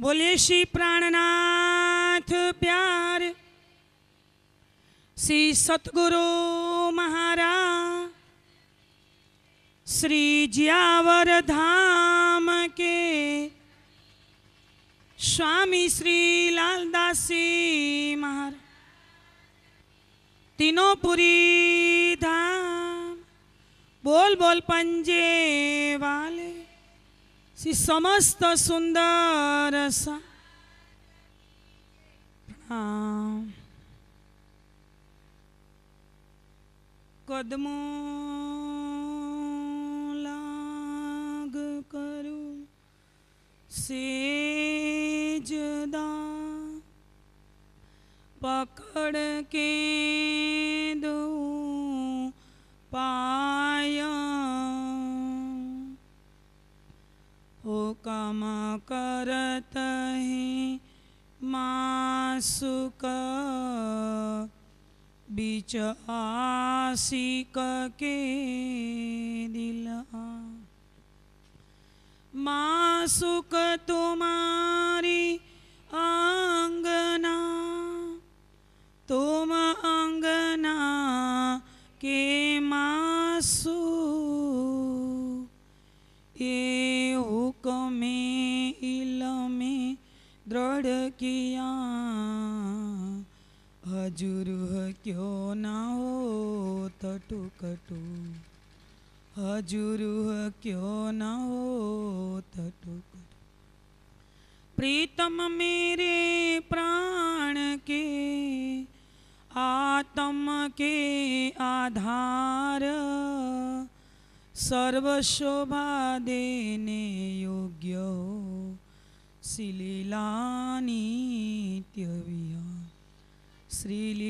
बोलिए श्री प्राणनाथ प्यार श्री सतगुरु महाराज श्री जियावर धाम के स्वामी श्री लालदास महाराज तीनों पुरी धाम बोल बोल पंजे वाले सी समस्त सुंदर सा लाग करू सेजदा पकड़ के दो पाया हुकम करत ही मासुक बीच आसिक के दिल मासुक तुम्हारी आंगना तुम अंगना के मासुक ये हुकमे इलमे दृढ़ किया हजूर क्यों ना हो तटु कटु हजूर क्यों ना हो तटु कटु प्रीतम मेरे प्राण के आत्म के आधार सर्वशोभा देने योग्य हो श्रीलीला श्रीलीलानित्यविहार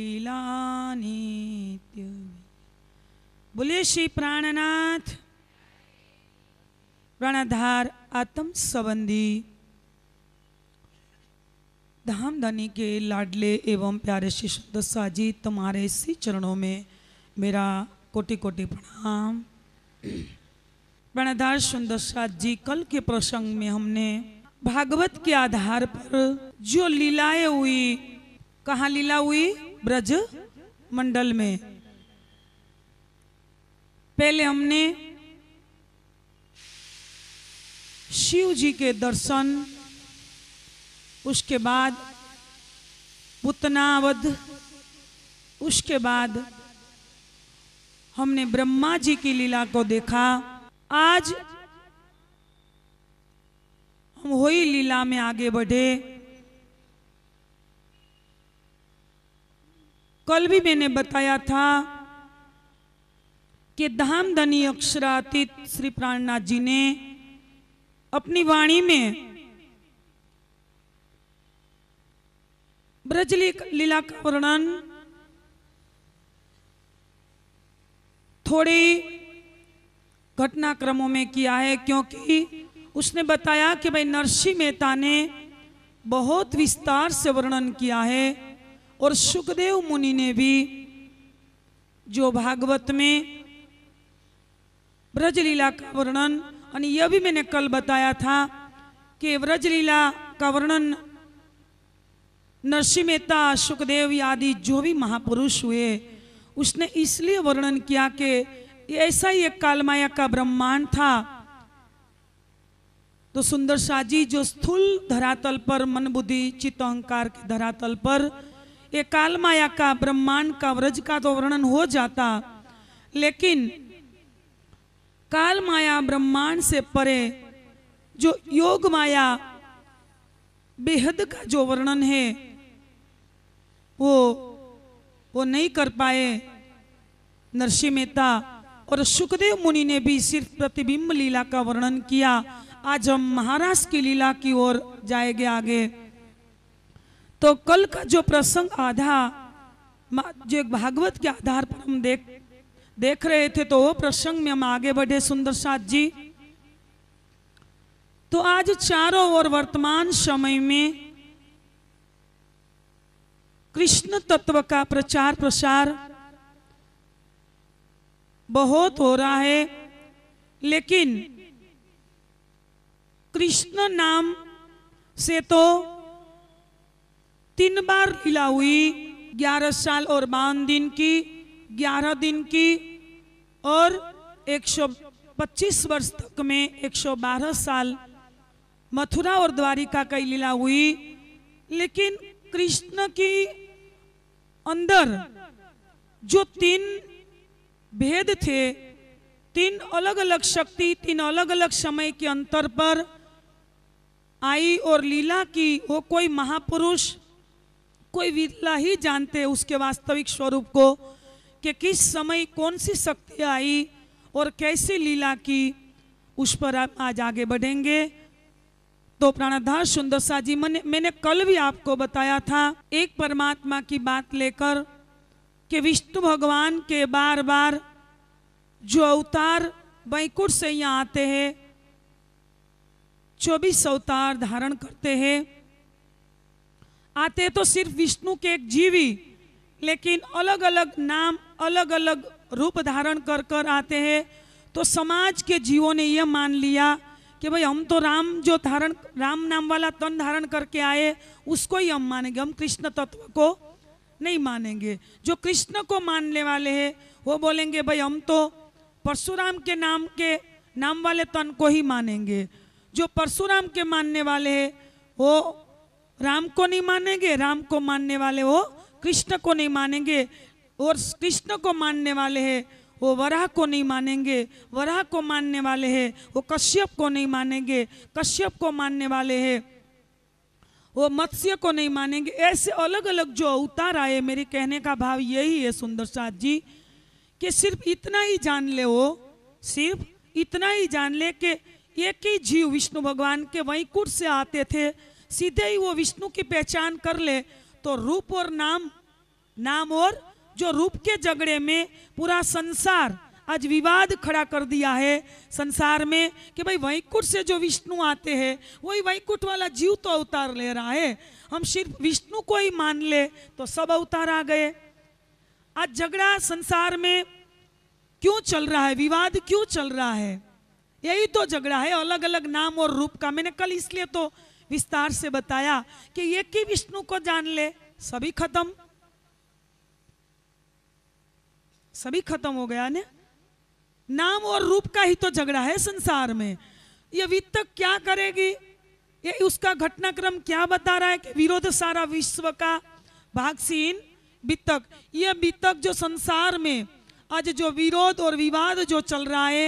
बोलिए श्री प्राणनाथ प्राणाधार आत्म संबंधी धाम धनी के लाडले एवं प्यारे शिष्य साजी तुम्हारे इसी चरणों में मेरा कोटि कोटि प्रणाम प्रणदास सुंदर जी कल के प्रसंग में हमने भागवत के आधार पर जो लीलाएं हुई कहा लीला हुई ब्रज मंडल में पहले हमने शिव जी के दर्शन उसके बाद पुतनावध उसके बाद हमने ब्रह्मा जी की लीला को देखा आज हम वही लीला में आगे बढ़े कल भी मैंने बताया था कि धाम धनी अक्षरातीत श्री प्राणनाथ जी ने अपनी वाणी में ब्रजली लीला का वर्णन थोड़ी घटनाक्रमों में किया है क्योंकि उसने बताया कि भाई नरसी मेहता ने बहुत विस्तार से वर्णन किया है और सुखदेव मुनि ने भी जो भागवत में ब्रजलीला का वर्णन और यह भी मैंने कल बताया था कि ब्रजलीला का वर्णन नरसिंह मेहता सुखदेव आदि जो भी महापुरुष हुए उसने इसलिए वर्णन किया कि ऐसा ही एक कालमाया का ब्रह्मांड था तो सुंदर शाह जो स्थूल धरातल पर मन बुद्धि चित्त अहंकार के धरातल पर ये काल माया का ब्रह्मांड का व्रज का तो वर्णन हो जाता लेकिन काल माया ब्रह्मांड से परे जो योग माया बेहद का जो वर्णन है वो वो नहीं कर पाए नरसिंह मेहता और सुखदेव मुनि ने भी सिर्फ प्रतिबिंब लीला का वर्णन किया आज हम महाराज की लीला की ओर जाएंगे आगे तो कल का जो प्रसंग आधा जो एक भागवत के आधार पर हम देख देख रहे थे तो वो प्रसंग में हम आगे बढ़े सुंदर साथ जी तो आज चारों ओर वर्तमान समय में कृष्ण तत्व का प्रचार प्रसार बहुत हो रहा है लेकिन कृष्ण नाम से तो तीन बार लीला हुई ग्यारह साल और बावन दिन की ग्यारह दिन की और 125 वर्ष तक में 112 साल मथुरा और द्वारिका का लीला हुई लेकिन कृष्ण की अंदर जो तीन भेद थे तीन अलग अलग शक्ति तीन अलग अलग समय के अंतर पर आई और लीला की वो कोई महापुरुष कोई विरला ही जानते उसके वास्तविक स्वरूप को कि किस समय कौन सी शक्ति आई और कैसी लीला की उस पर आप आज आगे बढ़ेंगे तो प्राणाधार सुंदर शाह जी मैंने मैंने कल भी आपको बताया था एक परमात्मा की बात लेकर कि विष्णु भगवान के बार बार जो अवतार बैकुट से यहाँ आते हैं चौबीस अवतार धारण करते हैं आते तो सिर्फ विष्णु के एक जीवी लेकिन अलग अलग नाम अलग अलग रूप धारण कर कर आते हैं तो समाज के जीवों ने यह मान लिया कि भाई हम तो राम जो धारण राम नाम वाला तन धारण करके आए उसको ही हम मानेंगे हम कृष्ण तत्व को नहीं मानेंगे जो कृष्ण को मानने वाले हैं वो बोलेंगे भाई हम तो परशुराम के नाम के नाम वाले तन को ही मानेंगे जो परशुराम के मानने वाले हैं वो राम को नहीं मानेंगे राम को मानने वाले वो कृष्ण को नहीं मानेंगे और कृष्ण को मानने वाले हैं वो वराह को नहीं मानेंगे वराह को मानने वाले हैं वो कश्यप को नहीं मानेंगे कश्यप को मानने वाले हैं वो मत्स्य को नहीं मानेंगे ऐसे अलग अलग जो अवतार आए मेरे कहने का भाव यही है सुंदर साथ जी कि सिर्फ इतना ही जान ले वो सिर्फ इतना ही जान ले कि एक ही जीव विष्णु भगवान के वैकुंठ से आते थे सीधे ही वो विष्णु की पहचान कर ले तो रूप और नाम नाम और जो रूप के झगड़े में पूरा संसार आज विवाद खड़ा कर दिया है संसार में कि भाई वैकुंठ से जो विष्णु आते हैं वही वैकुंठ वाला जीव तो अवतार ले रहा है हम सिर्फ विष्णु को ही मान ले तो सब अवतार आ गए आज झगड़ा संसार में क्यों चल रहा है विवाद क्यों चल रहा है यही तो झगड़ा है अलग अलग नाम और रूप का मैंने कल इसलिए तो विस्तार से बताया कि एक ही विष्णु को जान ले सभी खत्म सभी खत्म हो गया ने नाम और रूप का ही तो झगड़ा है संसार में ये वित्त क्या करेगी ये उसका घटनाक्रम क्या बता रहा है कि विरोध सारा विश्व का भागसीन वित्तक ये वित्तक जो संसार में आज जो विरोध और विवाद जो चल रहा है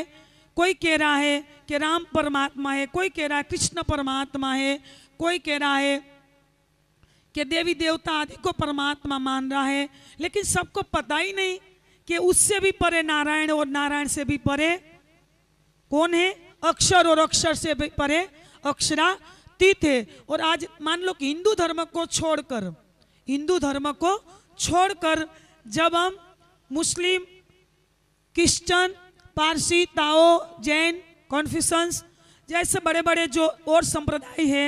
कोई कह रहा है कि राम परमात्मा है कोई कह रहा है कृष्ण परमात्मा है कोई कह रहा है कि देवी देवता आदि को परमात्मा मान रहा है लेकिन सबको पता ही नहीं कि उससे भी परे नारायण और नारायण से भी परे कौन है अक्षर और अक्षर से भी परे अक्षरा तीत है और आज मान लो कि हिंदू धर्म को छोड़कर हिंदू धर्म को छोड़कर जब हम Muslim Christian Parsi Tao Jain Confucians जैसे बड़े बड़े जो और संप्रदाय है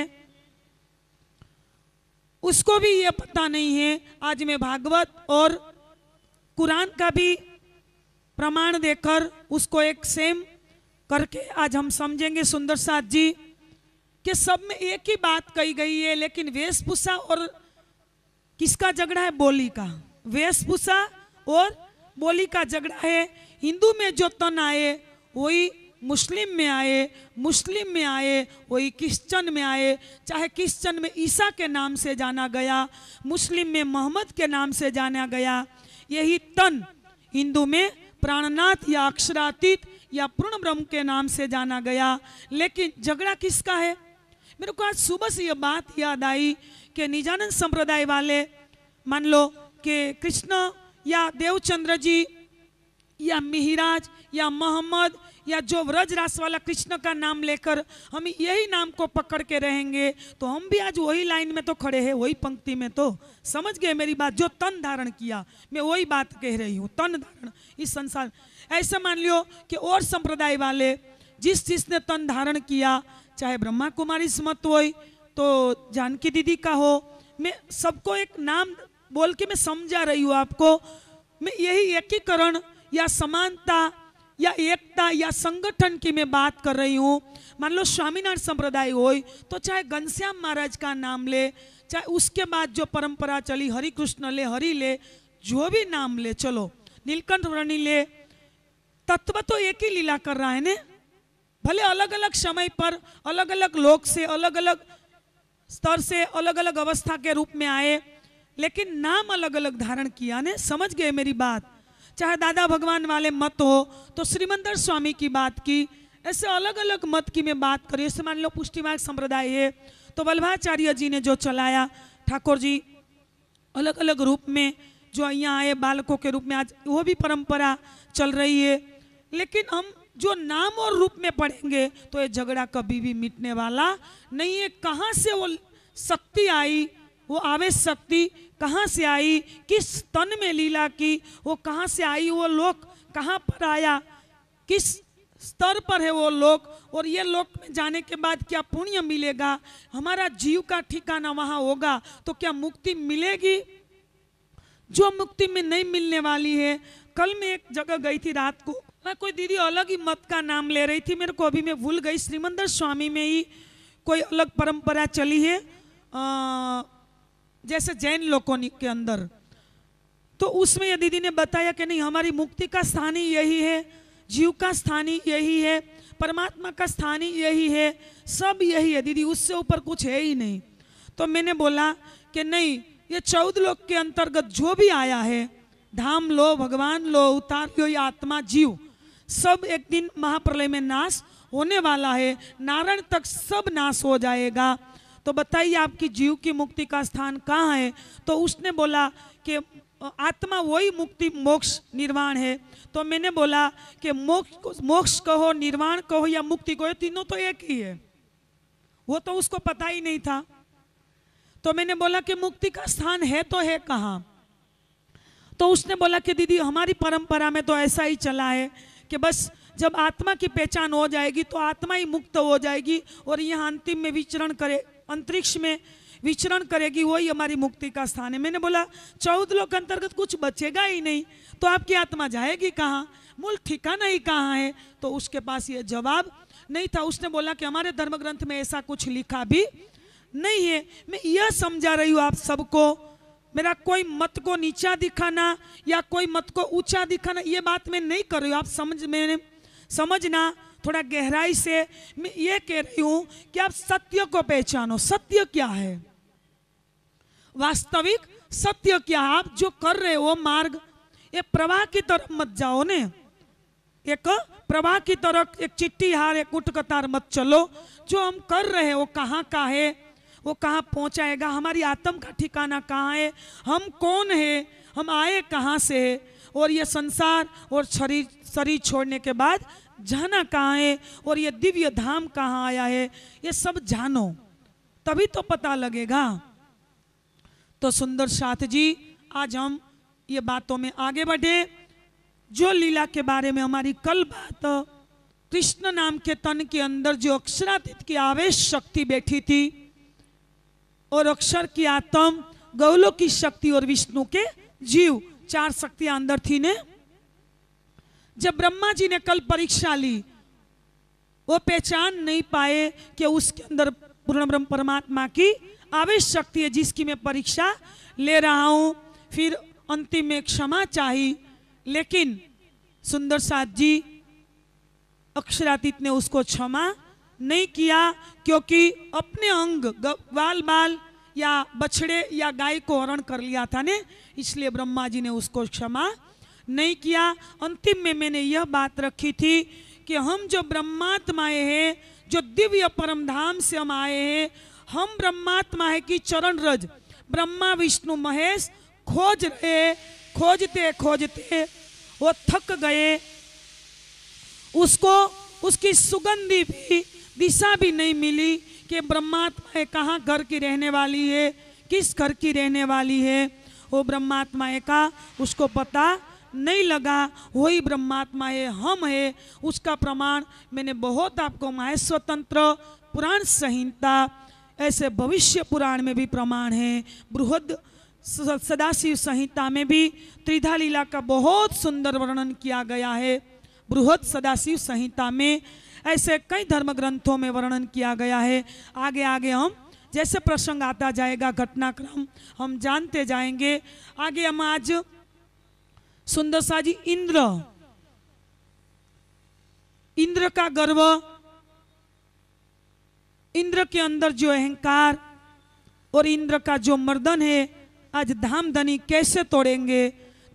उसको भी ये पता नहीं है आज मैं भागवत और कुरान का भी प्रमाण देकर उसको एक सेम करके आज हम समझेंगे सुंदर साथ जी कि सब में एक ही बात कही गई है लेकिन वेशभूषा और किसका झगड़ा है बोली का वेशभूषा और बोली का झगड़ा है हिंदू में जो तन आए वही मुस्लिम में आए मुस्लिम में आए वही क्रिश्चन में आए चाहे क्रिश्चन में ईसा के नाम से जाना गया मुस्लिम में मोहम्मद के नाम से जाना गया यही तन हिंदू में प्राणनाथ या अक्षरातीत या पूर्ण ब्रह्म के नाम से जाना गया लेकिन झगड़ा किसका है मेरे को आज सुबह से यह बात याद आई कि निजानंद संप्रदाय वाले मान लो कि कृष्ण या देवचंद्र जी या मिहिराज या मोहम्मद या जो व्रज रास वाला कृष्ण का नाम लेकर हम यही नाम को पकड़ के रहेंगे तो हम भी आज वही लाइन में तो खड़े हैं वही पंक्ति में तो समझ गए मेरी बात जो तन धारण किया मैं वही बात कह रही हूँ तन धारण इस संसार ऐसा मान लियो कि और संप्रदाय वाले जिस चीज ने तन धारण किया चाहे ब्रह्मा कुमारी स्मत हो तो जानकी दीदी का हो मैं सबको एक नाम बोल के मैं समझा रही हूँ आपको मैं यही एकीकरण या समानता या एकता या संगठन की मैं बात कर रही हूँ मान लो स्वामीनारायण संप्रदाय हो तो चाहे घनश्याम महाराज का नाम ले चाहे उसके बाद जो परंपरा चली हरि कृष्ण ले हरि ले जो भी नाम ले चलो नीलकंठ वर्णी ले तत्व तो एक ही लीला कर रहा है ने भले अलग अलग समय पर अलग अलग लोक से अलग अलग स्तर से अलग अलग अवस्था के रूप में आए लेकिन नाम अलग अलग धारण किया ने समझ गए मेरी बात चाहे दादा भगवान वाले मत हो तो श्रीमंदर स्वामी की बात की ऐसे अलग अलग मत की मैं बात करी ऐसे मान लो पुष्टिमार्ग संप्रदाय है तो वल्लभाचार्य जी ने जो चलाया ठाकुर जी अलग अलग रूप में जो यहाँ आए बालकों के रूप में आज वो भी परंपरा चल रही है लेकिन हम जो नाम और रूप में पढ़ेंगे तो ये झगड़ा कभी भी मिटने वाला नहीं है कहाँ से वो शक्ति आई वो आवेश शक्ति कहाँ से आई किस तन में लीला की वो कहाँ से आई वो लोक कहाँ पर आया किस स्तर पर है वो लोक और ये लोक में जाने के बाद क्या पुण्य मिलेगा हमारा जीव का ठिकाना वहाँ होगा तो क्या मुक्ति मिलेगी जो मुक्ति में नहीं मिलने वाली है कल मैं एक जगह गई थी रात को मैं कोई दीदी अलग ही मत का नाम ले रही थी मेरे को अभी मैं भूल गई श्रीमंदर स्वामी में ही कोई अलग परंपरा चली है आ, जैसे जैन लोगों के अंदर तो उसमें यह दीदी ने बताया कि नहीं हमारी मुक्ति का स्थान ही यही है जीव का स्थान ही यही है परमात्मा का स्थान ही यही है सब यही है दीदी उससे ऊपर कुछ है ही नहीं तो मैंने बोला कि नहीं ये चौदह लोग के अंतर्गत जो भी आया है धाम लो भगवान लो उतार लो या आत्मा जीव सब एक दिन महाप्रलय में नाश होने वाला है नारायण तक सब नाश हो जाएगा तो बताइए आपकी जीव की मुक्ति का स्थान कहाँ है तो उसने बोला कि आत्मा वही मुक्ति मोक्ष निर्वाण है तो मैंने बोला कि मोक्ष मोक्ष कहो निर्वाण कहो या मुक्ति कहो तीनों तो एक ही है वो तो उसको पता ही नहीं था तो मैंने बोला कि मुक्ति का स्थान है तो है कहाँ तो उसने बोला कि दीदी हमारी परंपरा में तो ऐसा ही चला है कि बस जब आत्मा की पहचान हो जाएगी तो आत्मा ही मुक्त हो जाएगी और यह अंतिम में विचरण करे अंतरिक्ष में विचरण करेगी वही हमारी मुक्ति का स्थान है मैंने बोला चौदह लोक अंतर्गत कुछ बचेगा ही नहीं तो आपकी आत्मा जाएगी कहाँ मूल ठिकाना ही कहाँ है तो उसके पास ये जवाब नहीं था उसने बोला कि हमारे धर्म ग्रंथ में ऐसा कुछ लिखा भी नहीं है मैं यह समझा रही हूँ आप सबको मेरा कोई मत को नीचा दिखाना या कोई मत को ऊंचा दिखाना ये बात मैं नहीं कर रही हूँ आप समझ मैंने समझना थोड़ा गहराई से मैं ये कह रही हूं कि आप सत्य को पहचानो सत्य क्या है वास्तविक सत्य क्या आप जो कर रहे हो मार्ग ये प्रवाह की तरफ मत जाओ ने एक प्रवाह की तरफ एक चिट्ठी हार एक उठ कतार मत चलो जो हम कर रहे हो कहाँ का है वो कहाँ पहुंचाएगा हमारी आत्म का ठिकाना कहाँ है हम कौन है हम आए कहाँ से है और ये संसार और शरीर शरीर छोड़ने के बाद जाना कहाँ है और ये दिव्य धाम कहाँ आया है ये सब जानो तभी तो पता लगेगा तो सुंदर साथ जी आज हम ये बातों में आगे बढ़े जो लीला के बारे में हमारी कल बात कृष्ण नाम के तन के अंदर जो अक्षरातीत की आवेश शक्ति बैठी थी और अक्षर की आत्म गौलो की शक्ति और विष्णु के जीव चार शक्तियां अंदर थी ने जब ब्रह्मा जी ने कल परीक्षा ली वो पहचान नहीं पाए कि उसके अंदर पूर्ण ब्रह्म परमात्मा की आवेश शक्ति है जिसकी मैं परीक्षा ले रहा हूं फिर अंतिम में क्षमा चाही लेकिन सुंदर साथ जी अक्षरातीत ने उसको क्षमा नहीं किया क्योंकि अपने अंग बाल बाल या बछड़े या गाय को हरण कर लिया था ने इसलिए ब्रह्मा जी ने उसको क्षमा नहीं किया अंतिम में मैंने यह बात रखी थी कि हम जो ब्रह्मात्माए हैं जो दिव्य परम धाम से हम आए हैं हम ब्रह्मात्मा है कि चरण रज ब्रह्मा विष्णु महेश खोज रहे खोजते खोजते वो थक गए उसको उसकी सुगंधि भी दिशा भी नहीं मिली कि ब्रह्मात्मा है कहाँ घर की रहने वाली है किस घर की रहने वाली है वो ब्रह्मात्मा का उसको पता नहीं लगा वही ब्रह्मात्मा है हम है उसका प्रमाण मैंने बहुत आपको माए स्वतंत्र पुराण संहिता ऐसे भविष्य पुराण में भी प्रमाण है बृहद सदाशिव संहिता में भी त्रिधा लीला का बहुत सुंदर वर्णन किया गया है बृहद सदाशिव संहिता में ऐसे कई धर्म ग्रंथों में वर्णन किया गया है आगे आगे हम जैसे प्रसंग आता जाएगा घटनाक्रम हम जानते जाएंगे आगे हम आज सुंदर शाह जी इंद्र इंद्र का गर्व इंद्र के अंदर जो अहंकार और इंद्र का जो मर्दन है आज धाम धनी कैसे तोड़ेंगे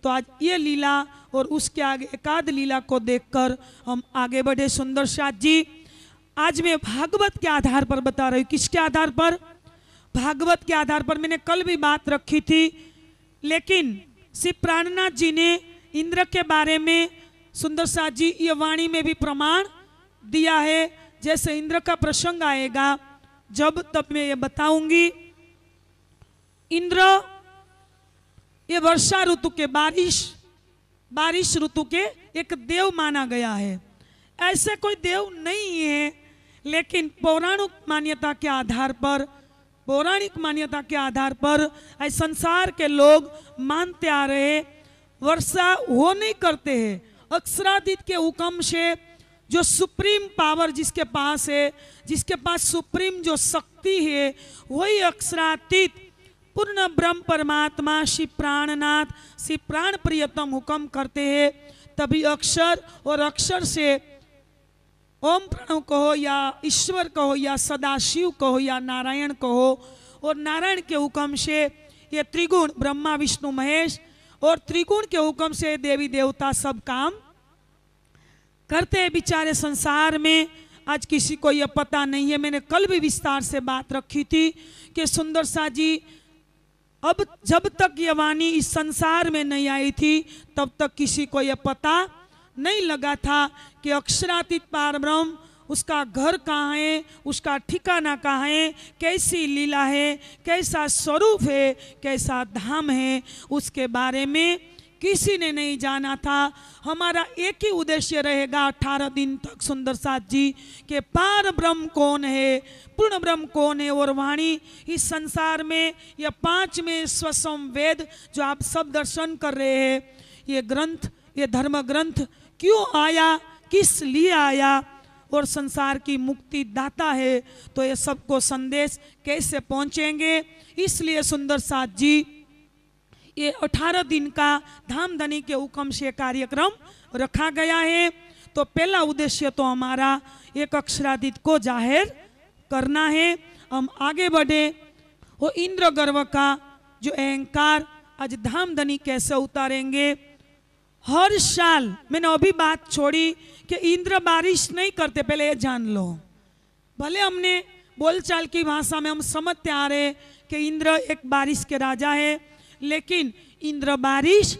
तो आज ये लीला और उसके आगे एकाध लीला को देखकर हम आगे बढ़े सुंदर शाह जी आज मैं भागवत के आधार पर बता रही हूँ किसके आधार पर भागवत के आधार पर मैंने कल भी बात रखी थी लेकिन श्री प्राणनाथ जी ने इंद्र के बारे में सुंदर साह जी ये वाणी में भी प्रमाण दिया है जैसे इंद्र का प्रसंग आएगा जब तब मैं ये बताऊंगी इंद्र ये वर्षा ऋतु के बारिश बारिश ऋतु के एक देव माना गया है ऐसे कोई देव नहीं है लेकिन पौराणिक मान्यता के आधार पर पौराणिक मान्यता के आधार पर संसार के लोग मानते आ रहे वर्षा वो नहीं करते हैं अक्षरातीत के हुक्म से जो सुप्रीम पावर जिसके पास है जिसके पास सुप्रीम जो शक्ति है वही अक्षरातीत पूर्ण ब्रह्म परमात्मा श्री प्राणनाथ श्री प्राण प्रियतम हुक्म करते हैं तभी अक्षर और अक्षर से ओम प्रणव कहो या ईश्वर कहो या सदाशिव कहो या नारायण कहो और नारायण के हुक्म से ये त्रिगुण ब्रह्मा विष्णु महेश और त्रिगुण के हुक्म से देवी देवता सब काम करते हैं बिचारे संसार में आज किसी को यह पता नहीं है मैंने कल भी विस्तार से बात रखी थी कि सुंदर शाह जी अब जब तक ये वाणी इस संसार में नहीं आई थी तब तक किसी को यह पता नहीं लगा था कि अक्षरातीत पारब्रह्म उसका घर कहाँ है उसका ठिकाना कहाँ है कैसी लीला है कैसा स्वरूप है कैसा धाम है उसके बारे में किसी ने नहीं जाना था हमारा एक ही उद्देश्य रहेगा अठारह दिन तक सुंदर साथ जी के पार ब्रह्म कौन है पूर्ण ब्रह्म कौन है और वाणी इस संसार में यह पांच में स्वसम वेद जो आप सब दर्शन कर रहे हैं ये ग्रंथ ये धर्म ग्रंथ क्यों आया किस लिए आया और संसार की मुक्ति दाता है तो ये सबको संदेश कैसे पहुंचेंगे इसलिए सुंदर साथ जी ये 18 दिन का धामधनी के हुक्म से कार्यक्रम रखा गया है तो पहला उद्देश्य तो हमारा एक अक्षराधित को जाहिर करना है हम आगे बढ़े वो इंद्र गर्व का जो अहंकार आज धामधनी कैसे उतारेंगे हर साल मैंने अभी बात छोड़ी कि इंद्र बारिश नहीं करते पहले ये जान लो भले हमने बोलचाल की भाषा में हम समझते आ रहे कि इंद्र एक बारिश के राजा है लेकिन इंद्र बारिश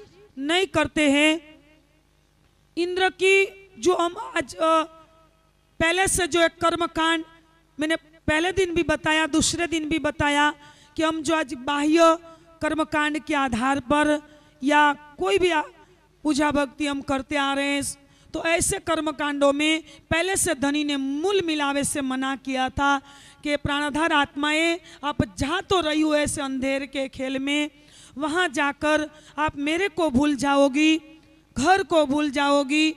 नहीं करते हैं इंद्र की जो हम आज पहले से जो एक कर्मकांड मैंने पहले दिन भी बताया दूसरे दिन भी बताया कि हम जो आज बाह्य कर्मकांड के आधार पर या कोई भी पूजा भक्ति हम करते आ रहे हैं तो ऐसे कर्मकांडों में पहले से धनी ने मूल मिलावे से मना किया था कि प्राणाधार आत्माएं आप जा तो रही हो ऐसे अंधेर के खेल में वहाँ जाकर आप मेरे को भूल जाओगी घर को भूल जाओगी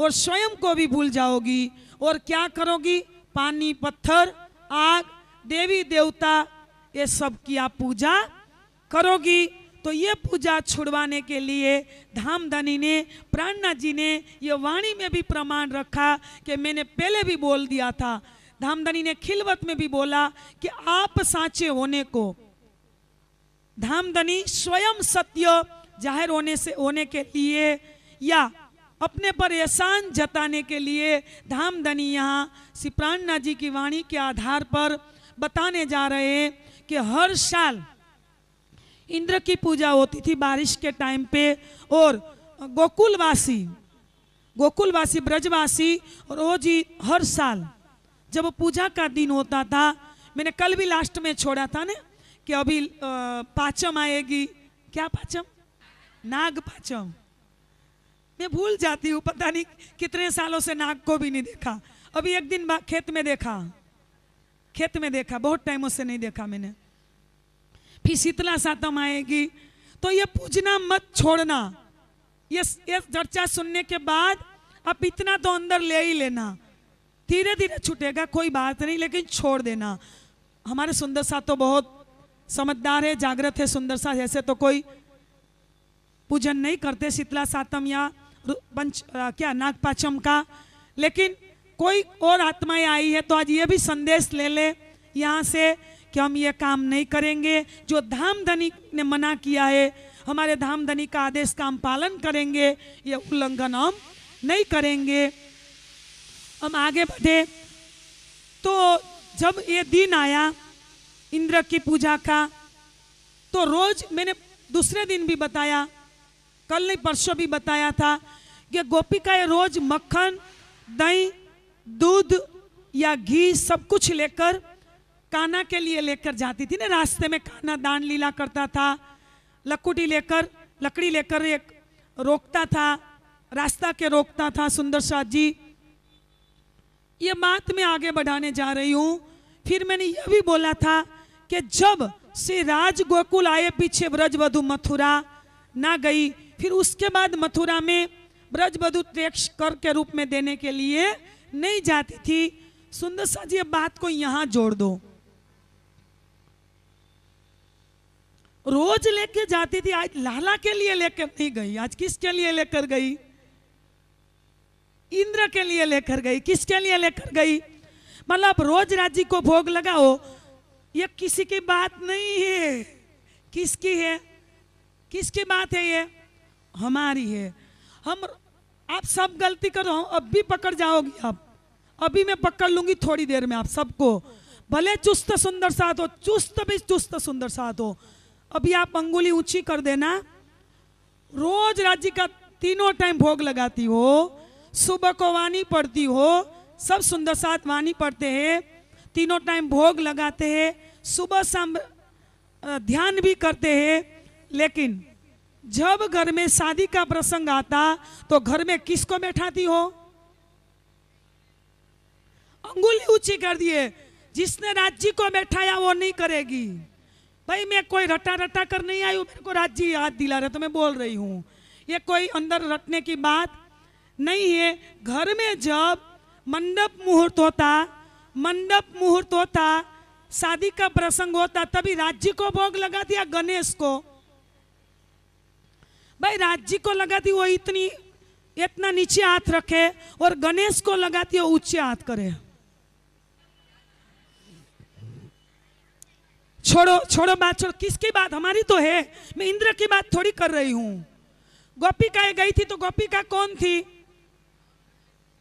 और स्वयं को भी भूल जाओगी और क्या करोगी पानी पत्थर आग देवी देवता ये सब की आप पूजा करोगी तो ये पूजा छुड़वाने के लिए धामधनी ने प्राणनाथ जी ने ये वाणी में भी प्रमाण रखा कि मैंने पहले भी बोल दिया था धामधनी ने खिलवत में भी बोला कि आप सांचे होने को धामधनी स्वयं सत्य जाहिर होने से होने के लिए या अपने पर एहसान जताने के लिए धामधनी यहाँ श्री प्राणनाथ जी की वाणी के आधार पर बताने जा रहे हैं कि हर साल इंद्र की पूजा होती थी बारिश के टाइम पे और गोकुलवासी गोकुलवासी ब्रजवासी रोज ही हर साल जब पूजा का दिन होता था मैंने कल भी लास्ट में छोड़ा था ना कि अभी पाचम आएगी क्या पाचम नाग पाचम मैं भूल जाती हूँ पता नहीं कितने सालों से नाग को भी नहीं देखा अभी एक दिन खेत में देखा खेत में देखा बहुत टाइमों से नहीं देखा मैंने फिर शीतला सातम आएगी तो ये पूजना मत छोड़ना ये ये चर्चा सुनने के बाद अब इतना तो अंदर ले ही लेना धीरे धीरे छूटेगा कोई बात नहीं लेकिन छोड़ देना हमारे सुंदर सा तो बहुत समझदार है जागृत है सुंदर सा जैसे तो कोई पूजन नहीं करते शीतला सातम या पंच क्या नागपाचम का लेकिन कोई और आत्माएं आई है तो आज ये भी संदेश ले ले यहाँ से कि हम ये काम नहीं करेंगे जो धाम धनी ने मना किया है हमारे धाम धनी का आदेश का हम पालन करेंगे ये उल्लंघन हम नहीं करेंगे हम आगे बढ़े तो जब ये दिन आया इंद्र की पूजा का तो रोज मैंने दूसरे दिन भी बताया कल नहीं परसों भी बताया था कि ये रोज मक्खन दही दूध या घी सब कुछ लेकर काना के लिए लेकर जाती थी ना रास्ते में काना दान लीला करता था लकुटी लेकर लकड़ी लेकर एक रोकता था रास्ता के रोकता था सुंदर शाह जी ये बात मैं आगे बढ़ाने जा रही हूँ फिर मैंने यह भी बोला था कि जब श्री राज गोकुल आए पीछे वधु मथुरा ना गई फिर उसके बाद मथुरा में ब्रज वधु टैक्स कर के रूप में देने के लिए नहीं जाती थी सुंदर शाह जी बात को यहाँ जोड़ दो रोज लेके जाती थी आज लाला के लिए लेकर नहीं गई आज किसके लिए लेकर गई इंद्र के लिए लेकर गई किसके लिए लेकर गई मतलब रोज राजी को भोग लगाओ ये किसी की बात नहीं है किसकी है किसकी बात है ये हमारी है हम आप सब गलती करो अब भी पकड़ जाओगी आप अभी मैं पकड़ लूंगी थोड़ी देर में आप सबको भले चुस्त सुंदर साथ हो चुस्त भी चुस्त सुंदर साथ हो अभी आप अंगुली ऊंची कर देना रोज राज्य का तीनों टाइम भोग लगाती हो सुबह को वाणी पढ़ती हो सब सुंदर साथ वाणी पढ़ते हैं तीनों टाइम भोग लगाते हैं सुबह शाम ध्यान भी करते हैं लेकिन जब घर में शादी का प्रसंग आता तो घर में किसको बैठाती हो अंगुली ऊंची कर दिए जिसने राज्य को बैठाया वो नहीं करेगी भाई मैं कोई रटा रटा कर नहीं आई मेरे को राज्य याद दिला रहा तो मैं बोल रही हूँ ये कोई अंदर रटने की बात नहीं है घर में जब मंडप मुहूर्त होता मंडप मुहूर्त होता शादी का प्रसंग होता तभी राज्य को भोग लगा दिया गणेश को भाई राज्य को लगाती वो इतनी इतना नीचे हाथ रखे और गणेश को लगाती वो ऊंचे हाथ करे छोड़ो छोड़ो बात छोड़ो किसकी बात हमारी तो है मैं इंद्र की बात थोड़ी कर रही हूँ गोपिकाएं गई थी तो गोपिका कौन थी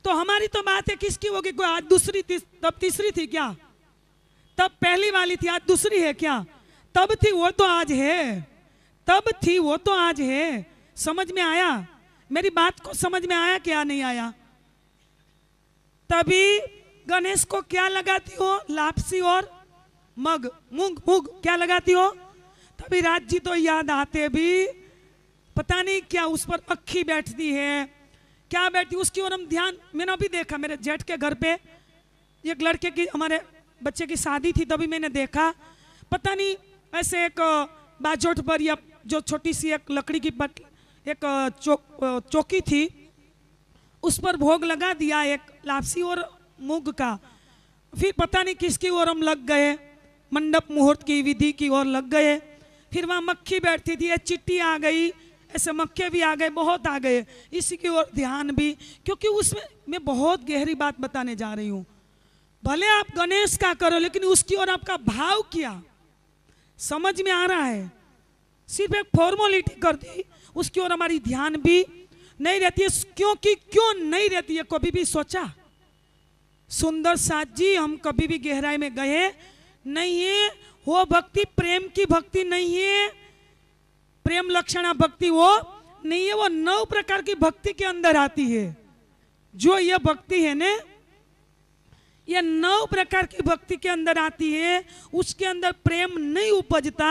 तो हमारी तो बात है किसकी होगी कोई आज दूसरी थी तब तीसरी थी क्या तब पहली वाली थी आज दूसरी है क्या तब थी वो तो आज है तब थी वो तो आज है समझ में आया मेरी बात को समझ में आया क्या नहीं आया तभी गणेश को क्या लगाती हो लापसी और मग मुग मुग क्या लगाती हो तभी राज जी तो याद आते भी पता नहीं क्या उस पर पक्षी बैठती है क्या बैठती उसकी ओर हम ध्यान मैंने अभी देखा मेरे जेठ के घर पे एक लड़के की हमारे बच्चे की शादी थी तभी मैंने देखा पता नहीं ऐसे एक बाजोट पर या जो छोटी सी एक लकड़ी की पट एक चौक चौकी थी उस पर भोग लगा दिया एक लापसी और मुग का फिर पता नहीं किसकी ओर हम लग गए मंडप मुहूर्त की विधि की ओर लग गए फिर वहाँ मक्खी बैठती थी चिट्टी आ गई ऐसे मक्के भी आ गए बहुत आ गए इसी की ओर ध्यान भी क्योंकि उसमें मैं बहुत गहरी बात बताने जा रही हूँ भले आप गणेश का करो लेकिन उसकी ओर आपका भाव क्या समझ में आ रहा है सिर्फ एक फॉर्मोलिटी कर दी उसकी ओर हमारी ध्यान भी नहीं रहती है क्योंकि क्यों नहीं रहती है कभी भी सोचा सुंदर साथ जी हम कभी भी गहराई में गए नहीं है वो भक्ति प्रेम की भक्ति नहीं है प्रेम लक्षणा भक्ति वो नहीं है वो नौ प्रकार की भक्ति के अंदर आती है जो ये भक्ति है ने ये नौ प्रकार की भक्ति के अंदर आती है उसके अंदर प्रेम नहीं उपजता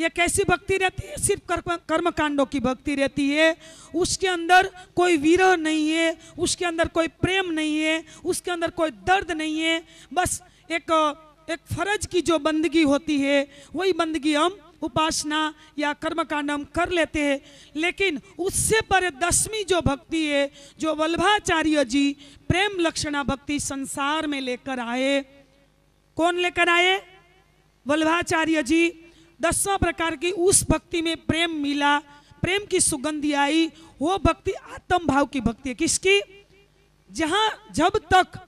ये कैसी भक्ति रहती है सिर्फ कर्म कांडो की भक्ति रहती है उसके अंदर कोई विरह नहीं है उसके अंदर कोई प्रेम नहीं है उसके अंदर कोई दर्द नहीं है बस एक एक फर्ज की जो बंदगी होती है वही बंदगी हम उपासना या कर्म का नाम कर लेते हैं लेकिन उससे पर दसवीं जो भक्ति है जो वल्भाचार्य जी प्रेम लक्षणा भक्ति संसार में लेकर आए कौन लेकर आए वल्भाचार्य जी दसवा प्रकार की उस भक्ति में प्रेम मिला प्रेम की सुगंधी आई वो भक्ति आत्म भाव की भक्ति है किसकी जहाँ जब तक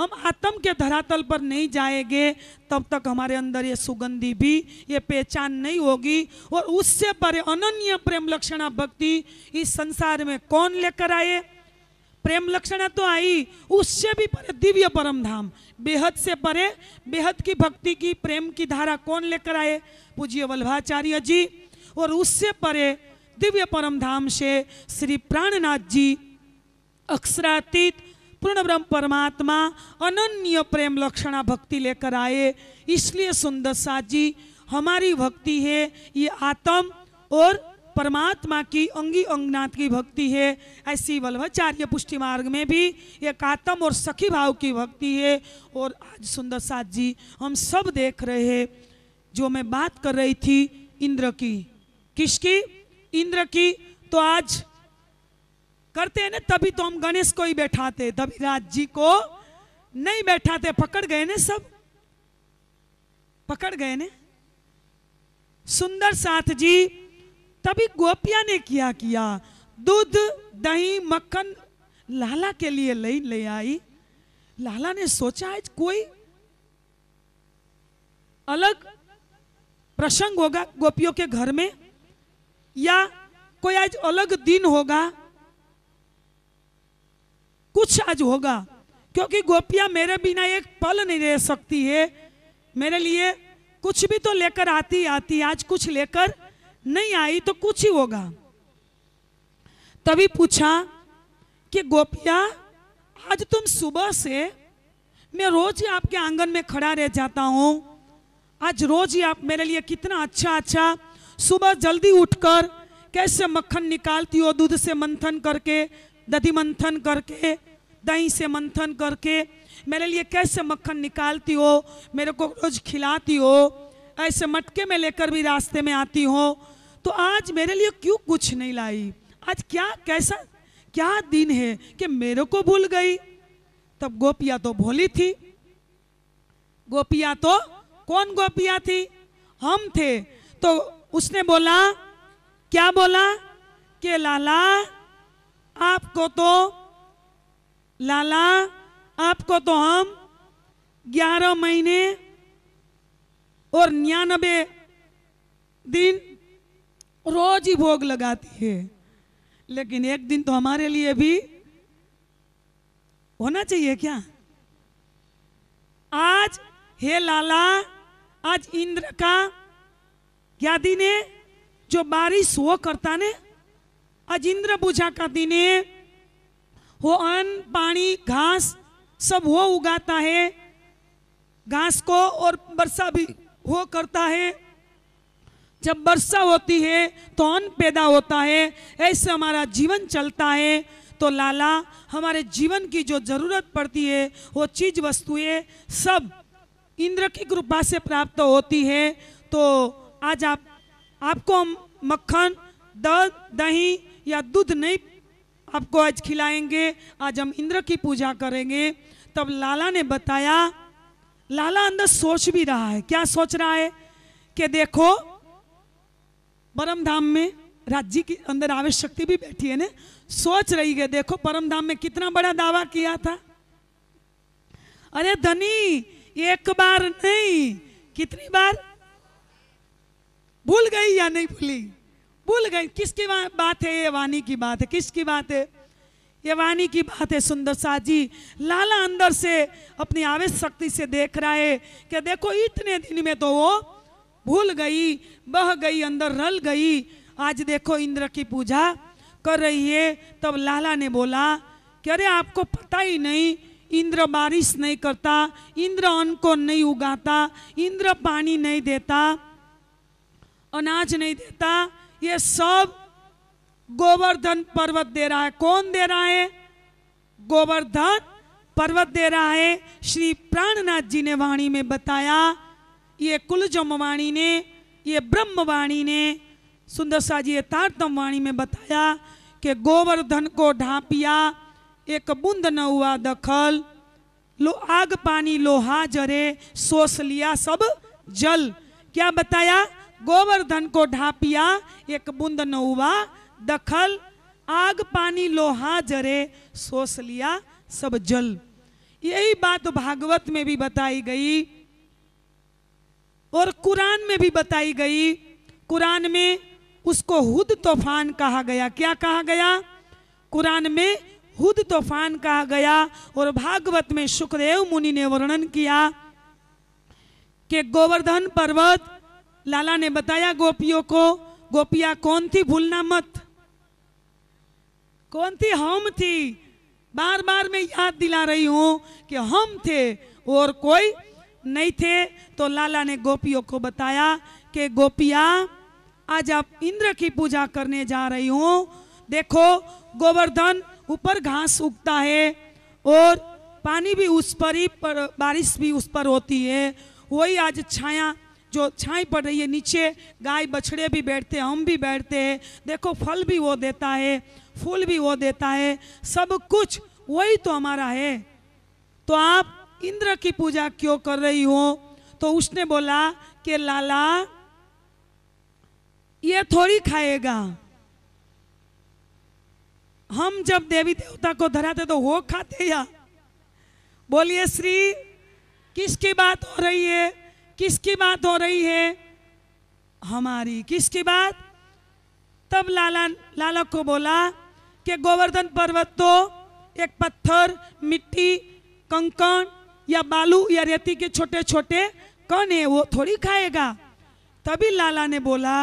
हम आत्म के धरातल पर नहीं जाएंगे तब तक हमारे अंदर ये सुगंधी भी ये पहचान नहीं होगी और उससे परे अनन्य प्रेम लक्षणा भक्ति इस संसार में कौन लेकर आए प्रेम लक्षणा तो आई उससे भी परे दिव्य परम धाम बेहद से परे बेहद की भक्ति की प्रेम की धारा कौन लेकर आए पूज्य वल्भाचार्य जी और उससे परे दिव्य परम धाम से श्री प्राणनाथ जी अक्षरातीत पूर्ण ब्रह्म परमात्मा अनन्य प्रेम लक्षणा भक्ति लेकर आए इसलिए सुंदर साजी हमारी भक्ति है ये आत्म और परमात्मा की अंगी अंगनाथ की भक्ति है ऐसी वल्लभाचार्य पुष्टि मार्ग में भी एक आत्म और सखी भाव की भक्ति है और आज सुंदर साथ जी हम सब देख रहे हैं जो मैं बात कर रही थी इंद्र की किसकी इंद्र की तो आज करते हैं ना तभी तो हम गणेश को ही बैठाते राज जी को नहीं बैठाते पकड़ गए ना सब पकड़ गए ने सुंदर साथ जी तभी गोपिया ने किया किया दूध दही मक्खन लाला के लिए ले ले आई लाला ने सोचा आज कोई अलग प्रसंग होगा गोपियों के घर में या कोई आज अलग दिन होगा कुछ आज होगा क्योंकि गोपिया मेरे बिना एक पल नहीं रह सकती है मेरे लिए कुछ भी तो लेकर आती आती आज कुछ लेकर नहीं आई तो कुछ ही होगा तभी पूछा कि गोपिया आज तुम सुबह से मैं रोज ही आपके आंगन में खड़ा रह जाता हूं आज रोज ही आप मेरे लिए कितना अच्छा अच्छा सुबह जल्दी उठकर कैसे मक्खन निकालती हो दूध से मंथन करके दधी मंथन करके दही से मंथन करके मेरे लिए कैसे मक्खन निकालती हो मेरे को रोज खिलाती हो ऐसे मटके में लेकर भी रास्ते में आती हो तो आज मेरे लिए क्यों कुछ नहीं लाई आज क्या कैसा क्या दिन है कि मेरे को भूल गई तब गोपिया तो भोली थी गोपिया तो कौन गोपिया थी हम थे तो उसने बोला क्या बोला कि लाला आपको तो लाला आपको तो हम ग्यारह महीने और निन्यानबे दिन रोज ही भोग लगाती है लेकिन एक दिन तो हमारे लिए भी होना चाहिए क्या आज हे लाला आज इंद्र का क्या दिन है जो बारिश वो करता ने आज इंद्र पूजा का दिन है वो अन्न पानी घास सब वो उगाता है घास को और वर्षा भी वो करता है जब वर्षा होती है तो अन्न पैदा होता है ऐसे हमारा जीवन चलता है तो लाला हमारे जीवन की जो जरूरत पड़ती है वो चीज वस्तुएं सब इंद्र की कृपा से प्राप्त होती है तो आज आप आपको मक्खन दही या दूध नहीं आपको आज खिलाएंगे आज हम इंद्र की पूजा करेंगे तब लाला ने बताया लाला अंदर सोच भी रहा है क्या सोच रहा है कि देखो परम धाम में राज्य के अंदर आवेश शक्ति भी बैठी है ना सोच रही है देखो परम धाम में कितना बड़ा दावा किया था अरे धनी एक बार नहीं कितनी बार भूल गई या नहीं भूली भूल गए किसकी बात है ये वाणी की बात है किसकी बात है ये वाणी की बात है सुंदर सा जी लाला अंदर से अपनी आवेश शक्ति से देख रहा है कि देखो इतने दिन में तो वो भूल गई बह गई अंदर रल गई आज देखो इंद्र की पूजा कर रही है तब लाला ने बोला कि अरे आपको पता ही नहीं इंद्र बारिश नहीं करता इंद्र अन्न को नहीं उगाता इंद्र पानी नहीं देता अनाज नहीं देता ये सब गोवर्धन पर्वत दे रहा है कौन दे रहा है गोवर्धन पर्वत दे रहा है श्री प्राणनाथ जी ने वाणी में बताया ये कुलजम वाणी ने ये ब्रह्मवाणी ने सुंदर सा जी तारतम वाणी में बताया कि गोवर्धन को ढांपिया एक बूंद न हुआ दखल लो आग पानी लोहा जरे सोस लिया सब जल क्या बताया गोवर्धन को ढापिया एक बुंद नौवा दखल आग पानी लोहा जरे सोस लिया सब जल यही बात तो भागवत में भी बताई गई और कुरान में भी बताई गई कुरान में उसको हुद तूफान कहा गया क्या कहा गया कुरान में हुद तूफान कहा गया और भागवत में सुखदेव मुनि ने वर्णन किया कि गोवर्धन पर्वत लाला ने बताया गोपियों को गोपिया कौन थी भूलना मत कौन थी हम थी बार बार मैं याद दिला रही हूं कि हम थे और कोई नहीं थे तो लाला ने गोपियों को बताया कि गोपिया आज आप इंद्र की पूजा करने जा रही हूं देखो गोवर्धन ऊपर घास उगता है और पानी भी उस पर ही पर बारिश भी उस पर होती है वही आज छाया जो छाई पड़ रही है नीचे गाय बछड़े भी बैठते हैं हम भी बैठते हैं देखो फल भी वो देता है फूल भी वो देता है सब कुछ वही तो हमारा है तो आप इंद्र की पूजा क्यों कर रही हो तो उसने बोला कि लाला ये थोड़ी खाएगा हम जब देवी देवता को धराते तो वो खाते या बोलिए श्री किसकी बात हो रही है किसकी बात हो रही है हमारी किसकी बात तब लाला लालक को बोला कि गोवर्धन पर्वत तो एक पत्थर मिट्टी कंकण या बालू या रेती के छोटे छोटे कण है वो थोड़ी खाएगा तभी लाला ने बोला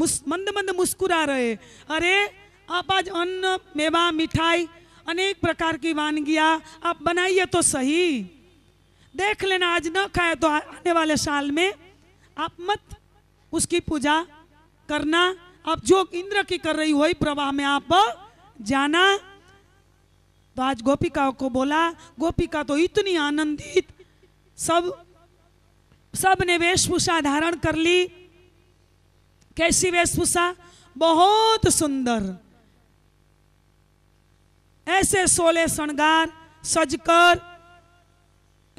मुस मंद मंद मुस्कुरा रहे अरे आप आज अन्न मेवा मिठाई अनेक प्रकार की वानगिया आप बनाइए तो सही देख लेना आज ना खाए तो आने वाले साल में आप मत उसकी पूजा करना आप जो इंद्र की कर रही वही प्रवाह में आप जाना तो आज गोपिका को बोला गोपिका तो इतनी आनंदित सब सब ने वेशभूषा धारण कर ली कैसी वेशभूषा बहुत सुंदर ऐसे सोले श्रृंगार सजकर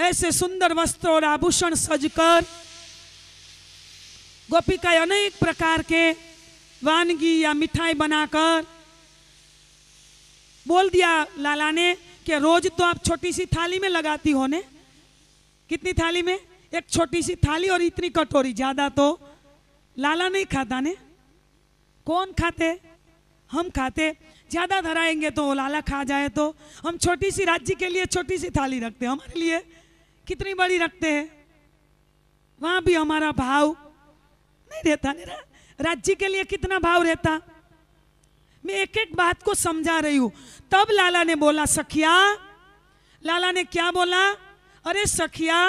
ऐसे सुंदर वस्त्र और आभूषण सजकर गोपिकाएं अनेक प्रकार के वानगी या मिठाई बनाकर बोल दिया लाला ने कि रोज तो आप छोटी सी थाली में लगाती हो ने कितनी थाली में एक छोटी सी थाली और इतनी कटोरी ज्यादा तो लाला नहीं खाता ने कौन खाते हम खाते ज्यादा धराएंगे तो लाला खा जाए तो हम छोटी सी राज्य के लिए छोटी सी थाली रखते हमारे लिए कितनी बड़ी रखते हैं वहां भी हमारा भाव नहीं रहता नहीं राज्य के लिए कितना भाव रहता मैं एक एक बात को समझा रही हूं तब लाला ने बोला सखिया लाला ने क्या बोला अरे सखिया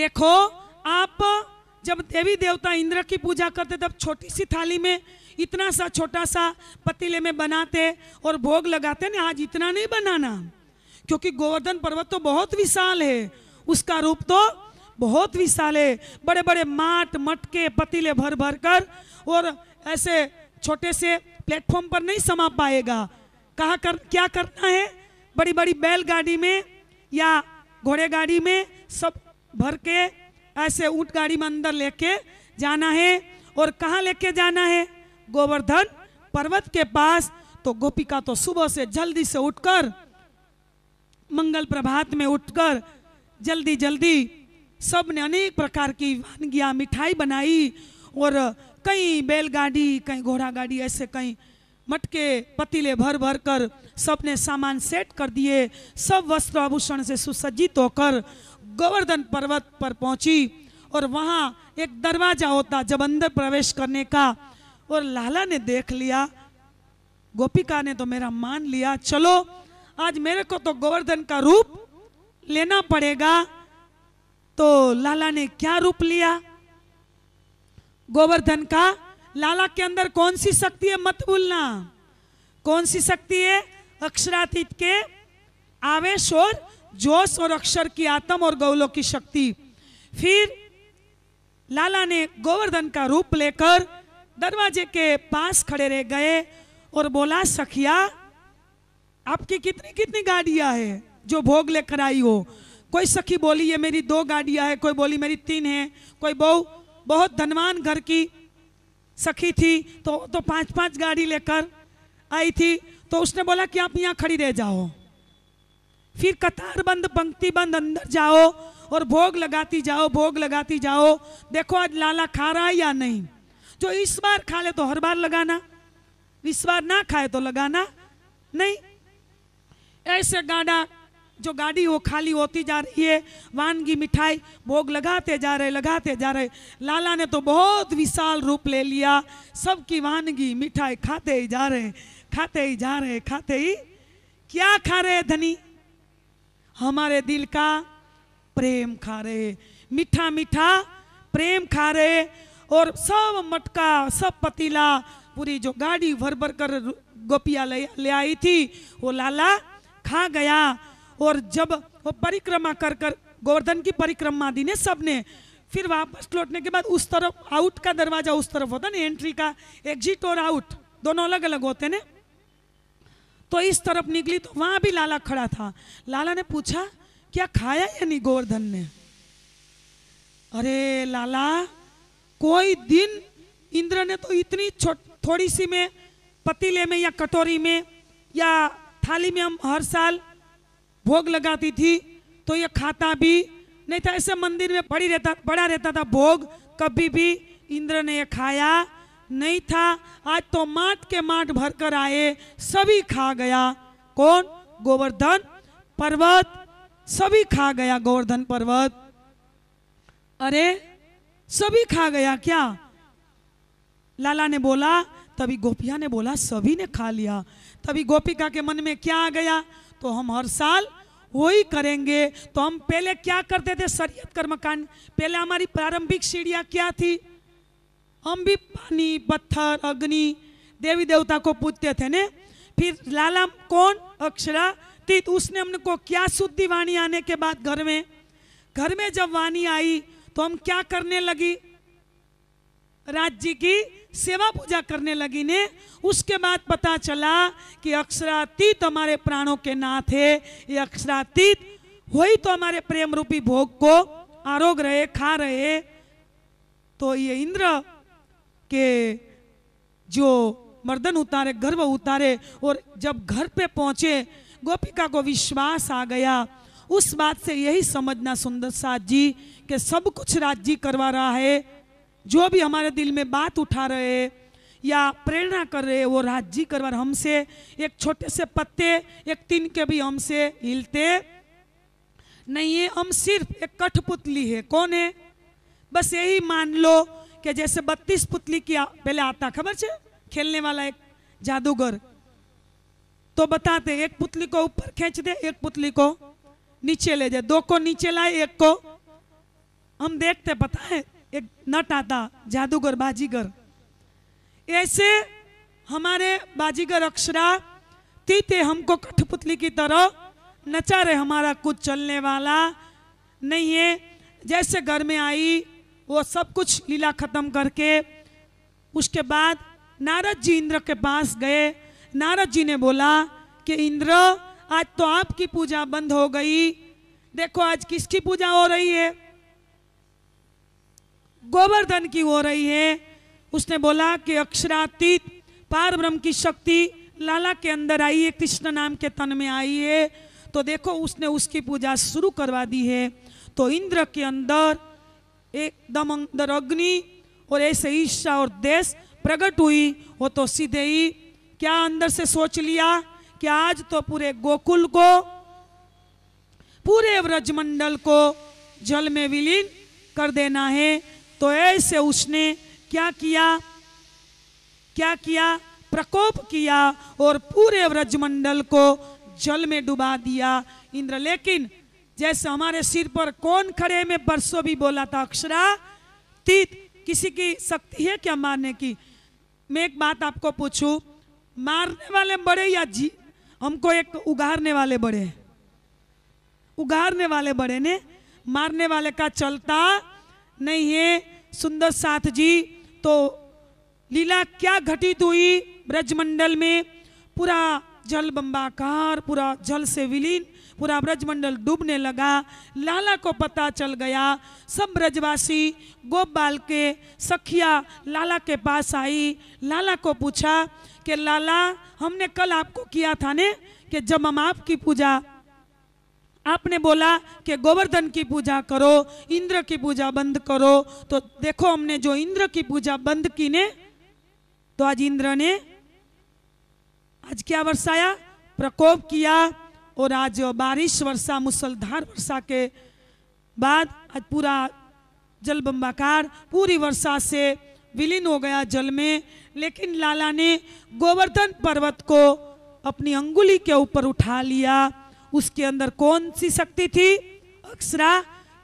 देखो आप जब देवी देवता इंद्र की पूजा करते तब छोटी सी थाली में इतना सा छोटा सा पतीले में बनाते और भोग लगाते ना आज इतना नहीं बनाना क्योंकि गोवर्धन पर्वत तो बहुत विशाल है उसका रूप तो बहुत विशाल है बड़े बड़े माट मटके पतीले भर भर कर और ऐसे छोटे से प्लेटफॉर्म पर नहीं समा पाएगा कहा कर क्या करना है बड़ी बड़ी बैलगाड़ी में या घोड़े गाड़ी में सब भर के ऐसे ऊँट गाड़ी में अंदर लेके जाना है और कहाँ लेके जाना है गोवर्धन पर्वत के पास तो गोपिका तो सुबह से जल्दी से उठकर मंगल प्रभात में उठकर जल्दी जल्दी सब ने अनेक प्रकार की वानगियाँ मिठाई बनाई और कई बैलगाड़ी कहीं घोड़ा गाड़ी ऐसे कई मटके पतीले भर भर कर सब ने सामान सेट कर दिए सब वस्त्र आभूषण से सुसज्जित होकर गोवर्धन पर्वत पर पहुंची और वहाँ एक दरवाजा होता जब अंदर प्रवेश करने का और लाला ने देख लिया गोपिका ने तो मेरा मान लिया चलो आज मेरे को तो गोवर्धन का रूप लेना पड़ेगा तो लाला ने क्या रूप लिया गोवर्धन का लाला के अंदर कौन सी शक्ति है मत भूलना कौन सी शक्ति है अक्षरातीत के आवेश और जोश और अक्षर की आत्म और गौलों की शक्ति फिर लाला ने गोवर्धन का रूप लेकर दरवाजे के पास खड़े रह गए और बोला सखिया आपकी कितनी कितनी गाड़ियां है जो भोग लेकर आई हो कोई सखी बोली ये मेरी दो गाड़ियां है कोई बोली मेरी तीन है कोई बहु बहुत धनवान घर की सखी थी तो तो पांच पांच गाड़ी लेकर आई थी तो उसने बोला कि आप यहाँ खड़ी रह जाओ फिर कतार बंद पंक्ति बंद अंदर जाओ और भोग लगाती जाओ भोग लगाती जाओ देखो आज लाला खा रहा है या नहीं जो इस बार खा ले तो हर बार लगाना इस बार ना खाए तो लगाना नहीं ऐसे गाडा जो गाड़ी वो खाली होती जा रही है वानगी मिठाई भोग लगाते जा रहे लगाते जा रहे लाला ने तो बहुत विशाल रूप ले लिया सबकी वानगी मिठाई खाते ही जा रहे खाते ही जा रहे खाते ही क्या खा रहे धनी हमारे दिल का प्रेम खा रहे मीठा मीठा प्रेम खा रहे और सब मटका सब पतीला पूरी जो गाड़ी भर भर कर गोपिया ले, ले आई थी वो लाला खा गया और जब वो परिक्रमा कर कर गोवर्धन की परिक्रमा दी ने सबने फिर वापस लौटने के बाद उस तरफ आउट का दरवाजा उस तरफ होता ना एंट्री का एग्जिट और आउट दोनों अलग अलग होते ने तो इस तरफ निकली तो वहां भी लाला खड़ा था लाला ने पूछा क्या खाया या नहीं गोवर्धन ने अरे लाला कोई दिन इंद्र ने तो इतनी थोड़ी सी में पतीले में या कटोरी में या थाली में हम हर साल भोग लगाती थी तो ये खाता भी नहीं था ऐसे मंदिर में बड़ी रहता बड़ा रहता था भोग कभी भी इंद्र ने यह खाया नहीं था आज तो माट के माट भर कर आए सभी खा गया कौन गोवर्धन पर्वत सभी खा गया गोवर्धन पर्वत अरे सभी खा गया क्या लाला ने बोला तभी गोपिया ने बोला सभी ने खा लिया तभी गोपिका के मन में क्या आ गया तो हम हर साल वही करेंगे तो हम पहले क्या करते थे शरीयत कर्मकांड पहले हमारी प्रारंभिक सीढ़ियाँ क्या थी हम भी पानी पत्थर अग्नि देवी देवता को पूजते थे ने फिर लाला कौन अक्षरा तीत उसने हमको क्या शुद्धि वाणी आने के बाद घर में घर में जब वाणी आई तो हम क्या करने लगी राज्य की सेवा पूजा करने लगी ने उसके बाद पता चला कि अक्षरातीत हमारे प्राणों के नाथ है ये अक्षरातीत वही तो हमारे प्रेम रूपी भोग को आरोग रहे खा रहे तो ये इंद्र के जो मर्दन उतारे गर्व उतारे और जब घर पे पहुंचे गोपिका को विश्वास आ गया उस बात से यही समझना सुंदर साथ जी के सब कुछ राज्य करवा रहा है जो भी हमारे दिल में बात उठा रहे हैं या प्रेरणा कर रहे वो राजी करवा हमसे एक छोटे से पत्ते एक तीन के भी हमसे हिलते नहीं है हम सिर्फ एक कठपुतली है कौन है बस यही मान लो कि जैसे बत्तीस पुतली की पहले आता खबर छे खेलने वाला एक जादूगर तो बताते एक पुतली को ऊपर खींच दे एक पुतली को नीचे ले जाए दो को नीचे लाए एक को हम देखते पता है एक नट आता जादूगर बाजीगर ऐसे हमारे बाजीगर अक्षरा तीते हमको कठपुतली की तरह नचा रहे हमारा कुछ चलने वाला नहीं है जैसे घर में आई वो सब कुछ लीला खत्म करके उसके बाद नारद जी इंद्र के पास गए नारद जी ने बोला कि इंद्र आज तो आपकी पूजा बंद हो गई देखो आज किसकी पूजा हो रही है गोवर्धन की हो रही है उसने बोला कि अक्षरातीत पार ब्रह्म की शक्ति लाला के अंदर आई है कृष्ण नाम के तन में आई है तो देखो उसने उसकी पूजा शुरू करवा दी है तो इंद्र के अंदर एकदम अंदर अग्नि और ऐसे ईर्षा और देश प्रकट हुई वो तो सीधे ही क्या अंदर से सोच लिया कि आज तो पूरे गोकुल को पूरे व्रजमंडल को जल में विलीन कर देना है तो ऐसे उसने क्या किया क्या किया प्रकोप किया और पूरे व्रजमंडल को जल में डुबा दिया इंद्र लेकिन जैसे हमारे सिर पर कौन खड़े में परसों भी बोला था अक्षरा तीत किसी की शक्ति है क्या मारने की मैं एक बात आपको पूछूं मारने वाले बड़े या जी हमको एक तो उगारने वाले बड़े उगारने वाले बड़े ने मारने वाले का चलता नहीं है सुंदर साथ जी तो लीला क्या घटित हुई ब्रजमंडल में पूरा जल बम्बाकार पूरा जल से विलीन पूरा ब्रजमंडल डूबने लगा लाला को पता चल गया सब ब्रजवासी गोपाल के सखिया लाला के पास आई लाला को पूछा कि लाला हमने कल आपको किया था ने कि जब हम आपकी पूजा आपने बोला कि गोवर्धन की पूजा करो इंद्र की पूजा बंद करो तो देखो हमने जो इंद्र की पूजा बंद की ने तो आज इंद्र ने आज क्या वर्षाया प्रकोप किया और आज बारिश वर्षा मुसलधार वर्षा के बाद आज पूरा जल बम्बाकार पूरी वर्षा से विलीन हो गया जल में लेकिन लाला ने गोवर्धन पर्वत को अपनी अंगुली के ऊपर उठा लिया उसके अंदर कौन सी शक्ति थी अक्षरा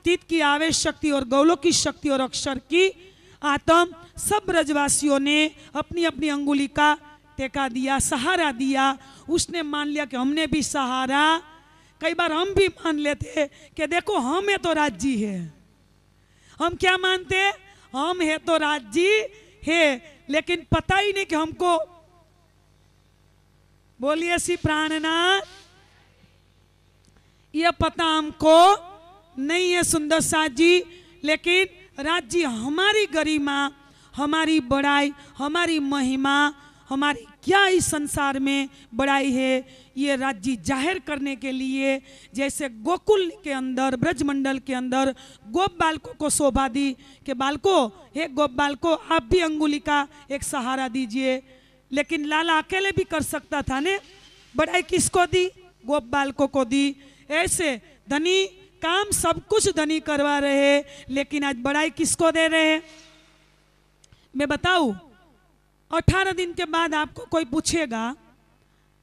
तीत की आवेश शक्ति और गौलो की शक्ति और अक्षर की आतम सब ब्रजवासियों ने अपनी अपनी अंगुली का टेका दिया सहारा दिया उसने मान लिया कि हमने भी सहारा कई बार हम भी मान लेते कि देखो हम है तो राज्य है हम क्या मानते हम है तो राज्य है लेकिन पता ही नहीं कि हमको बोलिए सी प्राणनाथ ये पता हमको नहीं है सुंदर शाह जी लेकिन राज्य हमारी गरिमा हमारी बड़ाई हमारी महिमा हमारी क्या इस संसार में बड़ाई है ये राज्य जाहिर करने के लिए जैसे गोकुल के अंदर ब्रजमंडल के अंदर गोप बालकों को शोभा दी के बालको हे गोप बालको आप भी अंगुली का एक सहारा दीजिए लेकिन लाला अकेले भी कर सकता था ने बड़ाई किसको दी गोप बालकों को दी ऐसे धनी काम सब कुछ धनी करवा रहे लेकिन आज बड़ाई किसको दे रहे हैं मैं बताऊ अठारह दिन के बाद आपको कोई पूछेगा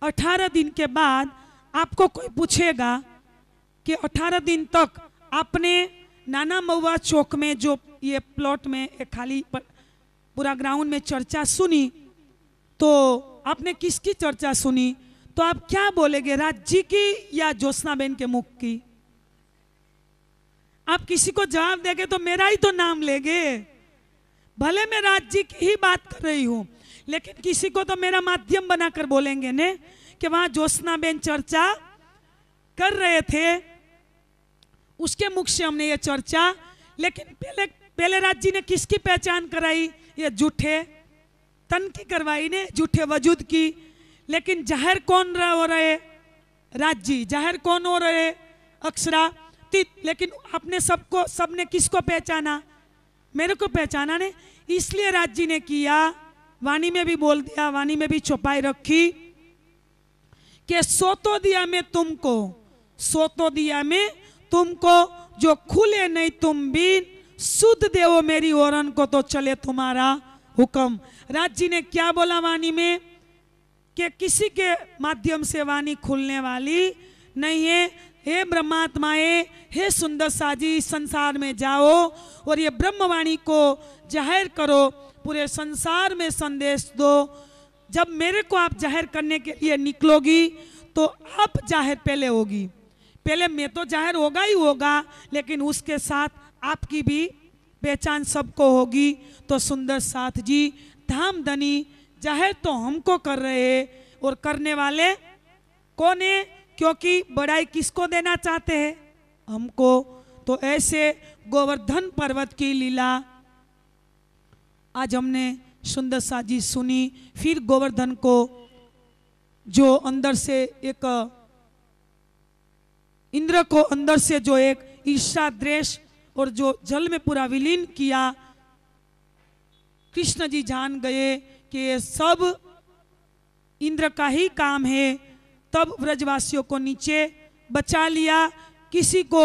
अठारह दिन के बाद आपको कोई पूछेगा कि अठारह दिन तक आपने नाना मऊआ चौक में जो ये प्लॉट में एक खाली पूरा ग्राउंड में चर्चा सुनी तो आपने किसकी चर्चा सुनी तो आप क्या बोलेंगे राज जी की या ज्योत्नाबेन के मुख की आप किसी को जवाब देंगे तो मेरा ही तो नाम लेंगे भले मैं राज जी की ही बात कर रही हूं लेकिन किसी को तो मेरा माध्यम बनाकर बोलेंगे ने कि वहां ज्योत्नाबेन चर्चा कर रहे थे उसके मुख से हमने ये चर्चा लेकिन पहले पहले राज जी ने किसकी पहचान कराई ये जूठे तन की करवाई ने जूठे वजूद की लेकिन जाहिर कौन रह हो रहे राज्य जाहिर कौन हो रहे अक्षरातीत लेकिन आपने सबको सबने किसको पहचाना मेरे को पहचाना ने इसलिए राज्य ने किया वाणी में भी बोल दिया वाणी में भी छुपाई रखी कि सो तो दिया मैं तुमको सो तो दिया मैं तुमको जो खुले नहीं तुम भी शुद्ध देवो मेरी ओरन को तो चले तुम्हारा हुक्म राज्य ने क्या बोला वाणी में कि किसी के माध्यम से वाणी खुलने वाली नहीं है हे ब्रह्मात्माएं हे सुंदर साजी संसार में जाओ और ये ब्रह्मवाणी को जाहिर करो पूरे संसार में संदेश दो जब मेरे को आप जाहिर करने के लिए निकलोगी तो आप जाहिर पहले होगी पहले मैं तो जाहिर होगा ही होगा लेकिन उसके साथ आपकी भी पहचान सबको होगी तो सुंदर साथ जी धाम धनी चाहे तो हमको कर रहे और करने वाले कौन है क्योंकि बड़ाई किसको देना चाहते हैं हमको तो ऐसे गोवर्धन पर्वत की लीला आज हमने सुंदर साजी सुनी फिर गोवर्धन को जो अंदर से एक इंद्र को अंदर से जो एक ईर्षा द्वेश और जो जल में पूरा विलीन किया कृष्ण जी जान गए कि ये सब इंद्र का ही काम है तब व्रजवासियों को नीचे बचा लिया किसी को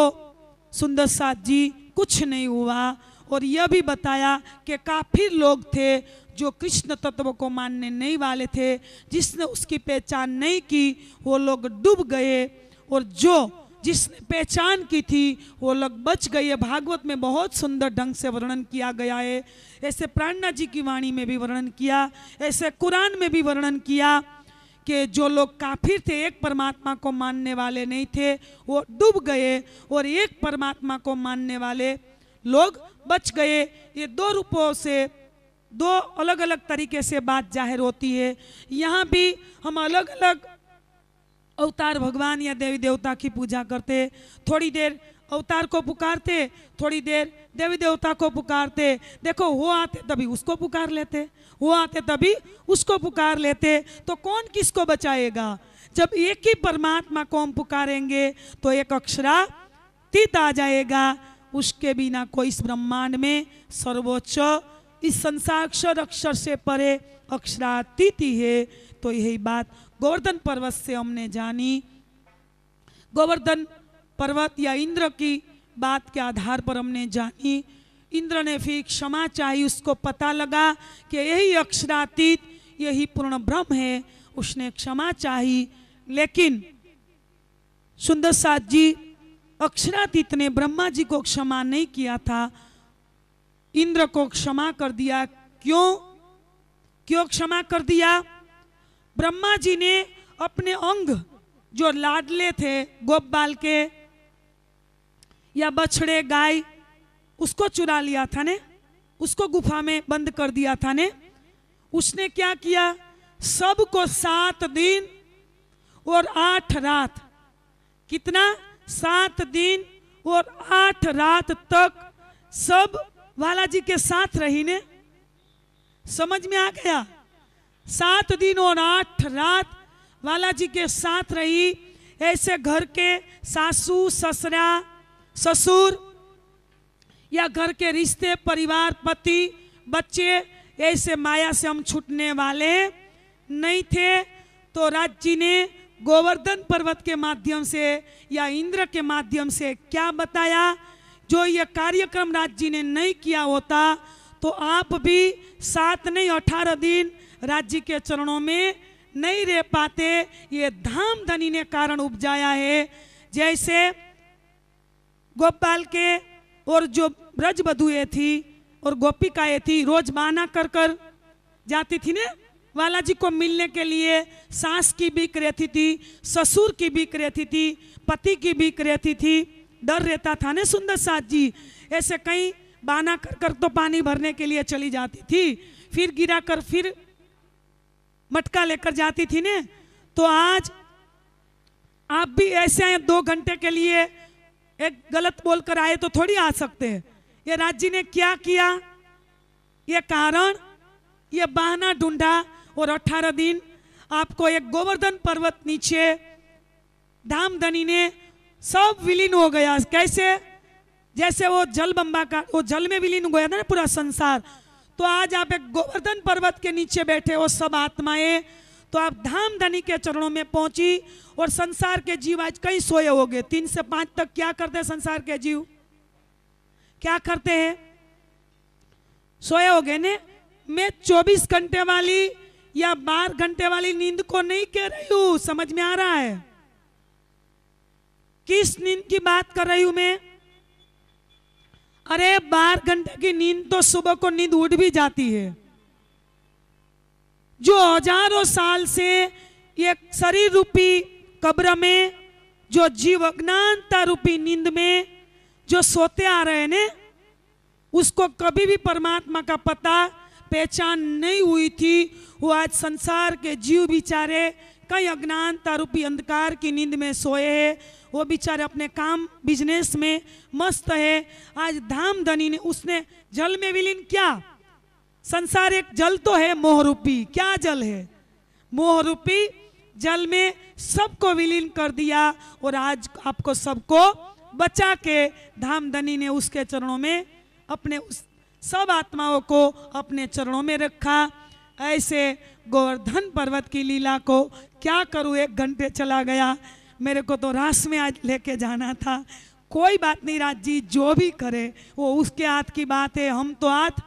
सुंदर साथ जी कुछ नहीं हुआ और यह भी बताया कि काफ़ी लोग थे जो कृष्ण तत्व को मानने नहीं वाले थे जिसने उसकी पहचान नहीं की वो लोग डूब गए और जो जिसने पहचान की थी वो लोग बच गए है भागवत में बहुत सुंदर ढंग से वर्णन किया गया है ऐसे प्राणना जी की वाणी में भी वर्णन किया ऐसे कुरान में भी वर्णन किया कि जो लोग काफिर थे एक परमात्मा को मानने वाले नहीं थे वो डूब गए और एक परमात्मा को मानने वाले लोग बच गए ये दो रूपों से दो अलग अलग तरीके से बात जाहिर होती है यहाँ भी हम अलग अलग अवतार भगवान या देवी देवता की पूजा करते थोड़ी देर अवतार को पुकारते थोड़ी देर देवी देवता को पुकारते देखो वो आते तभी उसको पुकार लेते वो आते तभी उसको पुकार लेते तो कौन किसको बचाएगा जब एक ही परमात्मा को हम पुकारेंगे तो एक अक्षरा तीत आ जाएगा उसके बिना कोई इस ब्रह्मांड में सर्वोच्च इस संसाक्षर अक्षर से परे अक्षरा तीति है तो यही बात गोवर्धन पर्वत से हमने जानी गोवर्धन पर्वत या इंद्र की बात के आधार पर हमने जानी इंद्र ने फिर क्षमा चाही उसको पता लगा कि यही अक्षरातीत यही पूर्ण ब्रह्म है उसने क्षमा चाही लेकिन सुंदर साथ जी अक्षरातीत ने ब्रह्मा जी को क्षमा नहीं किया था इंद्र को क्षमा कर दिया क्यों क्यों क्षमा कर दिया ब्रह्मा जी ने अपने अंग जो लाडले थे गोप बाल के या बछड़े गाय उसको चुरा लिया था ने उसको गुफा में बंद कर दिया था ने उसने क्या किया सबको सात दिन और आठ रात कितना सात दिन और आठ रात तक सब बालाजी के साथ रही ने समझ में आ गया सात दिन और आठ रात वाला जी के साथ रही ऐसे घर के सासू ससरा ससुर या घर के रिश्ते परिवार पति बच्चे ऐसे माया से हम छूटने वाले नहीं थे तो राज जी ने गोवर्धन पर्वत के माध्यम से या इंद्र के माध्यम से क्या बताया जो ये कार्यक्रम राज जी ने नहीं किया होता तो आप भी सात नहीं अठारह दिन राज्य के चरणों में नहीं रह पाते ये धाम धनी ने कारण उपजाया है जैसे गोपाल के और जो ब्रज बधुए थी और गोपिकाएं थी रोज माना कर कर जाती थी ने वाला जी को मिलने के लिए सास की बीक रहती थी ससुर की बीक रहती थी पति की बीक रहती थी डर रहता था ना सुंदर साथ जी ऐसे कहीं बाना कर कर तो पानी भरने के लिए चली जाती थी फिर गिरा कर फिर मटका लेकर जाती थी ने तो आज आप भी ऐसे आए दो घंटे के लिए एक गलत बोलकर आए तो थोड़ी आ सकते हैं ये राज्य ने क्या किया ये कारण ये बहाना ढूंढा और अठारह दिन आपको एक गोवर्धन पर्वत नीचे धाम धनी ने सब विलीन हो गया कैसे जैसे वो जल बम्बा का वो जल में विलीन हो गया था ना पूरा संसार तो आज आप एक गोवर्धन पर्वत के नीचे बैठे हो सब आत्माएं तो आप धाम धनी के चरणों में पहुंची और संसार के जीव आज कई सोए हो गए तीन से पांच तक क्या करते हैं संसार के जीव क्या करते हैं सोए हो गए ने मैं चौबीस घंटे वाली या बारह घंटे वाली नींद को नहीं कह रही हूं समझ में आ रहा है किस नींद की बात कर रही हूं मैं अरे बारह घंटे की नींद तो सुबह को नींद उठ भी जाती है जो हजारों साल से ये शरीर रूपी कब्र में जो जीव अज्ञानता रूपी नींद में जो सोते आ रहे ने उसको कभी भी परमात्मा का पता पहचान नहीं हुई थी वो आज संसार के जीव बिचारे कई अज्ञानता रूपी अंधकार की नींद में सोए हैं वो बेचारे अपने काम बिजनेस में मस्त है आज धाम धनी ने उसने जल में विलीन क्या संसार एक जल तो है मोहरूपी क्या जल है मोहरूपी जल में सबको विलीन कर दिया और आज आपको सबको बचा के धाम धनी ने उसके चरणों में अपने उस सब आत्माओं को अपने चरणों में रखा ऐसे गोवर्धन पर्वत की लीला को क्या करूँ एक घंटे चला गया मेरे को तो रास में आज लेके जाना था कोई बात नहीं राज जी जो भी करे वो उसके हाथ की बात है हम तो हाथ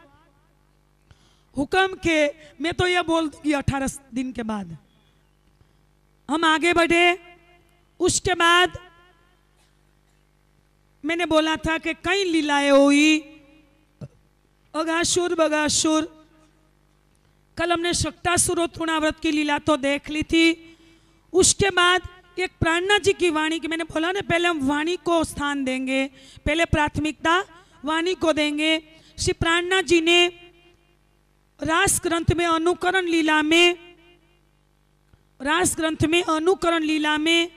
हुक्म के मैं तो ये बोल दूंगी अठारह दिन के बाद हम आगे बढ़े उसके बाद मैंने बोला था कि कई लीलाएं हुई अगासुर बगासुर कल हमने शक्तासुर सुरो तृणाव्रत की लीला तो देख ली थी उसके बाद एक प्राणना जी की वाणी की मैंने बोला ना पहले हम वाणी को स्थान देंगे पहले प्राथमिकता वाणी को देंगे श्री प्राणना जी ने रास ग्रंथ में अनुकरण लीला में रास ग्रंथ में अनुकरण लीला में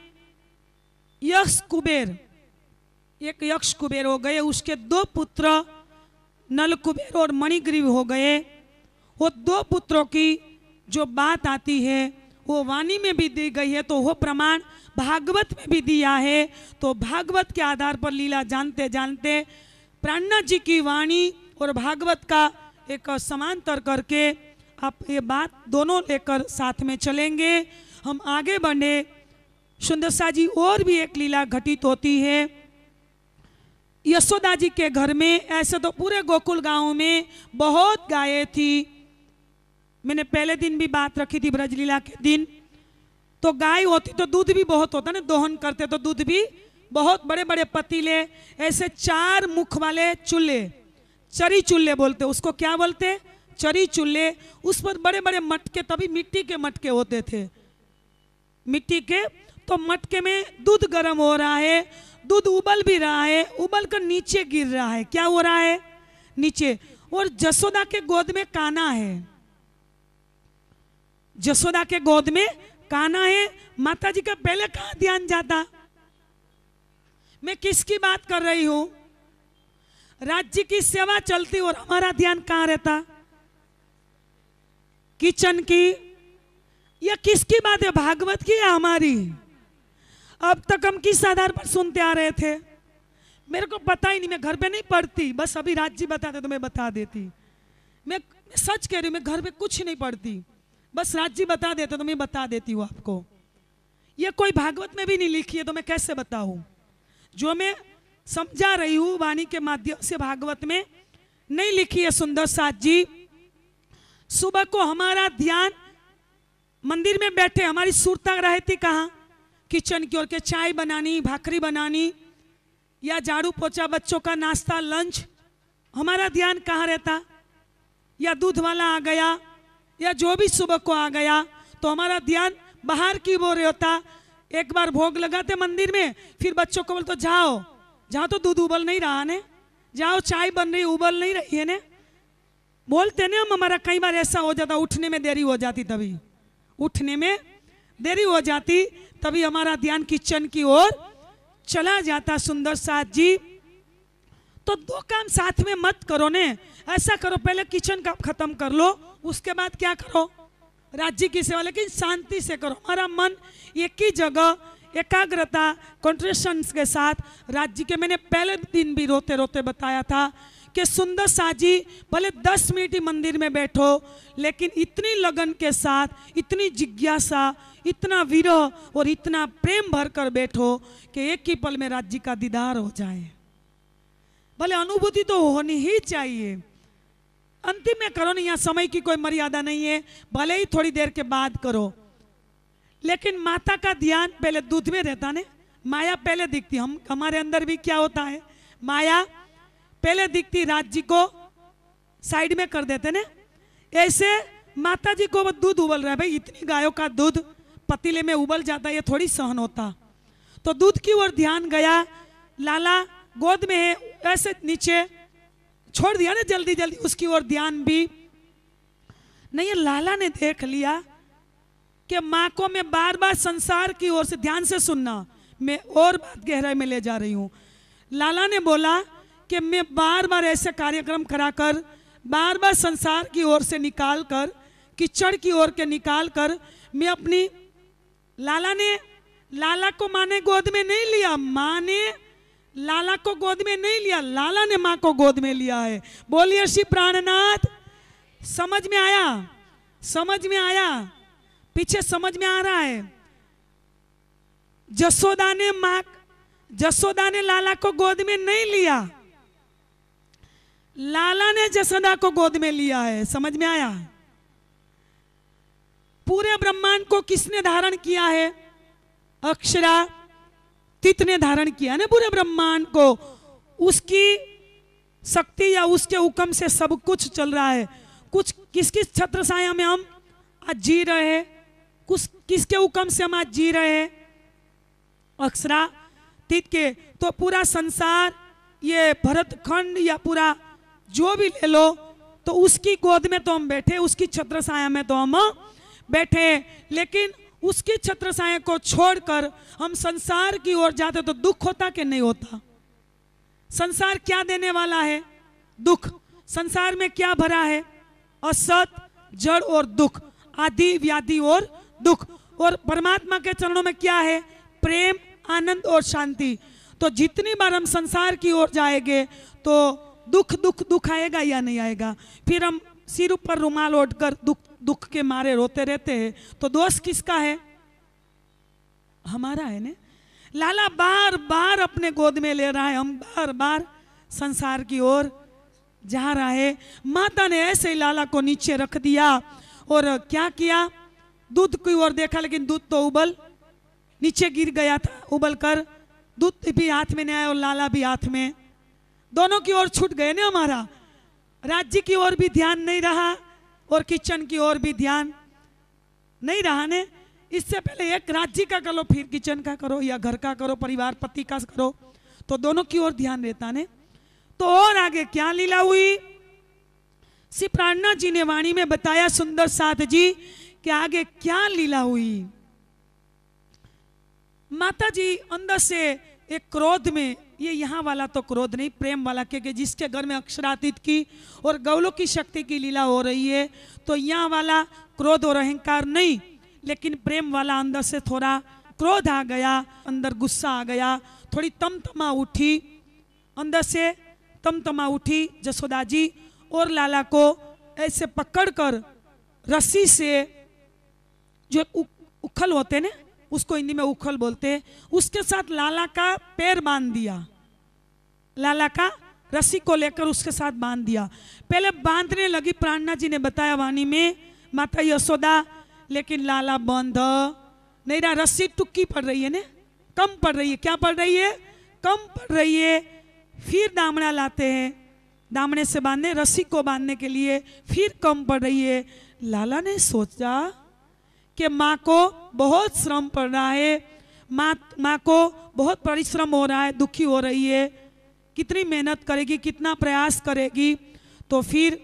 यक्ष कुबेर एक यक्ष कुबेर हो गए उसके दो पुत्र नल कुबेर और मणिग्रीव हो गए वो दो पुत्रों की जो बात आती है वो वाणी में भी दी गई है तो वो प्रमाण भागवत में भी दिया है तो भागवत के आधार पर लीला जानते जानते प्राणनाथ जी की वाणी और भागवत का एक समांतर करके आप ये बात दोनों लेकर साथ में चलेंगे हम आगे बढ़े सुंदर शाह जी और भी एक लीला घटित होती है यशोदा जी के घर में ऐसे तो पूरे गोकुल गांव में बहुत गायें थी मैंने पहले दिन भी बात रखी थी ब्रजलीला के दिन तो गाय होती तो दूध भी बहुत होता ना दोहन करते तो दूध भी बहुत बड़े बड़े पतीले ऐसे चार मुख वाले चूल्हे चरी चूल्हे बोलते उसको क्या बोलते चरी चूल्हे उस पर बड़े बड़े मटके तभी मिट्टी के मटके होते थे मिट्टी के तो मटके में दूध गर्म हो रहा है दूध उबल भी रहा है उबल कर नीचे गिर रहा है क्या हो रहा है नीचे और जसोदा के गोद में काना है जसोदा के गोद में काना है माता जी का पहले कहा ध्यान जाता मैं किसकी बात कर रही हूं राज्य की सेवा चलती और हमारा ध्यान कहां रहता किचन की यह किसकी बात है भागवत की या हमारी अब तक हम किस आधार पर सुनते आ रहे थे मेरे को पता ही नहीं मैं घर पे नहीं पढ़ती बस अभी राज्य बताते तो मैं बता देती मैं, मैं सच कह रही हूँ मैं घर पे कुछ नहीं पढ़ती बस राज जी बता देते तो मैं बता देती हूँ आपको ये कोई भागवत में भी नहीं लिखी है तो मैं कैसे बताऊ जो मैं समझा रही हूं वाणी के माध्यम से भागवत में नहीं लिखी है सुंदर साथ जी सुबह को हमारा ध्यान मंदिर में बैठे हमारी सुरता रहती कहाँ किचन की ओर के चाय बनानी भाखरी बनानी या झाड़ू पोछा बच्चों का नाश्ता लंच हमारा ध्यान कहाँ रहता या दूध वाला आ गया या जो भी सुबह को आ गया तो हमारा ध्यान बाहर की बोर होता एक बार भोग लगाते मंदिर में फिर बच्चों को बोल तो जाओ जाओ तो दूध उबल नहीं रहा ने जाओ चाय बन रही उबल नहीं रही है ने बोलते ना हम हमारा कई बार ऐसा हो जाता उठने में देरी हो जाती तभी उठने में देरी हो जाती तभी हमारा ध्यान किचन की ओर चला जाता सुंदर सात जी तो दो काम साथ में मत करो ने ऐसा करो पहले किचन का खत्म कर लो उसके बाद क्या करो राज्य की सेवा लेकिन शांति से करो हमारा मन एक ही जगह एकाग्रता कॉन्ट्रेशन के साथ राज्य के मैंने पहले दिन भी रोते रोते बताया था कि सुंदर साजी भले दस मिनट ही मंदिर में बैठो लेकिन इतनी लगन के साथ इतनी जिज्ञासा इतना विरह और इतना प्रेम भर कर बैठो कि एक ही पल में राज्य का दीदार हो जाए भले अनुभूति तो होनी ही चाहिए अंतिम में करो नहीं यहाँ समय की कोई मर्यादा नहीं है भले ही थोड़ी देर के बाद करो लेकिन माता का ध्यान पहले दूध में रहता ने माया पहले दिखती हम हमारे अंदर भी क्या होता है माया पहले दिखती राज जी को साइड में कर देते ने ऐसे माता जी को दूध उबल रहा है भाई इतनी गायों का दूध पतीले में उबल जाता है थोड़ी सहन होता तो दूध की ओर ध्यान गया लाला गोद में है ऐसे नीचे छोड़ दिया ना जल्दी जल्दी उसकी ओर ध्यान भी नहीं लाला ने देख लिया कि माँ को मैं बार बार संसार की ओर से ध्यान से सुनना मैं और बात गहराई में ले जा रही हूँ लाला ने बोला कि मैं बार बार ऐसे कार्यक्रम कराकर बार बार संसार की ओर से निकाल कर किचड़ की ओर के निकाल कर मैं अपनी लाला ने लाला को माँ ने गोद में नहीं लिया माँ ने लाला को गोद में नहीं लिया लाला ने माँ को गोद में लिया है बोलिए श्री प्राणनाथ समझ में आया समझ में आया पीछे समझ में आ रहा है जसोदा ने माँ जसोदा ने लाला को गोद में नहीं लिया लाला ने जसोदा को गोद में लिया है समझ में आया पूरे ब्रह्मांड को किसने धारण किया है अक्षरा तित ने धारण किया ना पूरे ब्रह्मांड को उसकी शक्ति या उसके हुक्म से सब कुछ चल रहा है कुछ किस किस छत्र छाया में हम आज जी रहे हैं कुछ किसके हुक्म से हम आज जी रहे हैं अक्षरा तीत के तो पूरा संसार ये भरत खंड या पूरा जो भी ले लो तो उसकी गोद में तो हम बैठे उसकी छत्र छाया में तो हम बैठे लेकिन उसकी छत्र को छोड़कर हम संसार की ओर जाते तो दुख होता कि नहीं होता संसार क्या देने वाला है दुख संसार में क्या भरा है असत जड़ और दुख आदि व्याधि और दुख और परमात्मा के चरणों में क्या है प्रेम आनंद और शांति तो जितनी बार हम संसार की ओर जाएंगे तो दुख दुख दुख आएगा या नहीं आएगा फिर हम सिर ऊपर रुमाल ओढ़कर दुख दुख के मारे रोते रहते हैं तो दोष किसका है हमारा है ने लाला बार बार अपने गोद में ले रहा है हम बार बार संसार की ओर जा रहा है माता ने ऐसे ही लाला को नीचे रख दिया और क्या किया दूध की ओर देखा लेकिन दूध तो उबल नीचे गिर गया था उबल कर दूध भी हाथ में नहीं आया और लाला भी हाथ में दोनों की ओर छूट गए ना हमारा राज्य की ओर भी ध्यान नहीं रहा और किचन की ओर भी ध्यान नहीं रहा ने इससे पहले एक राज्य का करो फिर किचन का करो या घर का करो परिवार पति का करो तो दोनों की ओर ध्यान रहता ने तो और आगे क्या लीला हुई श्री प्राणनाथ जी ने वाणी में बताया सुंदर साध जी कि आगे क्या लीला हुई माता जी अंदर से एक क्रोध में ये यहाँ वाला तो क्रोध नहीं प्रेम वाला क्योंकि जिसके घर में अक्षरातीत की और गौलों की शक्ति की लीला हो रही है तो यहाँ वाला क्रोध और अहंकार नहीं लेकिन प्रेम वाला अंदर से थोड़ा क्रोध आ गया अंदर गुस्सा आ गया थोड़ी तमतमा उठी अंदर से तमतमा उठी जसोदा जी और लाला को ऐसे पकड़कर रस्सी से जो उखल होते ना उसको हिंदी में उखल बोलते उसके साथ लाला का पैर बांध दिया लाला का रस्सी को लेकर उसके साथ बांध दिया पहले बांधने लगी प्राणना जी ने बताया वाणी में माता यशोदा लेकिन लाला बंद नहीं रहा रस्सी टुक्की पड़ रही है ने कम पड़ रही है क्या पड़ रही है कम पड़ रही है फिर दामड़ा लाते हैं दामड़े से बांधने रस्सी को बांधने के लिए फिर कम पड़ रही है लाला ने सोचा कि माँ को बहुत श्रम पड़ रहा है माँ माँ को बहुत परिश्रम हो रहा है दुखी हो रही है कितनी मेहनत करेगी कितना प्रयास करेगी तो फिर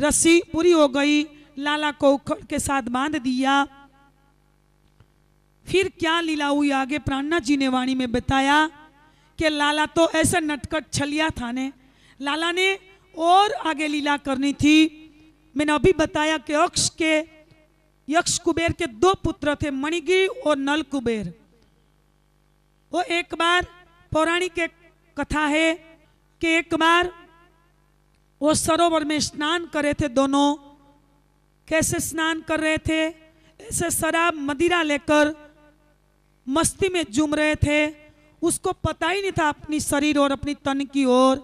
रस्सी पूरी हो गई लाला को उखड़ के साथ बांध दिया फिर क्या लीला हुई आगे प्राणना जी ने वाणी में बताया कि लाला तो ऐसा नटकट छलिया था ने लाला ने और आगे लीला करनी थी मैंने अभी बताया कि अक्ष के यक्ष कुबेर के दो पुत्र थे मणिगिरी और नल कुबेर वो एक बार पौराणिक कथा है कि एक बार वो सरोवर में स्नान कर रहे थे दोनों कैसे स्नान कर रहे थे ऐसे शराब मदिरा लेकर मस्ती में जुम रहे थे उसको पता ही नहीं था अपनी शरीर और अपनी तन की ओर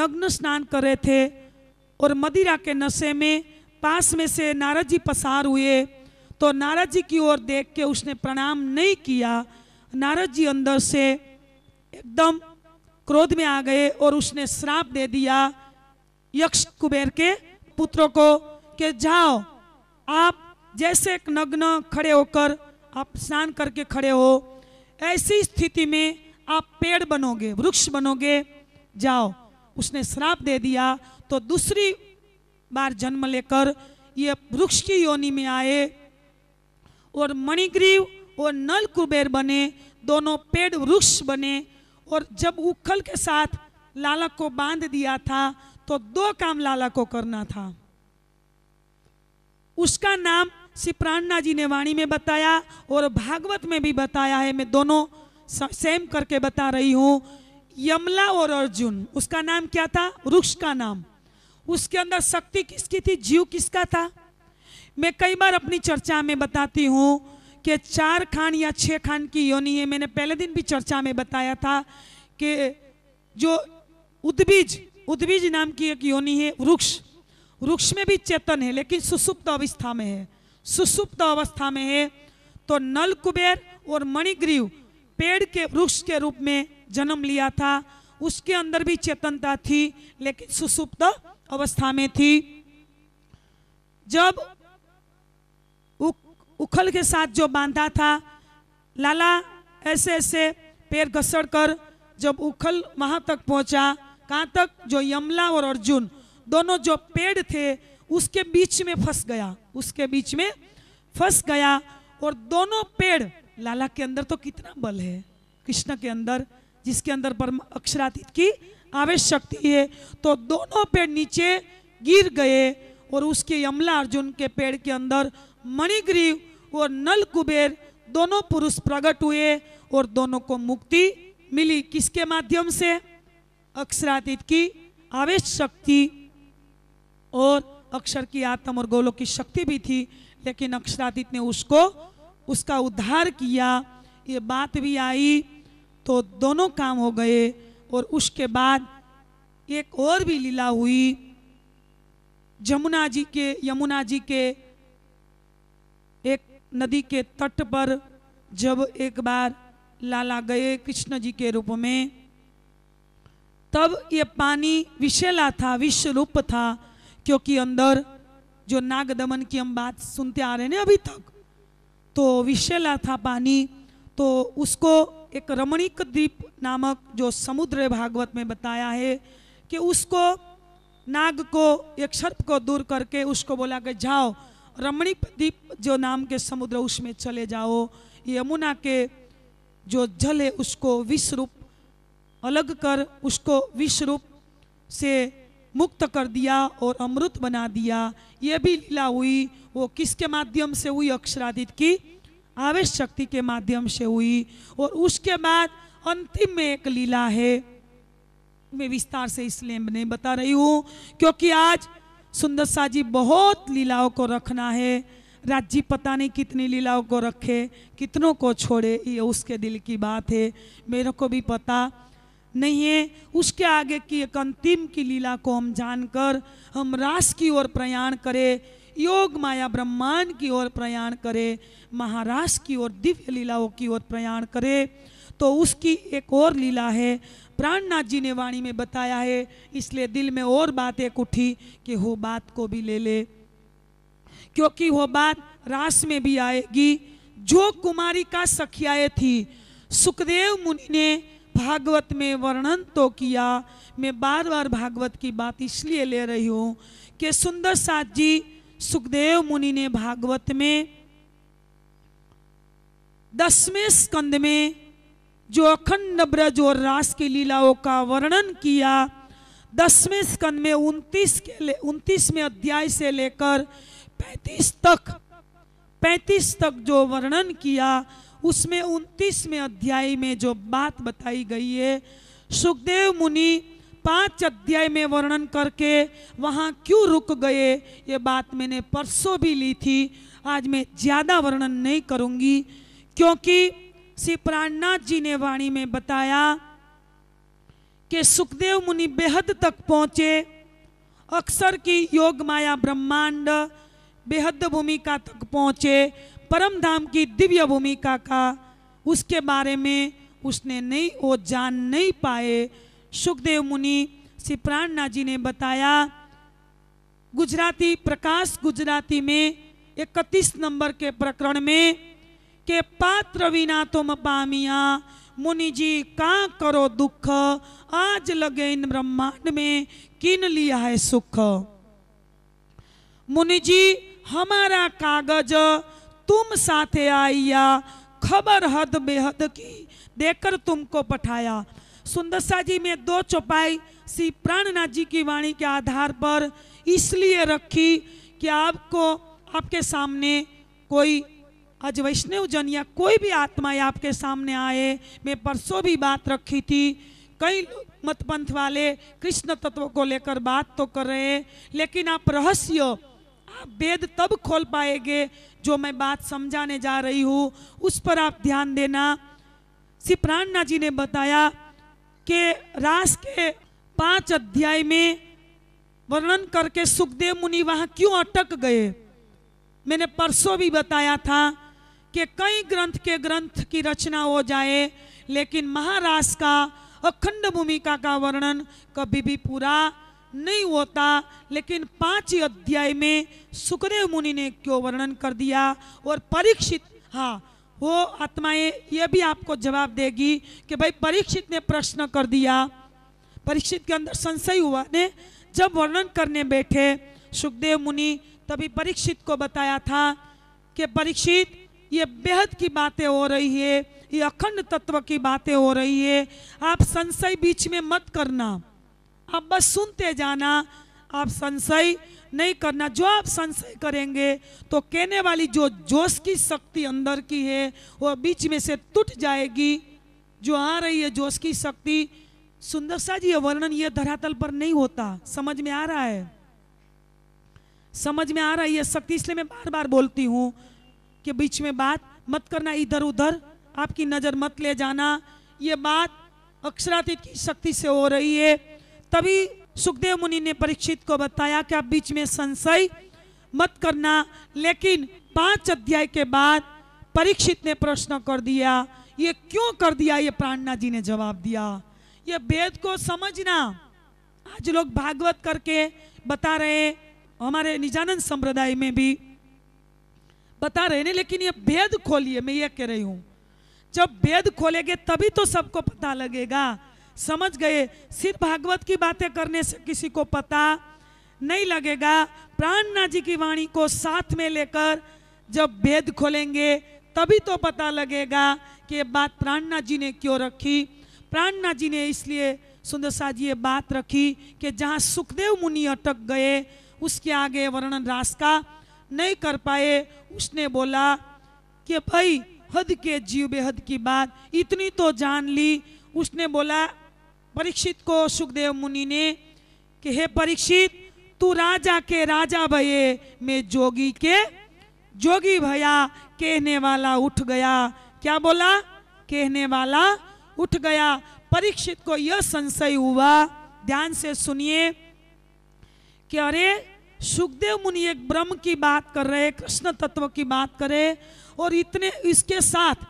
नग्न स्नान कर रहे थे और मदिरा के नशे में पास में से नारद जी पसार हुए तो नारद जी की ओर देख के उसने प्रणाम नहीं किया नारद जी अंदर से एकदम क्रोध में आ गए और उसने श्राप दे दिया यक्ष कुबेर के पुत्रों को कि जाओ आप जैसे एक नग्न खड़े होकर आप स्नान करके खड़े हो ऐसी स्थिति में आप पेड़ बनोगे वृक्ष बनोगे जाओ उसने श्राप दे दिया तो दूसरी बार जन्म लेकर ये वृक्ष की योनि में आए और मणिग्रीव और नल कुबेर बने दोनों पेड़ वृक्ष बने और जब उखल के साथ लालक को बांध दिया था तो दो काम लाला को करना था उसका नाम श्री प्राणना जी ने वाणी में बताया और भागवत में भी बताया है मैं दोनों सेम करके बता रही हूँ यमला और अर्जुन उसका नाम क्या था वृक्ष का नाम उसके अंदर शक्ति किसकी थी जीव किसका था मैं कई बार अपनी चर्चा में बताती हूँ कि चार खान या छः खान की योनि है मैंने पहले दिन भी चर्चा में बताया था कि जो उद्बीज उद्बीज नाम की एक योनि है वृक्ष वृक्ष में भी चेतन है लेकिन सुसुप्त अवस्था में है सुसुप्त अवस्था में है तो नल कुबेर और मणिग्रीव पेड़ के वृक्ष के रूप में जन्म लिया था उसके अंदर भी चेतनता थी लेकिन सुसुप्त अवस्था में थी जब उ, उखल के साथ जो बांधा था लाला ऐसे ऐसे पैर घसड़ कर जब उखल वहां तक पहुंचा कहाँ तक जो यमला और अर्जुन दोनों जो पेड़ थे उसके बीच में फंस गया उसके बीच में फंस गया और दोनों पेड़ लाला के अंदर तो कितना बल है कृष्ण के अंदर जिसके अंदर अक्षरातीत की आवश्यक थी तो दोनों पेड़ नीचे गिर गए और उसके यमला अर्जुन के पेड़ के अंदर मणिग्रीव और नल कुबेर दोनों पुरुष प्रकट हुए और दोनों को मुक्ति मिली किसके माध्यम से अक्षरातीत की आवेश शक्ति और अक्षर की आत्म और गोलों की शक्ति भी थी लेकिन अक्षरातीत ने उसको उसका उद्धार किया ये बात भी आई तो दोनों काम हो गए और उसके बाद एक और भी लीला हुई जमुना जी के यमुना जी के एक नदी के तट पर जब एक बार लाला गए कृष्ण जी के रूप में तब ये पानी विषैला था विश्व रूप था क्योंकि अंदर जो नाग दमन की हम बात सुनते आ रहे हैं अभी तक तो विषैला था पानी तो उसको एक रमणीक द्वीप नामक जो समुद्र भागवत में बताया है कि उसको नाग को एक सर्प को दूर करके उसको बोला कि जाओ रमणीक द्वीप जो नाम के समुद्र उसमें चले जाओ यमुना के जो जल है उसको विष रूप अलग कर उसको विष रूप से मुक्त कर दिया और अमृत बना दिया ये भी लीला हुई वो किसके माध्यम से हुई अक्षराधित की आवेश शक्ति के माध्यम से हुई और उसके बाद अंतिम में एक लीला है मैं विस्तार से इसलिए नहीं बता रही हूँ क्योंकि आज सुंदर शाह जी बहुत लीलाओं को रखना है राज्य पता नहीं कितनी लीलाओं को रखे कितनों को छोड़े ये उसके दिल की बात है मेरे को भी पता नहीं है उसके आगे की एक अंतिम की लीला को हम जानकर हम रास की ओर प्रयाण करें योग माया ब्रह्मांड की ओर प्रयाण करे महाराज की ओर दिव्य लीलाओं की ओर प्रयाण करे तो उसकी एक और लीला है प्राणनाथ जी ने वाणी में बताया है इसलिए दिल में और बात एक उठी कि वो बात को भी ले ले क्योंकि वो बात रास में भी आएगी जो कुमारी का सखियाए थी सुखदेव मुनि ने भागवत में वर्णन तो किया मैं बार बार भागवत की बात इसलिए ले रही हूँ कि सुंदर साथ जी सुखदेव मुनि ने भागवत में दसवें स्कंद में जो अखंड ब्रज और रास की लीलाओं का वर्णन किया दसवें स्कंद में उनतीस के उन्तीसवें अध्याय से लेकर पैंतीस तक पैंतीस तक जो वर्णन किया उसमें उनतीसवें अध्याय में जो बात बताई गई है सुखदेव मुनि पांच अध्याय में वर्णन करके वहाँ क्यों रुक गए ये बात मैंने परसों भी ली थी आज मैं ज़्यादा वर्णन नहीं करूँगी क्योंकि श्री प्राणनाथ जी ने वाणी में बताया कि सुखदेव मुनि बेहद तक पहुँचे अक्सर की योग माया ब्रह्मांड बेहद भूमिका तक पहुँचे परम धाम की दिव्य भूमिका का उसके बारे में उसने नहीं वो जान नहीं पाए सुखदेव मुनि श्री प्राणनाथ जी ने बताया गुजराती प्रकाश गुजराती में इकतीस नंबर के प्रकरण में के पात्र विना तुम पामिया मुनि जी का करो दुख आज लगे इन ब्रह्मांड में किन लिया है सुख मुनि जी हमारा कागज तुम साथे आईया खबर हद बेहद की देकर तुमको पठाया सुंदरसा जी में दो चौपाई श्री प्राणनाथ जी की वाणी के आधार पर इसलिए रखी कि आपको आपके सामने कोई आज वैष्णव जन या कोई भी आत्मा आपके सामने आए मैं परसों भी बात रखी थी कई मत पंथ वाले कृष्ण तत्व को लेकर बात तो कर रहे हैं लेकिन आप रहस्य आप वेद तब खोल पाएंगे जो मैं बात समझाने जा रही हूँ उस पर आप ध्यान देना श्री प्राणनाथ जी ने बताया के रास के पांच अध्याय में वर्णन करके सुखदेव मुनि वहां क्यों अटक गए मैंने परसों भी बताया था कि कई ग्रंथ के ग्रंथ की रचना हो जाए लेकिन महारास का अखंड भूमिका का वर्णन कभी भी पूरा नहीं होता लेकिन पांच अध्याय में सुखदेव मुनि ने क्यों वर्णन कर दिया और परीक्षित हाँ वो आत्माएं ये भी आपको जवाब देगी कि भाई परीक्षित ने प्रश्न कर दिया परीक्षित के अंदर संशय हुआ ने जब वर्णन करने बैठे सुखदेव मुनि तभी परीक्षित को बताया था कि परीक्षित ये बेहद की बातें हो रही है ये अखंड तत्व की बातें हो रही है आप संशय बीच में मत करना आप बस सुनते जाना आप संशय नहीं करना जो आप संशय करेंगे तो कहने वाली जो जोश की शक्ति अंदर की है वह बीच में से टूट जाएगी जो आ रही है जोश की शक्ति सुंदर सा जी वर्णन ये धरातल पर नहीं होता समझ में आ रहा है समझ में आ रहा है यह शक्ति इसलिए मैं बार बार बोलती हूँ कि बीच में बात मत करना इधर उधर आपकी नज़र मत ले जाना ये बात अक्षरातीत की शक्ति से हो रही है तभी सुखदेव मुनि ने परीक्षित को बताया कि आप बीच में संशय मत करना लेकिन पांच अध्याय के बाद परीक्षित ने प्रश्न कर दिया ये क्यों कर दिया ये प्राणना जी ने जवाब दिया ये वेद को समझना आज लोग भागवत करके बता रहे हमारे निजानंद संप्रदाय में भी बता रहे ने लेकिन ये भेद खोलिए मैं ये कह रही हूं जब भेद खोलेंगे तभी तो सबको पता लगेगा समझ गए सिर्फ भागवत की बातें करने से किसी को पता नहीं लगेगा प्राणना जी की वाणी को साथ में लेकर जब भेद खोलेंगे तभी तो पता लगेगा कि ये बात प्राणना जी ने क्यों रखी प्राणना जी ने इसलिए सुंदर शाह जी ये बात रखी कि जहाँ सुखदेव मुनि अटक गए उसके आगे वर्णन रास का नहीं कर पाए उसने बोला कि भाई हद के जीव बेहद की बात इतनी तो जान ली उसने बोला परीक्षित को सुखदेव मुनि ने कि हे परीक्षित तू राजा के राजा भये मैं जोगी के जोगी भया कहने वाला उठ गया क्या बोला कहने वाला उठ गया परीक्षित को यह संशय हुआ ध्यान से सुनिए कि अरे सुखदेव मुनि एक ब्रह्म की बात कर रहे कृष्ण तत्व की बात करे और इतने इसके साथ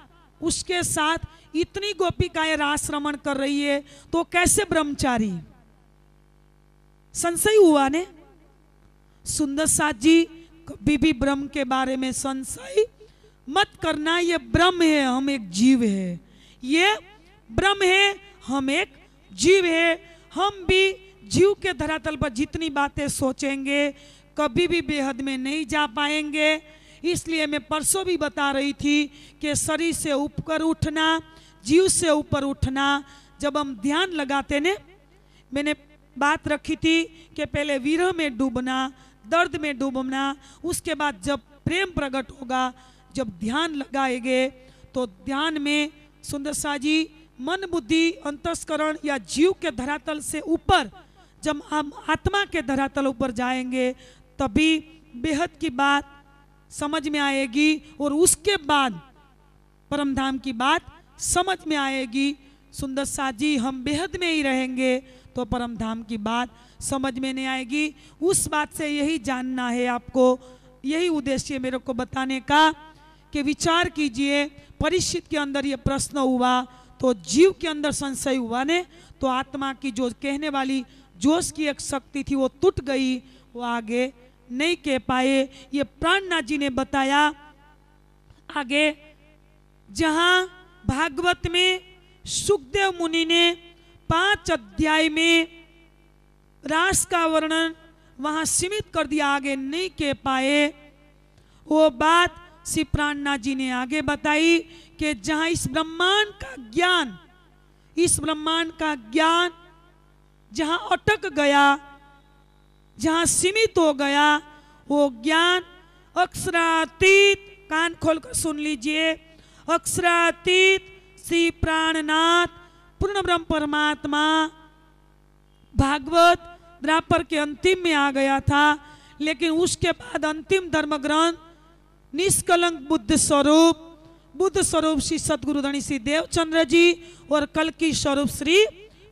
उसके साथ इतनी गोपिकाएं रास रमन कर रही है तो कैसे ब्रह्मचारी संशय हुआ ने सुंदर सात जी कभी भी ब्रह्म के बारे में संशय मत करना ये ब्रह्म है हम एक जीव है ये ब्रह्म है हम एक जीव है हम भी जीव के धरातल पर जितनी बातें सोचेंगे कभी भी बेहद में नहीं जा पाएंगे इसलिए मैं परसों भी बता रही थी कि शरीर से उपकर उठना जीव से ऊपर उठना जब हम ध्यान लगाते ने मैंने बात रखी थी कि पहले विरह में डूबना दर्द में डूबना उसके बाद जब प्रेम प्रकट होगा जब ध्यान लगाएंगे तो ध्यान में सुंदर साजी मन बुद्धि अंतस्करण या जीव के धरातल से ऊपर जब हम आत्मा के धरातल ऊपर जाएंगे तभी बेहद की बात समझ में आएगी और उसके बाद परमधाम की बात समझ में आएगी सुंदर सा जी हम बेहद में ही रहेंगे तो परम धाम की बात समझ में नहीं आएगी उस बात से यही जानना है आपको यही उद्देश्य मेरे को बताने का कि विचार कीजिए परिषद के अंदर ये प्रश्न हुआ तो जीव के अंदर संशय हुआ ने तो आत्मा की जो कहने वाली जोश की एक शक्ति थी वो टूट गई वो आगे नहीं कह पाए ये प्राणनाथ जी ने बताया आगे जहां भागवत में सुखदेव मुनि ने पांच अध्याय में रास का वर्णन वहां सीमित कर दिया आगे नहीं कह पाए वो बात श्री प्राणनाथ जी ने आगे बताई कि जहां इस ब्रह्मांड का ज्ञान इस ब्रह्मांड का ज्ञान जहां अटक गया जहां सीमित हो गया वो ज्ञान अक्षरातीत कान खोलकर सुन लीजिए अक्षरातीत श्री प्राणनाथ पूर्ण ब्रह्म परमात्मा भागवत द्रापर के अंतिम में आ गया था लेकिन उसके बाद अंतिम धर्म ग्रंथ निष्कलंक बुद्ध स्वरूप बुद्ध स्वरूप श्री धनी श्री देवचंद्र जी और कल की स्वरूप श्री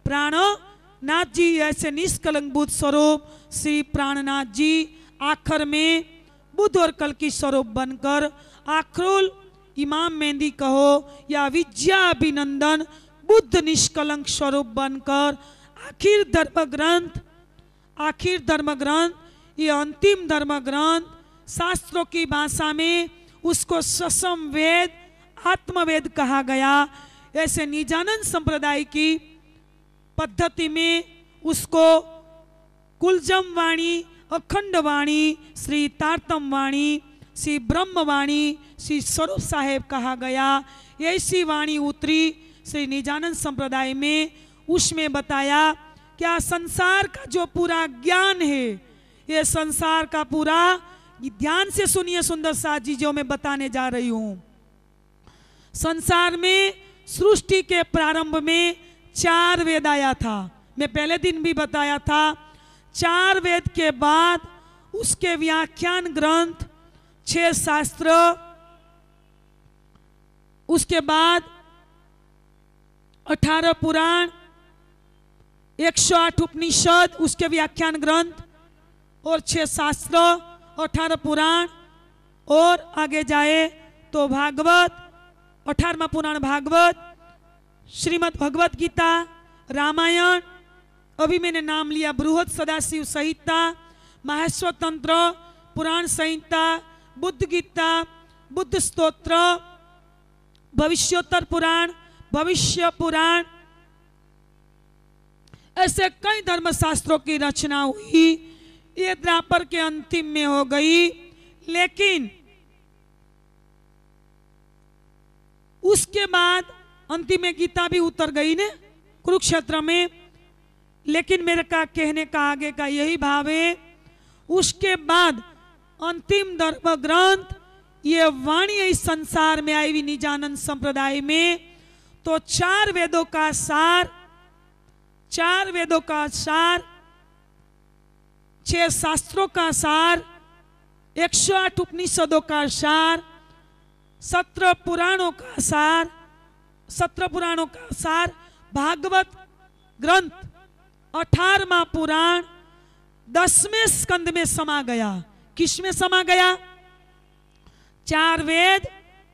प्राण नाथ जी ऐसे निष्कलंक बुद्ध स्वरूप श्री प्राणनाथ जी आखिर में बुद्ध और कल की स्वरूप बनकर आक्रोल इमाम मेहंदी कहो या विद्या अभिनंदन बुद्ध निष्कलंक स्वरूप बनकर आखिर धर्म ग्रंथ आखिर धर्म ग्रंथ ये अंतिम धर्म ग्रंथ शास्त्रों की भाषा में उसको ससम वेद आत्मवेद कहा गया ऐसे निजानंद संप्रदाय की पद्धति में उसको कुलजम वाणी अखंड वाणी श्री तारतम वाणी श्री ब्रह्मवाणी श्री स्वरूप साहेब कहा गया ऐसी वाणी उतरी श्री निजानंद संप्रदाय में उसमें बताया क्या संसार का जो पूरा ज्ञान है ये संसार का पूरा ध्यान से सुनिए सुंदर सा जी जो मैं बताने जा रही हूँ संसार में सृष्टि के प्रारंभ में चार वेद आया था मैं पहले दिन भी बताया था चार वेद के बाद उसके व्याख्यान ग्रंथ छह शास्त्र उसके बाद अठारह पुराण एक सौ आठ उपनिषद उसके व्याख्यान ग्रंथ और छह शास्त्र अठारह पुराण और आगे जाए तो भागवत अठारवा पुराण भागवत श्रीमद भगवत गीता रामायण अभी मैंने नाम लिया बृहद सदाशिव संहिता महेश्वर तंत्र पुराण संहिता बुद्ध गीता बुद्ध स्त्रोत्र भविष्योत्तर पुराण भविष्य पुराण ऐसे कई शास्त्रों की रचना हुई ये द्रापर के अंतिम में हो गई लेकिन उसके बाद अंतिम में गीता भी उतर गई ने कुरुक्षेत्र में लेकिन मेरे का कहने का आगे का यही भाव है उसके बाद अंतिम धर्म ग्रंथ ये वाणी इस संसार में आई हुई निजानंद संप्रदाय में तो चार वेदों का सार चार वेदों का सार छह शास्त्रों का सार एक सौ आठ उपनिषदों का सार सत्रह पुराणों का सार सत्रह पुराणों का सार भागवत ग्रंथ अठारवा पुराण दसवें स्कंद में समा गया किस में समा गया चार वेद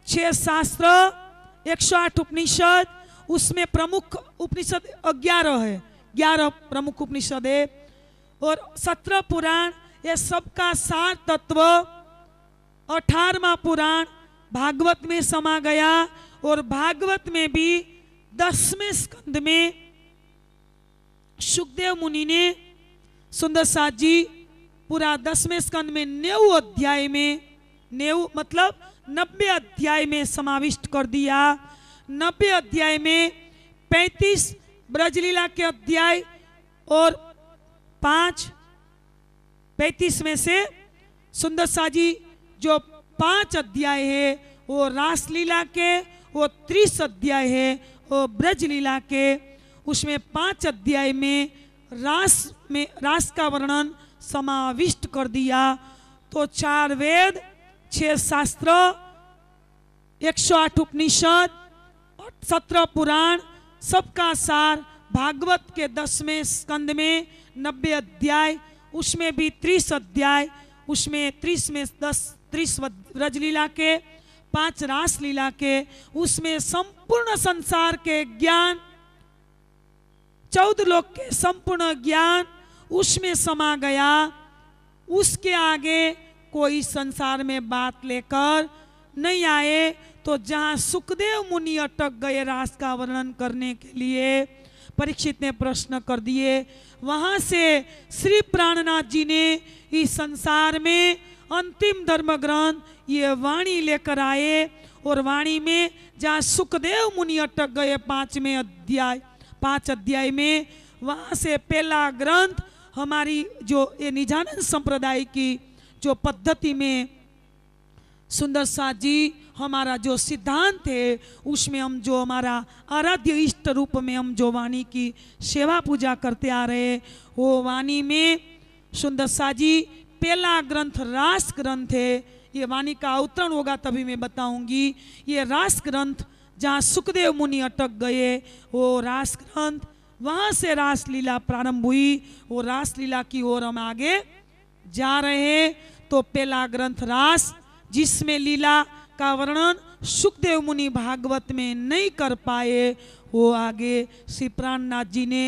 छह शास्त्र एक सौ आठ उपनिषद उसमें प्रमुख उपनिषद ग्यारह है ग्यारह प्रमुख उपनिषद है और सत्रह पुराण ये सबका सार तत्व अठारवा पुराण भागवत में समा गया और भागवत में भी दसवें स्कंद में सुखदेव मुनि ने सुंदर साथ जी पूरा दसवें स्कंद में नेव अध्याय में नेव मतलब नब्बे अध्याय में समाविष्ट कर दिया नब्बे अध्याय में पैंतीस ब्रजलीला के अध्याय और पांच पैंतीस में से सुंदर साजी जो पांच अध्याय है वो रासलीला के वो त्रिस अध्याय है वो ब्रजलीला के उसमें पांच अध्याय में रास में रास का वर्णन समाविष्ट कर दिया तो चार वेद छह शास्त्र एक सौ आठ उपनिषद और सत्रह पुराण सबका सार भागवत के दसवें स्कंद में नब्बे अध्याय उसमें भी त्रीस अध्याय उसमें त्रीस में दस त्रीस रजलीला के पांच रास लीला के उसमें संपूर्ण संसार के ज्ञान चौदह लोक के संपूर्ण ज्ञान उसमें समा गया उसके आगे कोई संसार में बात लेकर नहीं आए तो जहाँ सुखदेव मुनि अटक गए रास का वर्णन करने के लिए परीक्षित ने प्रश्न कर दिए वहाँ से श्री प्राणनाथ जी ने इस संसार में अंतिम धर्म ग्रंथ ये वाणी लेकर आए और वाणी में जहाँ सुखदेव मुनि अटक गए पाँचवें अध्याय पाँच अध्याय में वहाँ से पहला ग्रंथ हमारी जो ये निजानंद संप्रदाय की जो पद्धति में सुंदर साह जी हमारा जो सिद्धांत है उसमें हम जो हमारा आराध्य इष्ट रूप में हम जो वाणी की सेवा पूजा करते आ रहे वो वाणी में सुंदर साह जी पहला ग्रंथ रास ग्रंथ है ये वाणी का अवतरण होगा तभी मैं बताऊंगी ये रास ग्रंथ जहाँ सुखदेव मुनि अटक गए वो रास ग्रंथ वहां से रासलीला प्रारंभ हुई वो रासलीला की ओर हम आगे जा रहे हैं तो पहला ग्रंथ रास जिसमें लीला का वर्णन सुखदेव मुनि भागवत में नहीं कर पाए वो आगे श्री प्राणनाथ जी ने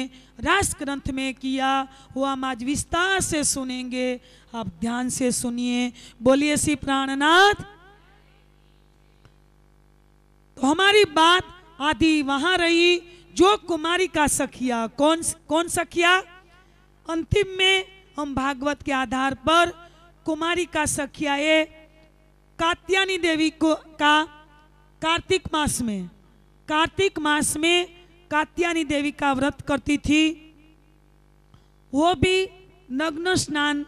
रास ग्रंथ में किया वो हम आज विस्तार से सुनेंगे आप ध्यान से सुनिए बोलिए श्री प्राणनाथ तो हमारी बात आधी वहां रही जो कुमारी का सखिया कौन कौन सखिया अंतिम में हम भागवत के आधार पर कुमारी का सखिया ये कात्यानी देवी को का कार्तिक मास में कार्तिक मास में कात्यानी देवी का व्रत करती थी वो भी नग्न स्नान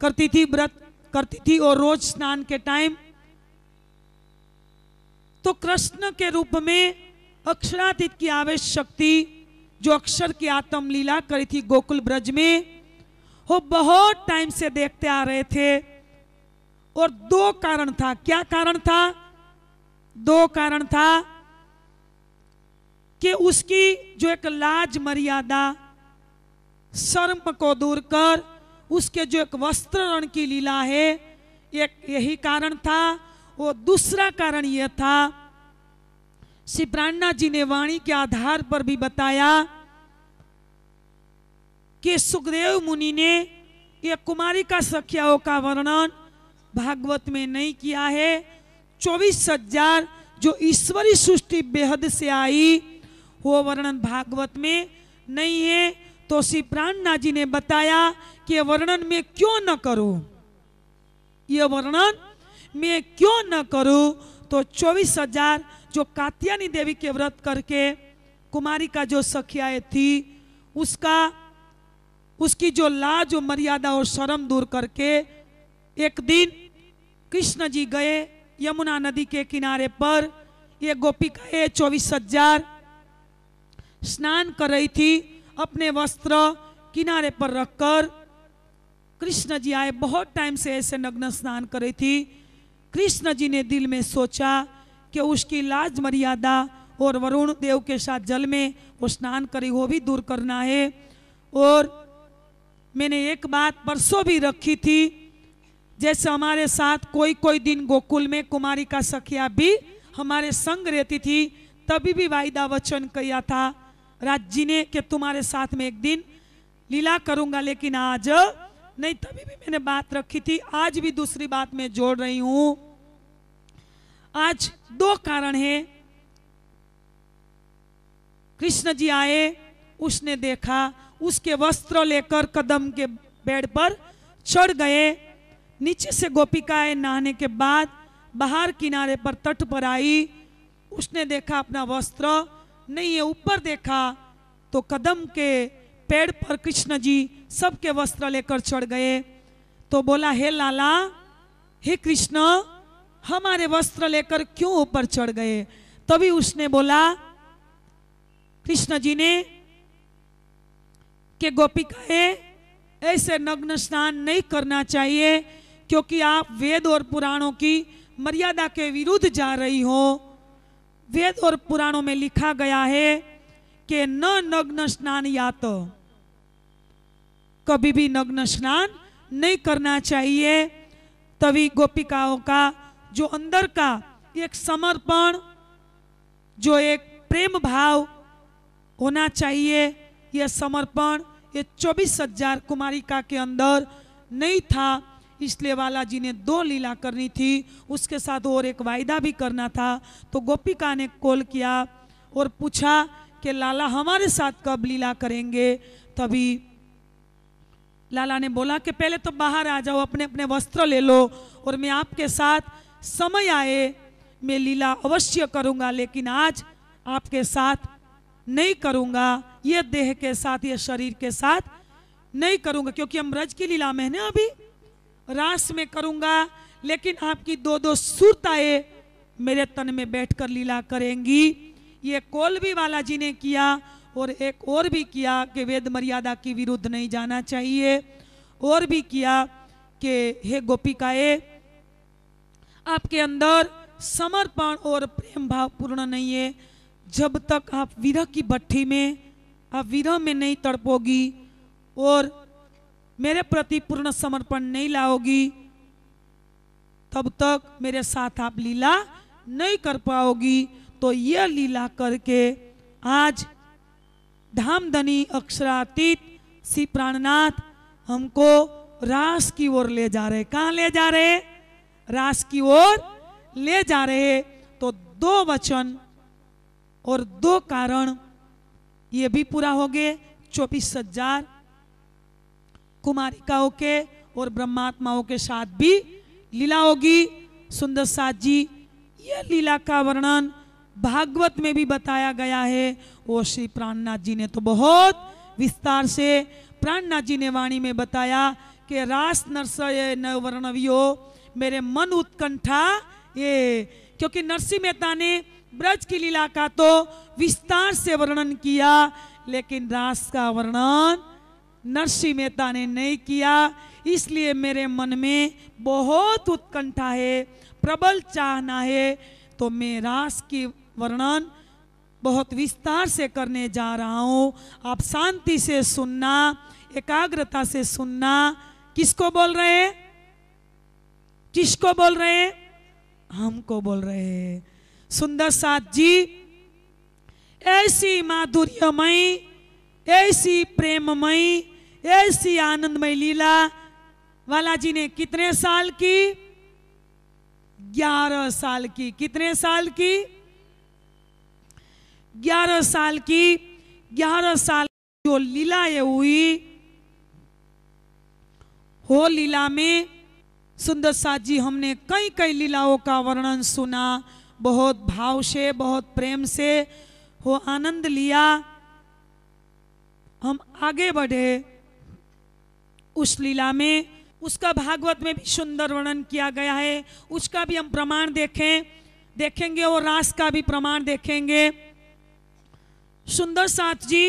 करती थी व्रत करती थी और रोज स्नान के टाइम तो कृष्ण के रूप में अक्षरातीत की आवेश शक्ति जो अक्षर की आत्म लीला करी थी गोकुल ब्रज में वो बहुत टाइम से देखते आ रहे थे और दो कारण था क्या कारण था दो कारण था कि उसकी जो एक लाज मर्यादा शर्म को दूर कर उसके जो एक वस्त्र रण की लीला है एक यही कारण था और दूसरा कारण यह था श्री प्राणनाथ जी ने वाणी के आधार पर भी बताया कि सुखदेव मुनि ने यह कुमारी का सख्याओं का वर्णन भागवत में नहीं किया है चौबीस हजार जो ईश्वरी सृष्टि बेहद से आई वो वर्णन भागवत में नहीं है तो श्री प्राणनाथ जी ने बताया कि वर्णन में क्यों न करो यह वर्णन में क्यों न करो तो चौबीस हजार जो कात्यानी देवी के व्रत करके कुमारी का जो सखियाए थी उसका उसकी जो लाज और मर्यादा और शर्म दूर करके एक दिन कृष्ण जी गए यमुना नदी के किनारे पर ये गोपिकाएं चौबीस हजार स्नान कर रही थी अपने वस्त्र किनारे पर रखकर कृष्ण जी आए बहुत टाइम से ऐसे नग्न स्नान कर रही थी कृष्ण जी ने दिल में सोचा कि उसकी लाज मर्यादा और वरुण देव के साथ जल में वो स्नान करी वो भी दूर करना है और मैंने एक बात परसों भी रखी थी जैसे हमारे साथ कोई कोई दिन गोकुल में कुमारी का सखिया भी हमारे संग रहती थी तभी भी वायदा वचन किया था राज जी ने कि तुम्हारे साथ में एक दिन लीला करूंगा लेकिन आज नहीं तभी भी मैंने बात रखी थी आज भी दूसरी बात मैं जोड़ रही हूँ आज दो कारण है कृष्ण जी आए उसने देखा उसके वस्त्र लेकर कदम के बेड पर चढ़ गए नीचे से गोपिकाएं नहाने के बाद बाहर किनारे पर तट पर आई उसने देखा अपना वस्त्र नहीं है ऊपर देखा तो कदम के पेड़ पर कृष्ण जी सबके वस्त्र लेकर चढ़ गए तो बोला हे लाला हे कृष्ण हमारे वस्त्र लेकर क्यों ऊपर चढ़ गए तभी उसने बोला कृष्ण जी ने के गोपिकाएं ऐसे नग्न स्नान नहीं करना चाहिए क्योंकि आप वेद और पुराणों की मर्यादा के विरुद्ध जा रही हो वेद और पुराणों में लिखा गया है कि न नग्न स्नान या तो कभी भी नग्न स्नान नहीं करना चाहिए तभी गोपिकाओं का जो अंदर का एक समर्पण जो एक प्रेम भाव होना चाहिए यह समर्पण ये चौबीस हजार कुमारिका के अंदर नहीं था इसलिए वाला जी ने दो लीला करनी थी उसके साथ और एक वायदा भी करना था तो गोपिका ने कॉल किया और पूछा कि लाला हमारे साथ कब लीला करेंगे तभी लाला ने बोला कि पहले तो बाहर आ जाओ अपने अपने वस्त्र ले लो और मैं आपके साथ समय आए मैं लीला अवश्य करूंगा लेकिन आज आपके साथ नहीं करूंगा ये देह के साथ ये शरीर के साथ नहीं करूंगा क्योंकि हम रज की लीला में ना अभी रास में करूंगा लेकिन आपकी दो दो सुरताए मेरे तन में बैठकर लीला करेंगी ये कोलबी वाला जी ने किया और एक और भी किया कि वेद मर्यादा की विरुद्ध नहीं जाना चाहिए और भी किया कि हे गोपिकाए आपके अंदर समर्पण और प्रेम भाव पूर्ण नहीं है जब तक आप विरह की भट्टी में आप विरह में नहीं तड़पोगी और मेरे प्रति पूर्ण समर्पण नहीं लाओगी तब तक मेरे साथ आप लीला नहीं कर पाओगी तो यह लीला करके आज धामधनी अक्षरातीत श्री प्राणनाथ हमको रास की ओर ले जा रहे कहाँ ले जा रहे रास की ओर ले जा रहे तो दो वचन और दो कारण ये भी पूरा हो गए चौबीस हजार कुमारिकाओं के और ब्रह्मात्माओं के साथ भी लीला होगी सुंदर साथ जी यह लीला का वर्णन भागवत में भी बताया गया है वो श्री प्राणनाथ जी ने तो बहुत विस्तार से प्राणनाथ जी ने वाणी में बताया कि रास नरसय नवर्णवियों मेरे मन उत्कंठा ये क्योंकि नरसिंह मेहता ने ब्रज की लीला का तो विस्तार से वर्णन किया लेकिन रास का वर्णन नरसिंह मेहता ने नहीं किया इसलिए मेरे मन में बहुत उत्कंठा है प्रबल चाहना है तो मैं रास की वर्णन बहुत विस्तार से करने जा रहा हूँ आप शांति से सुनना एकाग्रता से सुनना किसको बोल रहे हैं किसको बोल रहे हैं हमको बोल रहे हैं सुंदर साथ जी ऐसी माधुर्यमयी ऐसी प्रेममयी ऐसी आनंदमय लीला वाला जी ने कितने साल की ग्यारह साल की कितने साल की ग्यारह साल की ग्यारह साल जो लीला ये हुई हो लीला में सुंदर साथ जी हमने कई कई लीलाओं का वर्णन सुना बहुत भाव से बहुत प्रेम से हो आनंद लिया हम आगे बढ़े उस लीला में उसका भागवत में भी सुंदर वर्णन किया गया है उसका भी हम प्रमाण देखें देखेंगे और रास का भी प्रमाण देखेंगे सुंदर साथ जी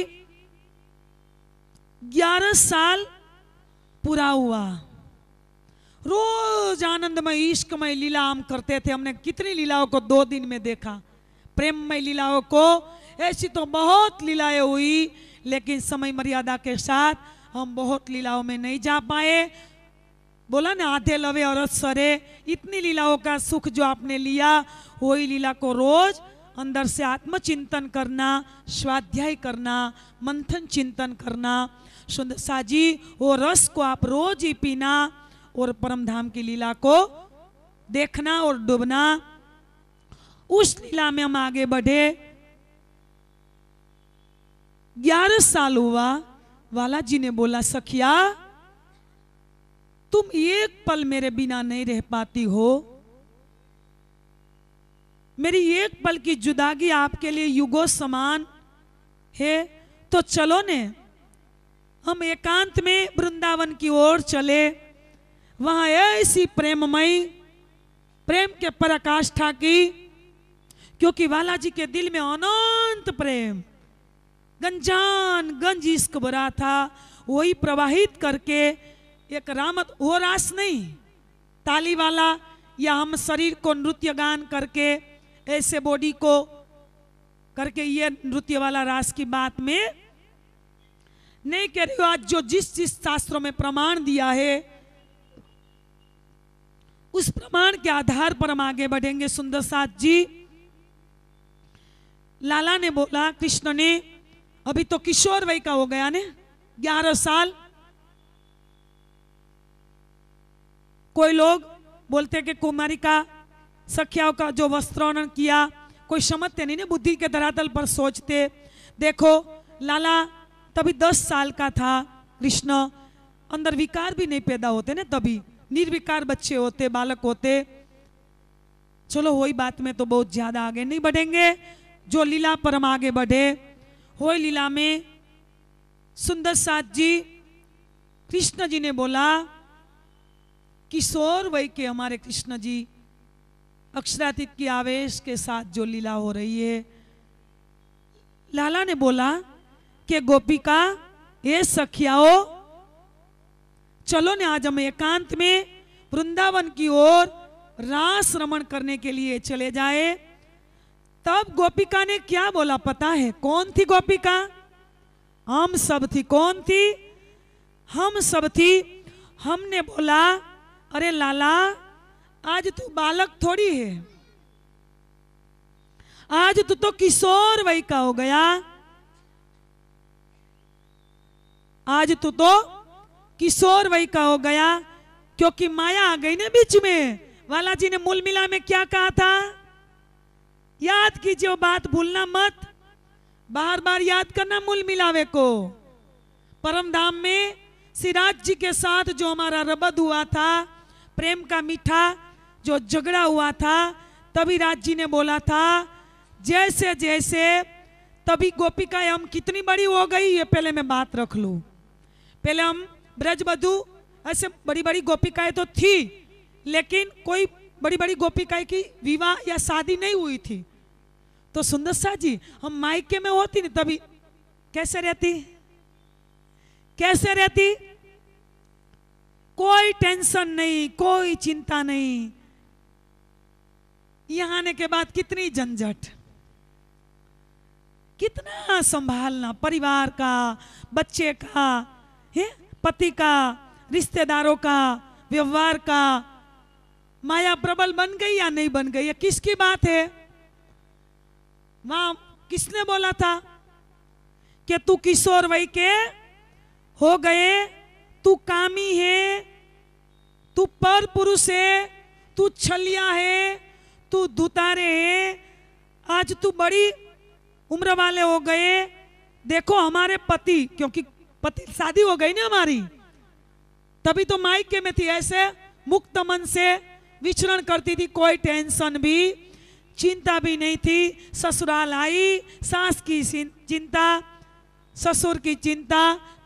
ग्यारह साल पूरा हुआ रोज आनंदमय ईश्कमय लीला हम करते थे हमने कितनी लीलाओं को दो दिन में देखा प्रेममय लीलाओं को ऐसी तो बहुत लीलाएं हुई लेकिन समय मर्यादा के साथ हम बहुत लीलाओं में नहीं जा पाए बोला ना आधे लवे और सरे इतनी लीलाओं का सुख जो आपने लिया वही लीला को रोज अंदर से आत्मचिंतन करना स्वाध्याय करना मंथन चिंतन करना सुंदर साजी वो रस को आप रोज ही पीना और परम धाम की लीला को देखना और डूबना उस लीला में हम आगे बढ़े ग्यारह साल हुआ वाला जी ने बोला सखिया तुम एक पल मेरे बिना नहीं रह पाती हो मेरी एक पल की जुदागी आपके लिए युगो समान है तो चलो ने हम एकांत में वृंदावन की ओर चले वहां ऐसी प्रेममयी प्रेम के पराकाष्ठा की क्योंकि बालाजी के दिल में अनंत प्रेम गंजान गंज इश्क भरा था वही प्रवाहित करके एक रामत वो रास नहीं ताली वाला या हम शरीर को नृत्य गान करके ऐसे बॉडी को करके ये नृत्य वाला रास की बात में नहीं कह रही आज जो जिस जिस शास्त्रों में प्रमाण दिया है उस प्रमाण के आधार पर हम आगे बढ़ेंगे सुंदर साथ जी लाला ने बोला कृष्ण ने अभी तो किशोर वय का हो गया ने ग्यारह साल कोई लोग बोलते कि कुमारी का सख्याओं का जो वस्त्र किया कोई समझते नहीं ना बुद्धि के धरातल पर सोचते देखो लाला तभी दस साल का था कृष्ण अंदर विकार भी नहीं पैदा होते ना तभी निर्विकार बच्चे होते बालक होते चलो वही बात में तो बहुत ज्यादा आगे नहीं बढ़ेंगे जो लीला परम आगे बढ़े हो लीला में सुंदर साथ जी कृष्ण जी ने बोला किशोर वही के हमारे कृष्ण जी अक्षरातीत की आवेश के साथ जो लीला हो रही है लाला ने बोला कि गोपिका ये सखियाओ चलो ने आज हम एकांत में वृंदावन की ओर रास रमण करने के लिए चले जाए तब गोपिका ने क्या बोला पता है कौन थी गोपिका हम सब थी कौन थी हम सब थी हमने बोला अरे लाला आज तू बालक थोड़ी है आज तू तो किशोर वही का हो गया आज तू तो किशोर वही का हो गया क्योंकि माया आ गई ना बीच में वाला जी ने मूल मिला में क्या कहा था याद कीजिए वो बात भूलना मत बार बार याद करना मूल मिलावे को परम धाम में सिराज जी के साथ जो हमारा रबद हुआ था प्रेम का मीठा जो झगड़ा हुआ था तभी राज जी ने बोला था जैसे जैसे तभी गोपिका हम कितनी बड़ी हो गई ये पहले मैं बात रख लू पहले हम ब्रज बधु ऐसे बड़ी बड़ी गोपिकाएं तो थी लेकिन कोई बड़ी बड़ी गोपिकाएं की विवाह या शादी नहीं हुई थी तो सुंदर शाह जी हम मायके में होती नहीं तभी कैसे रहती कैसे रहती कोई टेंशन नहीं कोई चिंता नहीं यहां आने के बाद कितनी झंझट कितना संभालना परिवार का बच्चे का है पति का रिश्तेदारों का व्यवहार का माया प्रबल बन गई या नहीं बन गई किसकी बात है वहां किसने बोला था कि तू किशोर वही के हो गए तू कामी है तू पर पुरुष है तू छलिया है तू दुतारे है आज तू बड़ी उम्र वाले हो गए देखो हमारे पति क्योंकि पति शादी हो गई ना हमारी तभी तो माइक के में थी ऐसे मुक्त मन से विचरण करती थी कोई टेंशन भी चिंता भी नहीं थी ससुराल आई सास की चिंता ससुर की चिंता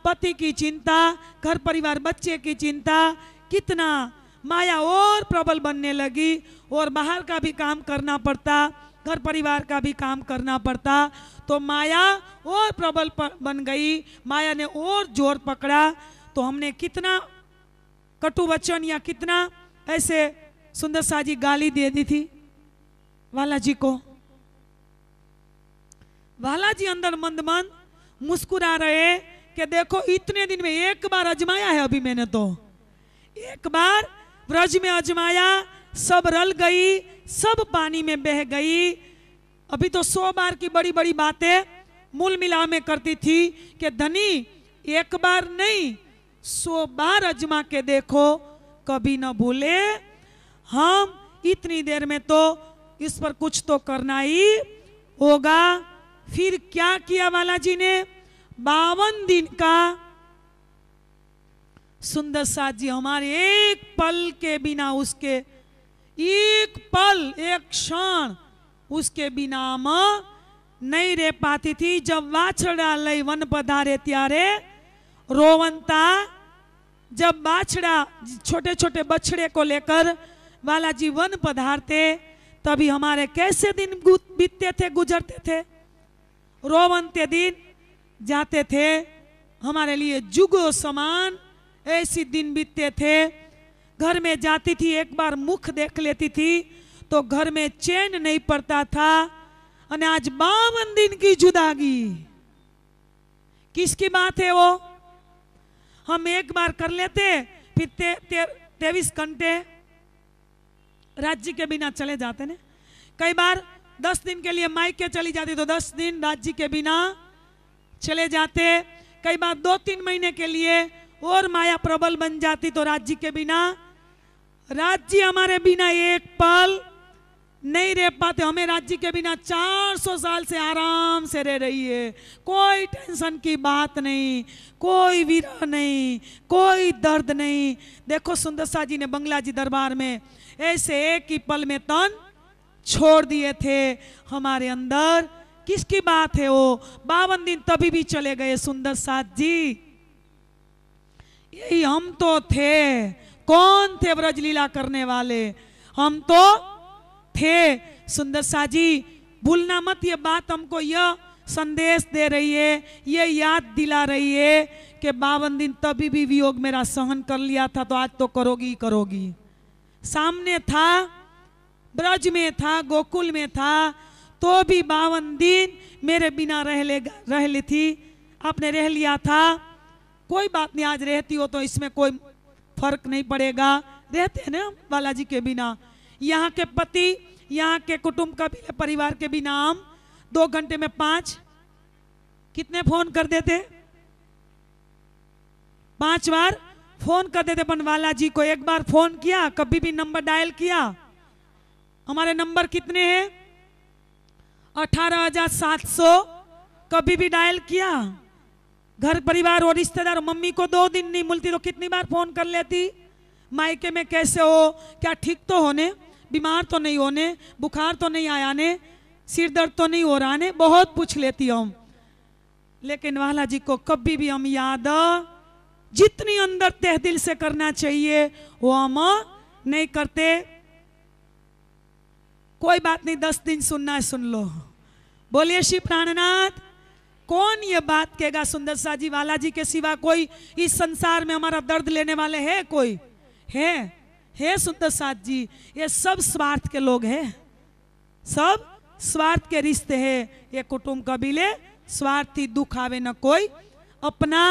पति की चिंता घर परिवार बच्चे की चिंता कितना माया और प्रबल बनने लगी और बाहर का भी काम करना पड़ता घर परिवार का भी काम करना पड़ता तो माया और प्रबल बन गई माया ने और जोर पकड़ा तो हमने कितना कटु वचन या कितना ऐसे सुंदर साजी गाली दे दी थी वाला जी को वाला जी अंदर मंद मंद मुस्कुरा रहे कि देखो इतने दिन में एक बार अजमाया है अभी मैंने तो एक बार व्रज में अजमाया सब रल गई सब पानी में बह गई अभी तो सौ बार की बड़ी बड़ी बातें मूल मिला में करती थी कि धनी एक बार नहीं सौ बार अजमा के देखो कभी ना भूले हम इतनी देर में तो इस पर कुछ तो करना ही होगा फिर क्या किया वाला जी ने बावन दिन का सुंदर साथ जी हमारे एक पल के बिना उसके एक पल एक क्षण उसके बिना नहीं रह पाती थी जब बाछड़ा लई वन पधारे त्यारे रोवंता जब बाछड़ा छोटे छोटे बछड़े को लेकर बालाजी वन पधारते तभी हमारे कैसे दिन बीतते थे गुजरते थे रोवंते दिन जाते थे हमारे लिए जुगो समान ऐसी दिन बीतते थे घर में जाती थी एक बार मुख देख लेती थी तो घर में चैन नहीं पड़ता था अने आज बावन दिन की जुदागी किसकी बात है वो हम एक बार कर लेते फिर ते, ते, तेवीस घंटे राज्य के बिना चले जाते ने कई बार दस दिन के लिए माइके चली जाती तो दस दिन राज्य के बिना चले जाते कई बार दो तीन महीने के लिए और माया प्रबल बन जाती तो राज्य के बिना राज्य हमारे बिना एक पल नहीं रह पाते हमें राज्य के बिना 400 साल से आराम से रह रही है कोई टेंशन की बात नहीं कोई विरह नहीं कोई दर्द नहीं देखो सुंदर शाह जी ने बंगला जी दरबार में ऐसे एक ही पल में तन छोड़ दिए थे हमारे अंदर किसकी बात है वो बावन दिन तभी भी चले गए सुंदर साथ जी यही हम तो थे कौन थे ब्रज लीला करने वाले हम तो थे सुंदर साजी भूलना मत ये बात हमको यह संदेश दे रही है ये याद दिला रही है कि बावन दिन तभी भी वियोग मेरा सहन कर लिया था तो आज तो करोगी करोगी सामने था ब्रज में था गोकुल में था तो भी बावन दिन मेरे बिना रह ले रह ली थी आपने रह लिया था कोई बात नहीं आज रहती हो तो इसमें कोई फर्क नहीं पड़ेगा रहते हैं ना बालाजी के बिना यहाँ के पति यहाँ के कुटुंब कबीले परिवार के बिना हम दो घंटे में पांच कितने फोन कर देते पांच बार फोन कर देते बनवाला जी को एक बार फोन किया कभी भी नंबर डायल किया हमारे नंबर कितने हैं अठारह हजार सात सौ कभी भी डायल किया घर परिवार और रिश्तेदार मम्मी को दो दिन नहीं मिलती तो कितनी बार फोन कर लेती मायके में कैसे हो क्या ठीक तो होने बीमार तो नहीं होने बुखार तो नहीं आया ने सिर दर्द तो नहीं हो रहा ने बहुत पूछ लेती हम लेकिन वाला जी को कभी भी हम याद जितनी अंदर तह दिल से करना चाहिए वो हम नहीं करते कोई बात नहीं दस दिन सुनना है सुन लो बोलिए श्री प्राणनाथ कौन ये बात कहेगा सुंदर शाह जी वाला जी के सिवा कोई इस संसार में हमारा दर्द लेने वाले है कोई है हे सुंदर शाह जी ये सब स्वार्थ के लोग हैं सब स्वार्थ के रिश्ते हैं ये कुटुंब कबीले स्वार्थी दुख आवे न कोई अपना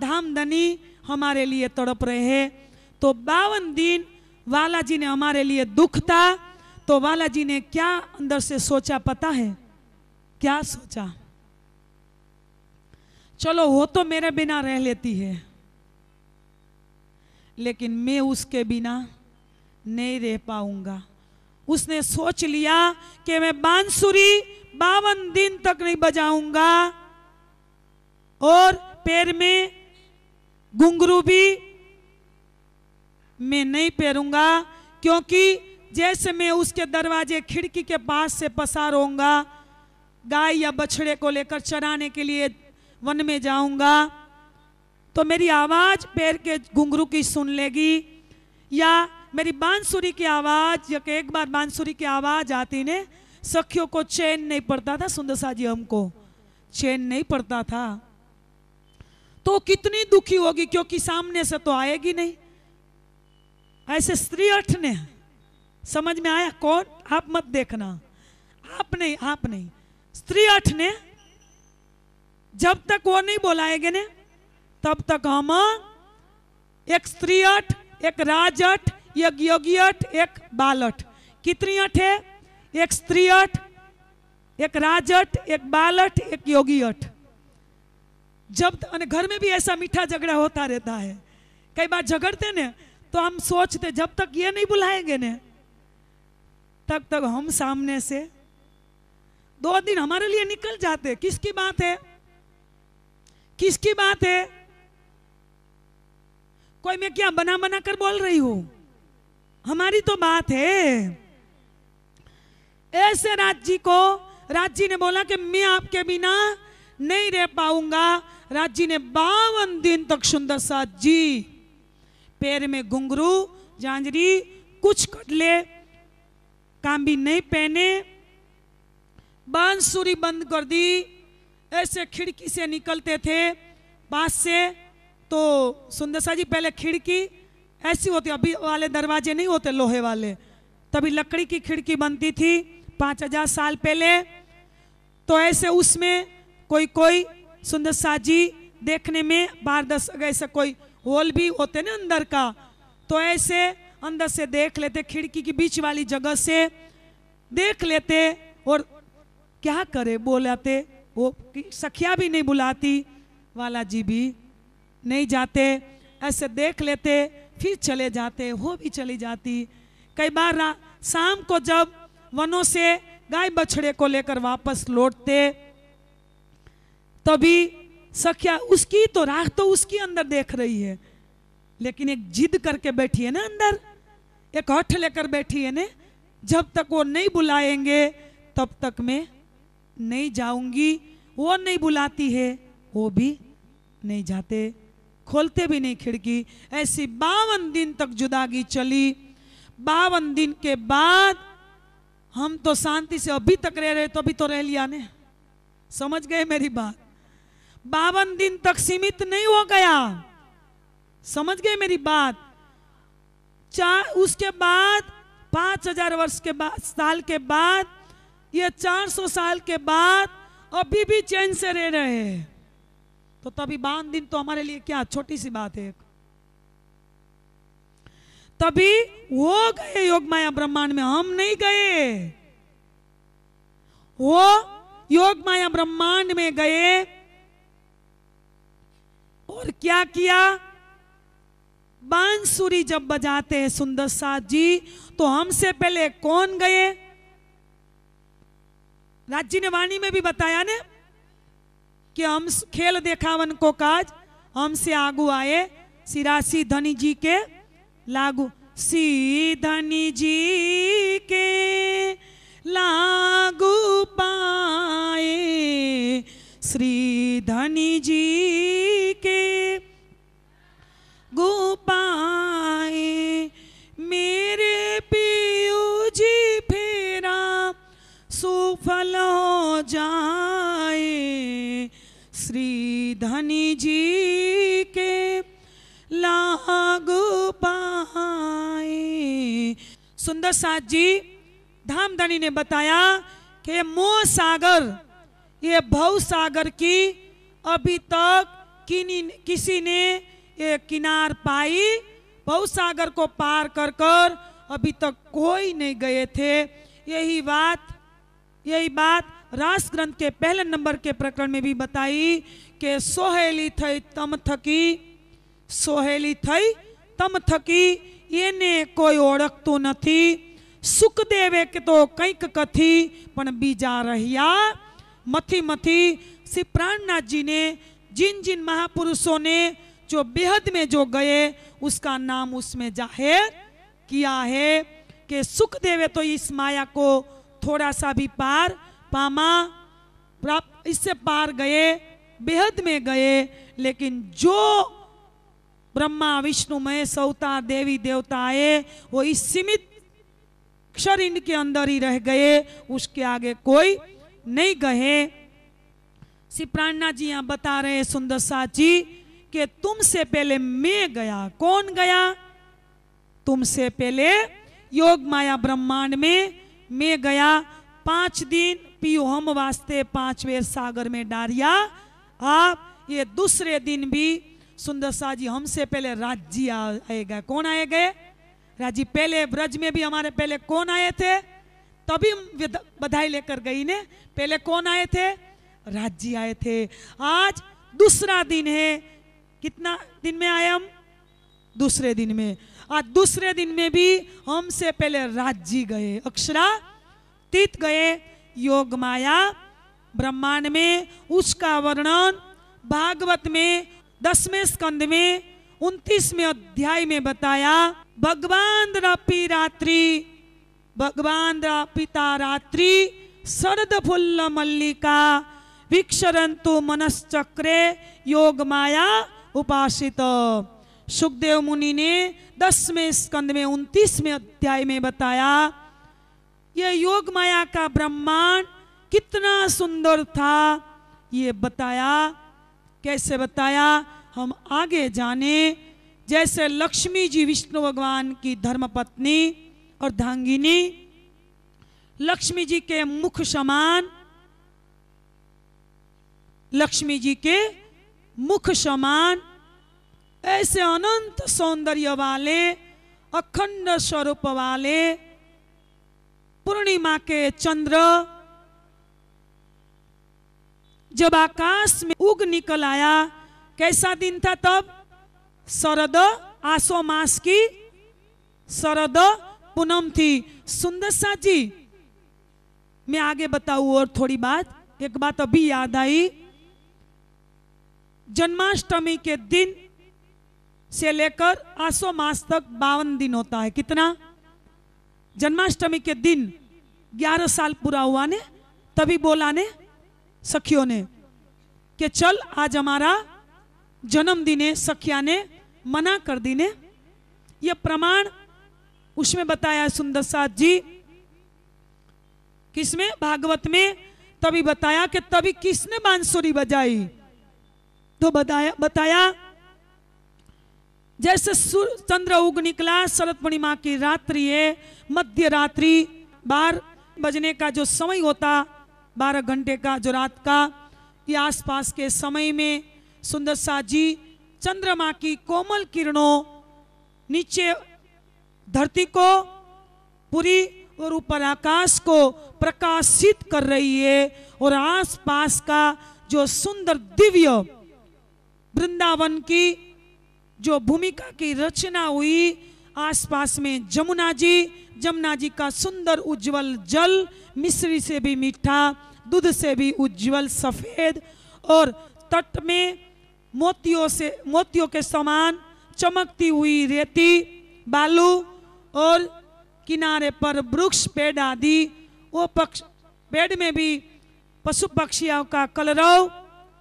धाम धनी हमारे लिए तड़प रहे हैं तो बावन दिन वाला जी ने हमारे लिए दुख था तो वाला जी ने क्या अंदर से सोचा पता है क्या सोचा चलो वो तो मेरे बिना रह लेती है लेकिन मैं उसके बिना नहीं रह पाऊंगा उसने सोच लिया कि मैं बांसुरी बावन दिन तक नहीं बजाऊंगा और पैर में घुंगरू भी मैं नहीं पैरूंगा क्योंकि जैसे मैं उसके दरवाजे खिड़की के पास से पसार होऊंगा गाय या बछड़े को लेकर चराने के लिए वन में जाऊंगा तो मेरी आवाज पैर के घुंगरू की सुन लेगी या मेरी बांसुरी की आवाज या एक बार बांसुरी की आवाज आती ने सखियों को चैन नहीं पड़ता था सुंदर सा जी हमको चैन नहीं पड़ता था तो कितनी दुखी होगी क्योंकि सामने से तो आएगी नहीं ऐसे स्त्री अर्थ ने समझ में आया कौन आप मत देखना आप नहीं आप नहीं स्त्री अर्थ ने जब तक वो नहीं बोलाएंगे ना तब तक हम एक स्त्री अठ एक राज अठ एक योगी अठ एक बाल अठ कितनी अठ है एक स्त्री अठ एक राज अठ एक बाल अठ एक योगी अठ जब घर में भी ऐसा मीठा झगड़ा होता रहता है कई बार झगड़ते ना तो हम सोचते जब तक ये नहीं बुलाएंगे ना तब तक हम सामने से दो दिन हमारे लिए निकल जाते किसकी बात है किसकी बात है कोई मैं क्या बना बना कर बोल रही हूं हमारी तो बात है ऐसे जी को जी ने बोला कि मैं आपके बिना नहीं रह पाऊंगा जी ने बावन दिन तक सुंदर सा जी पैर में घुंगरू जांजरी कुछ कटले भी नहीं पहने बांसुरी बंद कर दी ऐसे खिड़की से निकलते थे पास से तो सुंदरसा जी पहले खिड़की ऐसी होती अभी वाले दरवाजे नहीं होते लोहे वाले तभी लकड़ी की खिड़की बनती थी पाँच हजार साल पहले तो ऐसे उसमें कोई कोई सुंदर जी देखने में बार दस ऐसे कोई होल भी होते ना अंदर का तो ऐसे अंदर से देख लेते खिड़की के बीच वाली जगह से देख लेते और क्या करे बोलाते वो सखिया भी नहीं बुलाती वाला जी भी नहीं जाते ऐसे देख लेते फिर चले जाते हो भी चली जाती कई बार शाम को जब वनों से गाय बछड़े को लेकर वापस लौटते तभी सखिया उसकी तो राह तो उसकी अंदर देख रही है लेकिन एक जिद करके बैठी है ना अंदर एक हठ लेकर बैठी है ना जब तक वो नहीं बुलाएंगे तब तक मैं नहीं जाऊंगी वो नहीं बुलाती है वो भी नहीं जाते खोलते भी नहीं खिड़की ऐसी बावन दिन तक जुदागी चली बावन दिन के बाद हम तो शांति से अभी तक रह रहे तो अभी तो रह लिया ने समझ गए मेरी बात बावन दिन तक सीमित नहीं हो गया समझ गए मेरी बात चार उसके बाद पांच हजार वर्ष के बाद साल के बाद ये 400 साल के बाद अभी भी चैन से रह रहे हैं तो तभी बांध दिन तो हमारे लिए क्या छोटी सी बात है तभी वो गए योग माया ब्रह्मांड में हम नहीं गए वो योग माया ब्रह्मांड में गए और क्या किया बांसुरी जब बजाते हैं सुंदर साथ जी तो हमसे पहले कौन गए राज्य ने वाणी में भी बताया ने कि हम खेल देखावन को काज हमसे आगू आए सिरासी धनी जी के लागू सी धनी जी के लागू पाए श्री धनी जी के गोपाए मेरे जाए श्री धनी जी के लागू पाए सुंदर साथ जी धाम धनी ने बताया कि मोह सागर ये भव सागर की अभी तक किनी किसी ने ये किनार पाई भव सागर को पार कर कर अभी तक कोई नहीं गए थे यही बात यही बात रास ग्रंथ के पहले नंबर के प्रकरण में भी बताई कि सोहेली थई तम थकी सोहेली थई कोई થકી એને કોઈ के तो कई कथी કંઈક बीजा रहिया मथी मथी श्री प्राणनाथ जी ने जिन जिन महापुरुषों ने जो बेहद में जो गए उसका नाम उसमें जाहिर किया है कि सुखदेवे तो इस माया को थोड़ा सा भी पार पामा प्राप्त इससे पार गए बेहद में गए लेकिन जो ब्रह्मा विष्णु में सौता देवी देवता आए वो इस सीमित अक्षर के अंदर ही रह गए उसके आगे कोई नहीं गए श्री सिप्राणा जी यहां बता रहे सुंदर सा जी के तुमसे पहले मैं गया कौन गया तुमसे पहले योग माया ब्रह्मांड में मैं गया पांच दिन पियो हम वास्ते पांच बेर सागर में डारिया आप ये दूसरे दिन भी सुंदर शाह जी हमसे पहले राजी आएगा कौन आए गए राजी पहले ब्रज में भी हमारे पहले कौन आए थे तभी बधाई लेकर गई ने पहले कौन आए थे राज्य आए थे आज दूसरा दिन है कितना दिन में आए हम दूसरे दिन में आज दूसरे दिन में भी हमसे पहले राज्य गए अक्षरा तीत गए योग माया ब्रह्मांड में उसका वर्णन भागवत में दसवें स्कंद में उन्तीसवें अध्याय में बताया भगवान रापी रात्रि भगवान पिता रात्रि शरद फुल्ल मल्लिका विक्षरंतु मनस्चक्रे योग माया उपासित सुखदेव मुनि ने दसवें स्कंद में उन्तीसवें अध्याय में बताया ये योग माया का ब्रह्मांड कितना सुंदर था ये बताया कैसे बताया हम आगे जाने जैसे लक्ष्मी जी विष्णु भगवान की धर्मपत्नी और धांगिनी लक्ष्मी जी के मुख समान लक्ष्मी जी के मुख समान ऐसे अनंत सौंदर्य वाले अखंड स्वरूप वाले पूर्णिमा के चंद्र जब आकाश में उग निकल आया कैसा दिन था तब शरद आसो मास की शरद पूनम थी सुंदर सा जी मैं आगे बताऊ और थोड़ी बात एक बात अभी याद आई जन्माष्टमी के दिन से लेकर आसो मास तक बावन दिन होता है कितना जन्माष्टमी के दिन 11 साल पूरा हुआ ने तभी बोला ने सखियों ने कि चल आज हमारा जन्मदिन है सखिया ने मना कर दी ने यह प्रमाण उसमें बताया सुंदर सात जी किसमें भागवत में तभी बताया कि तभी किसने बांसुरी बजाई तो बताया बताया जैसे चंद्र उग निकला शरद पूर्णिमा की रात्रि है मध्य रात्रि बार बजने का जो समय होता बारह घंटे का जो रात का ये आसपास के समय में सुंदर सा जी चंद्रमा की कोमल किरणों नीचे धरती को पूरी और ऊपर आकाश को प्रकाशित कर रही है और आसपास का जो सुंदर दिव्य वृंदावन की जो भूमिका की रचना हुई आसपास में जमुना जी जमुना जी का सुंदर उज्जवल जल मिश्री से भी मीठा दूध से भी उज्जवल सफ़ेद और तट में मोतियों से मोतियों के समान चमकती हुई रेती बालू और किनारे पर वृक्ष पेड़ आदि वो पक्ष पेड़ में भी पशु पक्षियों का कलरव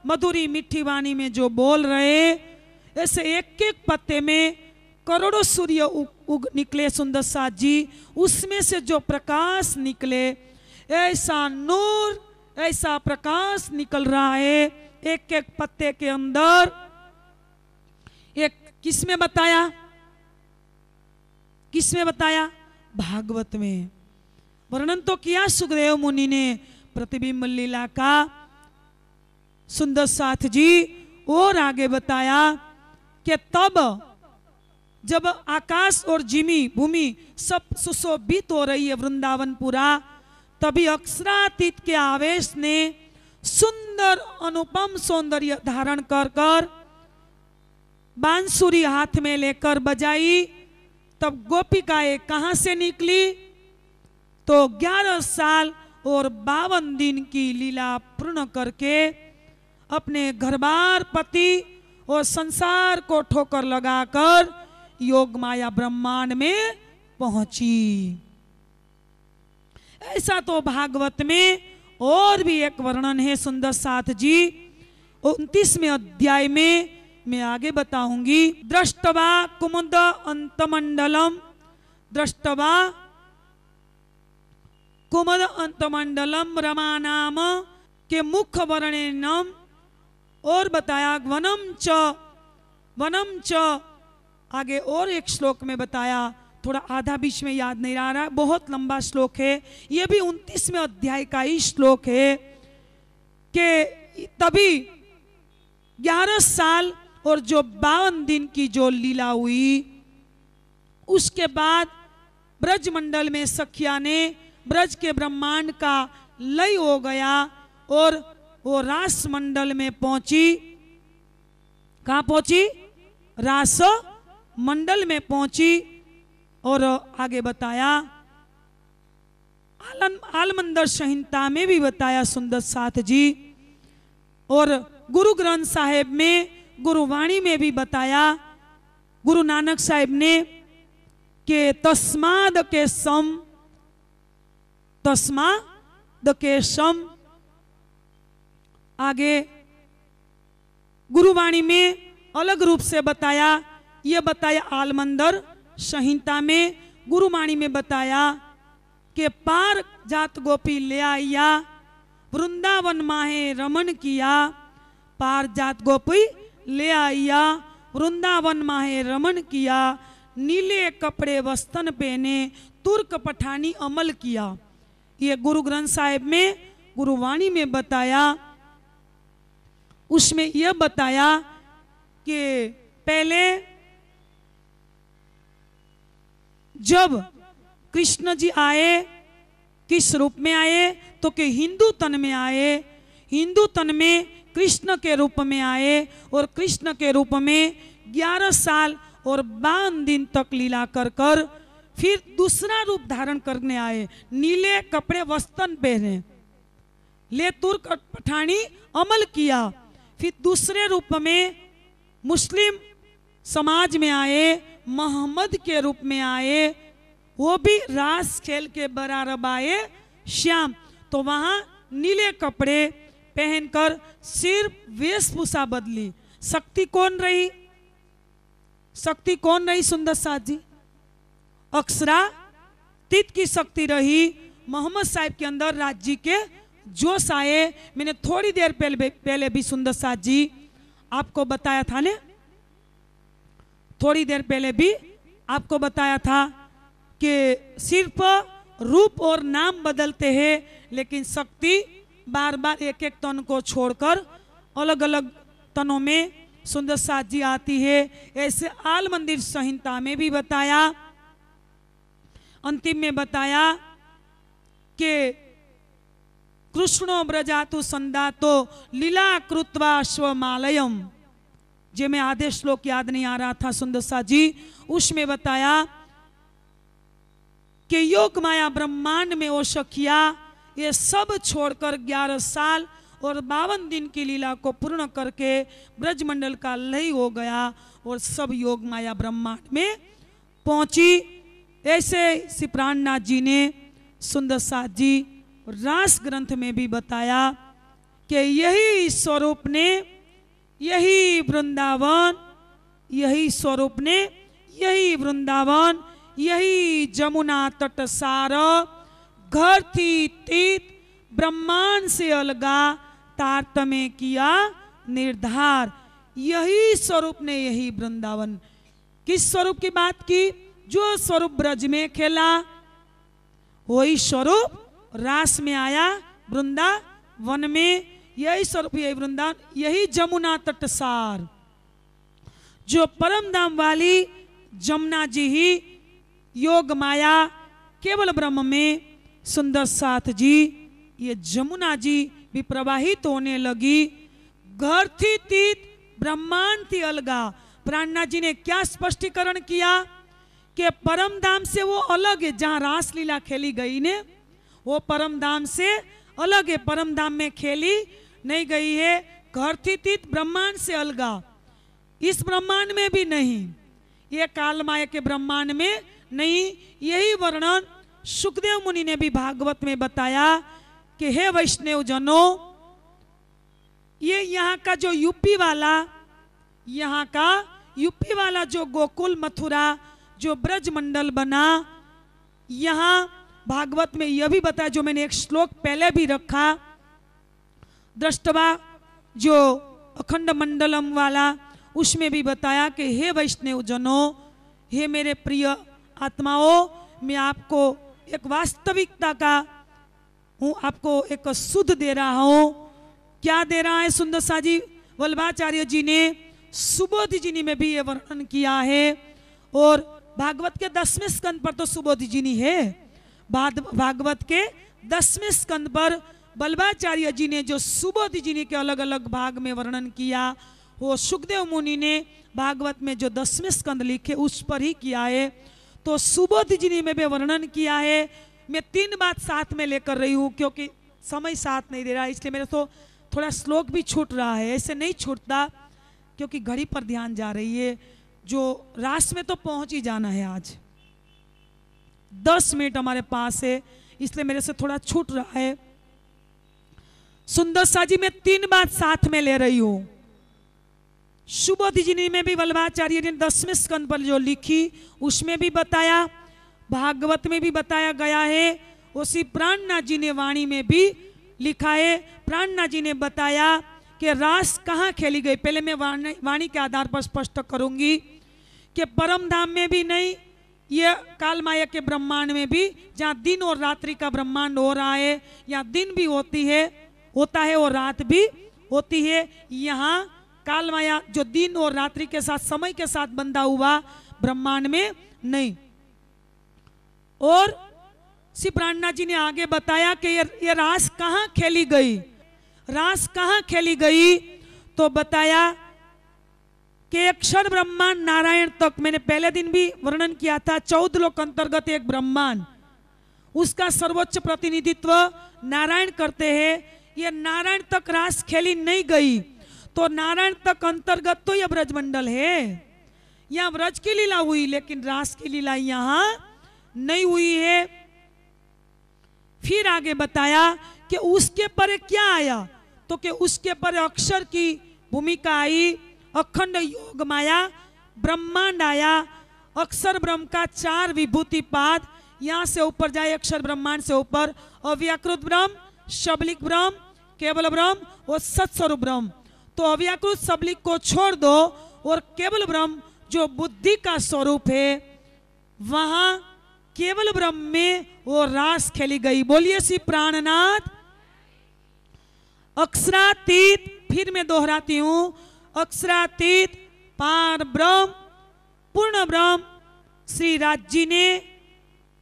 मधुरी मिठी वाणी में जो बोल रहे ऐसे एक एक पत्ते में करोड़ों सूर्य उग निकले सुंदर साथ जी उसमें से जो प्रकाश निकले ऐसा नूर ऐसा प्रकाश निकल रहा है एक एक पत्ते के अंदर एक किस में बताया किस में बताया भागवत में वर्णन तो किया सुखदेव मुनि ने प्रतिबिंब लीला का सुंदर साथ जी और आगे बताया कि तब जब आकाश और जिमी भूमि सब सुशोभित हो रही है वृंदावन पूरा तभी अक्षरातीत के आवेश ने सुंदर अनुपम सौंदर्य धारण कर कर बांसुरी हाथ में लेकर बजाई तब गोपिकाएं कहा से निकली तो ग्यारह साल और बावन दिन की लीला पूर्ण करके अपने घरबार पति और संसार को ठोकर लगाकर योग माया ब्रह्मांड में पहुंची ऐसा तो भागवत में और भी एक वर्णन है सुंदर साथ जी उन्तीसवें अध्याय में मैं आगे बताऊंगी दृष्टवा कुमुद अंतमंडलम दृष्टवा अंत अंतमंडलम रमा नाम के मुख नम और बताया वनम च वनम च आगे और एक श्लोक में बताया थोड़ा आधा बीच में याद नहीं आ रहा बहुत लंबा श्लोक है यह भी उन्तीसवें अध्याय का ही श्लोक है के तभी ग्यारह साल और जो बावन दिन की जो लीला हुई उसके बाद ब्रजमंडल में सखिया ने ब्रज के ब्रह्मांड का लय हो गया और वो मंडल में पहुंची कहा पहुंची रास मंडल में पहुंची और आगे बताया आलमंदर संहिता में भी बताया सुंदर साथ जी और गुरु ग्रंथ साहेब में गुरुवाणी में भी बताया गुरु नानक साहेब ने के तस्माद के सम द के सम आगे गुरुवाणी में अलग रूप से बताया ये बताया आलमंदर संहिता में गुरुवाणी में बताया के पार जात गोपी ले आईया वृंदावन माहे रमन किया पार जात गोपी ले आईया वृंदावन माहे रमन किया नीले कपड़े वस्तन पहने तुर्क पठानी अमल किया ये गुरु ग्रंथ साहिब में गुरुवाणी में बताया उसमें यह बताया कि पहले जब कृष्ण जी आए किस रूप में आए तो कि हिंदू तन में आए हिंदू तन में कृष्ण के रूप में आए और कृष्ण के रूप में ग्यारह साल और बावन दिन तक लीला कर कर फिर दूसरा रूप धारण करने आए नीले कपड़े वस्तन पहने ले तुर्क पठानी अमल किया फिर दूसरे रूप में मुस्लिम समाज में आए मोहम्मद के रूप में आए वो भी रास खेल के बराबर आए श्याम तो वहाँ नीले कपड़े पहनकर सिर्फ वेशभूषा बदली शक्ति कौन रही शक्ति कौन रही सुंदर साथ जी अक्षरा तीत की शक्ति रही मोहम्मद साहिब के अंदर राज्य के जोश आए मैंने थोड़ी देर पहले पहले भी सुंदर साह जी आपको बताया था ने थोड़ी देर पहले भी आपको बताया था कि सिर्फ रूप और नाम बदलते हैं लेकिन शक्ति बार बार एक एक तन को छोड़कर अलग अलग तनों में सुंदर साह जी आती है ऐसे आल मंदिर संहिता में भी बताया अंतिम में बताया कि કૃષ્ણો संदा तो लीला कृत्वा સ્વમાલયમ જે मैं आधे श्लोक याद नहीं आ रहा था सुंदर सा जी उसमें बताया कि योग माया ब्रह्मांड में ओ सखिया ये सब छोड़कर 11 साल और बावन दिन की लीला को पूर्ण करके ब्रजमंडल का लय हो गया और सब योग माया ब्रह्मांड में पहुंची ऐसे सिप्राणनाथ जी ने सुंदर साथ जी रास ग्रंथ में भी बताया कि यही स्वरूप ने यही वृंदावन यही स्वरूप ने यही वृंदावन यही जमुना तट सार घर थी तीत ब्रह्मांड से अलगा तारत में किया निर्धार यही स्वरूप ने यही वृंदावन किस स्वरूप की बात की जो स्वरूप ब्रज में खेला वही स्वरूप रास में आया वृंदा वन में यही स्वरूप यही वृंदावन यही जमुना तटसार जो परम धाम वाली जमुना जी ही योग माया केवल ब्रह्म में सुंदर साथ जी ये जमुना जी भी प्रवाहित होने लगी घर थी तीत ब्रह्मांड थी अलगा प्राणनाथ जी ने क्या स्पष्टीकरण किया कि परम धाम से वो अलग है जहां रासलीला खेली गई ने वो परम धाम से अलग है परम धाम में खेली नहीं गई है घर थी ब्रह्मांड से अलगा इस ब्रह्मांड में भी नहीं ये काल माया के ब्रह्मांड में नहीं यही वर्णन सुखदेव मुनि ने भी भागवत में बताया कि हे वैष्णव जनो ये यहाँ का जो यूपी वाला यहाँ का यूपी वाला जो गोकुल मथुरा जो ब्रज मंडल बना यहाँ भागवत में यह भी बताया जो मैंने एक श्लोक पहले भी रखा दृष्टवा जो अखंड मंडलम वाला उसमें भी बताया कि हे वैष्णव जनो हे मेरे प्रिय आत्माओं मैं आपको एक वास्तविकता का हूँ आपको एक शुद्ध दे रहा हूँ क्या दे रहा है सुंदर साजी वल्भाचार्य जी ने सुबोध जी ने में भी ये वर्णन किया है और भागवत के दसवें स्कंद पर तो सुबोध जी ने है भागवत के दसवें स्कंद पर बल्बाचार्य जी ने जो सुबोध जी ने के अलग अलग भाग में वर्णन किया वो सुखदेव मुनि ने भागवत में जो दसवें स्कंद लिखे उस पर ही किया है तो सुबोध जी ने भी वर्णन किया है मैं तीन बात साथ में लेकर रही हूँ क्योंकि समय साथ नहीं दे रहा इसलिए मेरे तो थोड़ा श्लोक भी छूट रहा है ऐसे नहीं छूटता क्योंकि घड़ी पर ध्यान जा रही है जो रास में तो पहुँच ही जाना है आज दस मिनट हमारे पास है इसलिए मेरे से थोड़ा छूट रहा है सुंदर साजी मैं तीन बात साथ में ले रही हूं सुबोध जी में भी वल्लभाचार्य ने दसवें स्कंद पर जो लिखी उसमें भी बताया भागवत में भी बताया गया है उसी प्राणनाथ जी ने वाणी में भी लिखा है प्राणनाथ जी ने बताया कि रास कहा खेली गई पहले मैं वाणी के आधार पर स्पष्ट करूंगी कि परम धाम में भी नहीं ये काल माया के ब्रह्मांड में भी जहाँ दिन और रात्रि का ब्रह्मांड हो रहा है या दिन भी होती है होता है और रात भी होती है यहाँ काल माया जो दिन और रात्रि के साथ समय के साथ बंधा हुआ ब्रह्मांड में नहीं और श्री प्राणनाथ जी ने आगे बताया कि ये रास कहा खेली गई रास कहा खेली गई तो बताया कि एक क्षण ब्रह्मांड नारायण तक मैंने पहले दिन भी वर्णन किया था चौदह लोक अंतर्गत एक ब्रह्मांड उसका सर्वोच्च प्रतिनिधित्व नारायण करते हैं यह नारायण तक रास खेली नहीं गई तो नारायण तक अंतर्गत तो यह ब्रजमंडल है यहां ब्रज की लीला हुई लेकिन रास की लीला यहाँ नहीं हुई है फिर आगे बताया कि उसके पर क्या आया तो कि उसके पर अक्षर की भूमिका आई अखंड योग माया ब्रह्मांड आया अक्षर ब्रह्म का चार विभूति पाद यहाँ से ऊपर जाए अक्षर ब्रह्मांड से ऊपर अव्याकृत ब्रह्म शबलिक ब्रह्म केवल ब्रह्म और सत्सवरूप ब्रह्म तो अव्याकृत शबलिक को छोड़ दो और केवल ब्रह्म जो बुद्धि का स्वरूप है वहां केवल ब्रह्म में वो रास खेली गई बोलिए श्री प्राणनाथ अक्षरातीत फिर मैं दोहराती हूं अक्षरातीत पार ब्रह्म पूर्ण ब्रह्म श्री जी ने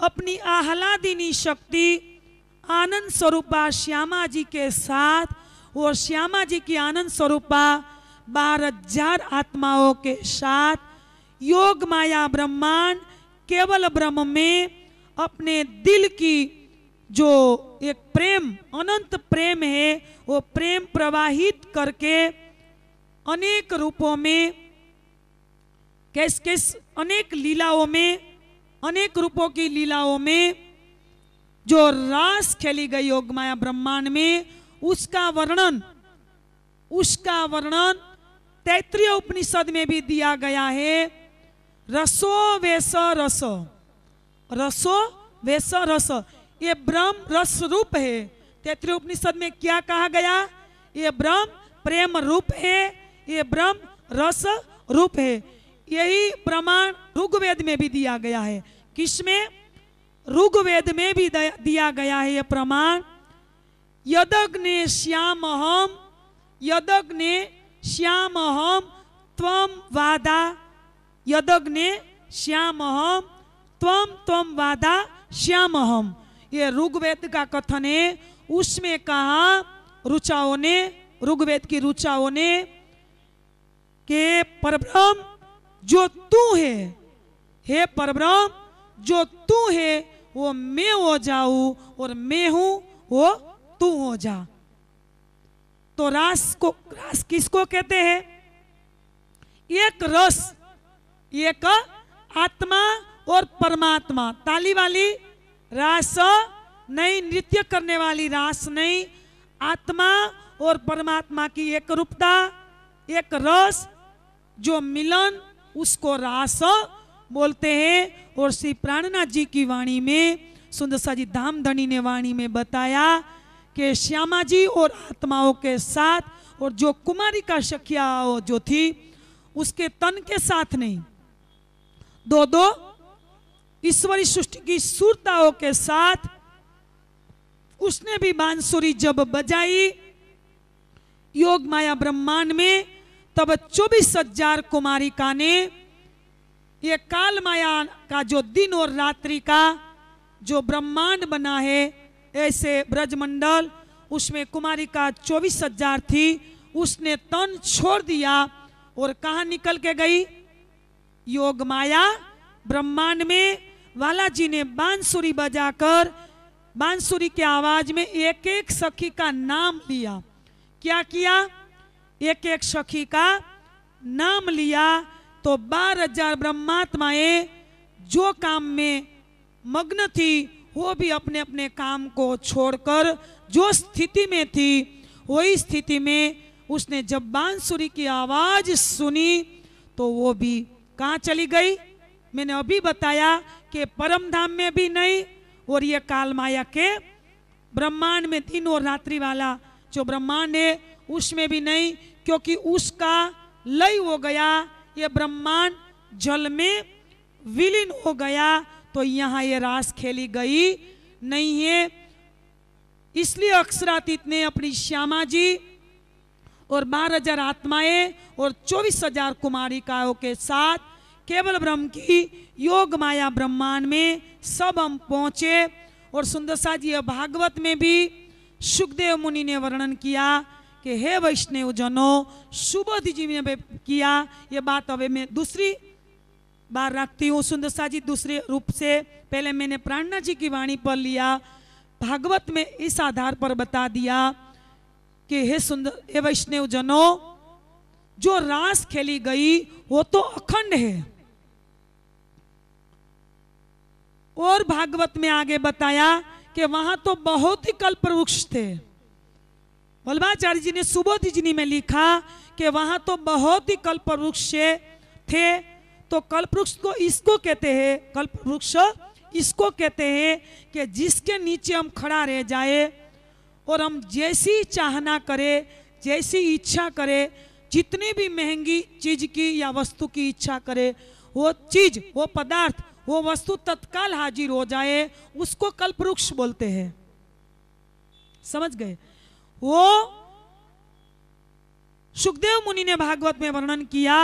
अपनी आह्लादिनी शक्ति आनंद स्वरूपा श्यामा जी के साथ और श्यामा जी की आनंद स्वरूपा बारह हजार आत्माओं के साथ योग माया ब्रह्मांड केवल ब्रह्म में अपने दिल की जो एक प्रेम अनंत प्रेम है वो प्रेम प्रवाहित करके अनेक रूपों में कैस कैस अनेक लीलाओं में अनेक रूपों की लीलाओं में जो रास खेली गई योग माया ब्रह्मांड में उसका वर्णन उसका वर्णन तैतृय उपनिषद में भी दिया गया है रसो वेश रस रसो वेश रस ये ब्रह्म रस रूप है तैतृय उपनिषद में क्या कहा गया ये ब्रह्म प्रेम रूप है ये ब्रह्म रस रूप है यही प्रमाण ऋग्वेद में भी दिया गया है किसमें ऋग्वेद में भी दिया गया है यह प्रमाण यदग्ने श्याम हम यदग्ने श्याम हम त्वम वादा यदग्ने श्याम हम त्वम त्वम वादा श्याम हम ये ऋग्वेद का कथन है उसमें कहा रुचाओं ने ऋग्वेद की रुचाओं ने कि परब्रह्म जो तू है हे परब्रह्म जो तू है वो मैं हो जाऊं और मैं हूं वो तू हो जा तो रास को रास किसको कहते हैं एक रस एक आत्मा और परमात्मा ताली वाली रास नहीं नृत्य करने वाली रास नहीं आत्मा और परमात्मा की एक रूपता एक रस जो मिलन उसको रास बोलते हैं और श्री प्राणनाथ जी की वाणी में सुंदर सा जी धाम धनी ने वाणी में बताया कि श्यामा जी और आत्माओं के साथ और जो कुमारी का शख्या जो थी उसके तन के साथ नहीं दो दो ईश्वरी सृष्टि की सूरताओं के साथ उसने भी बांसुरी जब बजाई योग माया ब्रह्मांड में तब चौबीस हजार कुमारिका ने ये काल माया का जो दिन और रात्रि का जो ब्रह्मांड बना है ऐसे ब्रजमंडल उसमें कुमारिका चौबीस हजार थी उसने तन छोड़ दिया और कहा निकल के गई योग माया ब्रह्मांड में बालाजी ने बांसुरी बजाकर बांसुरी की आवाज में एक एक सखी का नाम लिया क्या किया एक एक सखी का नाम लिया तो बारह हजार ब्रह्मात्माएं जो काम में मग्न थी वो भी अपने अपने काम को छोड़कर जो स्थिति में थी वही स्थिति में उसने जब बांसुरी की आवाज सुनी तो वो भी कहा चली गई मैंने अभी बताया कि परम धाम में भी नहीं और ये काल माया के ब्रह्मांड में दिन और रात्रि वाला जो ब्रह्मांड है उसमें भी नहीं क्योंकि उसका लय हो गया ये ब्रह्मांड जल में विलीन हो गया तो यहाँ ये रास खेली गई नहीं है इसलिए अक्षरातीत ने अपनी श्यामा जी और बारह हजार आत्माएं और चौबीस हजार कुमारिकाओं के साथ केवल ब्रह्म की योग माया ब्रह्मांड में सब हम पहुंचे और सुंदरसा जी भागवत में भी सुखदेव मुनि ने वर्णन किया कि हे वैष्णव जनो सुबोध जी ने किया ये बात अब मैं दूसरी बार रखती हूँ सुंदरसा जी दूसरे रूप से पहले मैंने प्राणना जी की वाणी पर लिया भागवत में इस आधार पर बता दिया कि हे सुंदर हे वैष्णव जनो जो रास खेली गई वो तो अखंड है और भागवत में आगे बताया कि वहां तो बहुत ही कल्प वृक्ष थे वल्लभाचार्य जी ने सुबोधिजनी में लिखा कि वहां तो बहुत ही कल्प वृक्ष थे तो कल्प वृक्ष को इसको कहते हैं कल्प वृक्ष इसको कहते हैं कि जिसके नीचे हम खड़ा रह जाए और हम जैसी चाहना करें जैसी इच्छा करे जितनी भी महंगी चीज़ की या वस्तु की इच्छा करे वो चीज़ वो पदार्थ वो वस्तु तत्काल हाजिर हो जाए उसको कल्प वृक्ष बोलते हैं समझ गए वो सुखदेव मुनि ने भागवत में वर्णन किया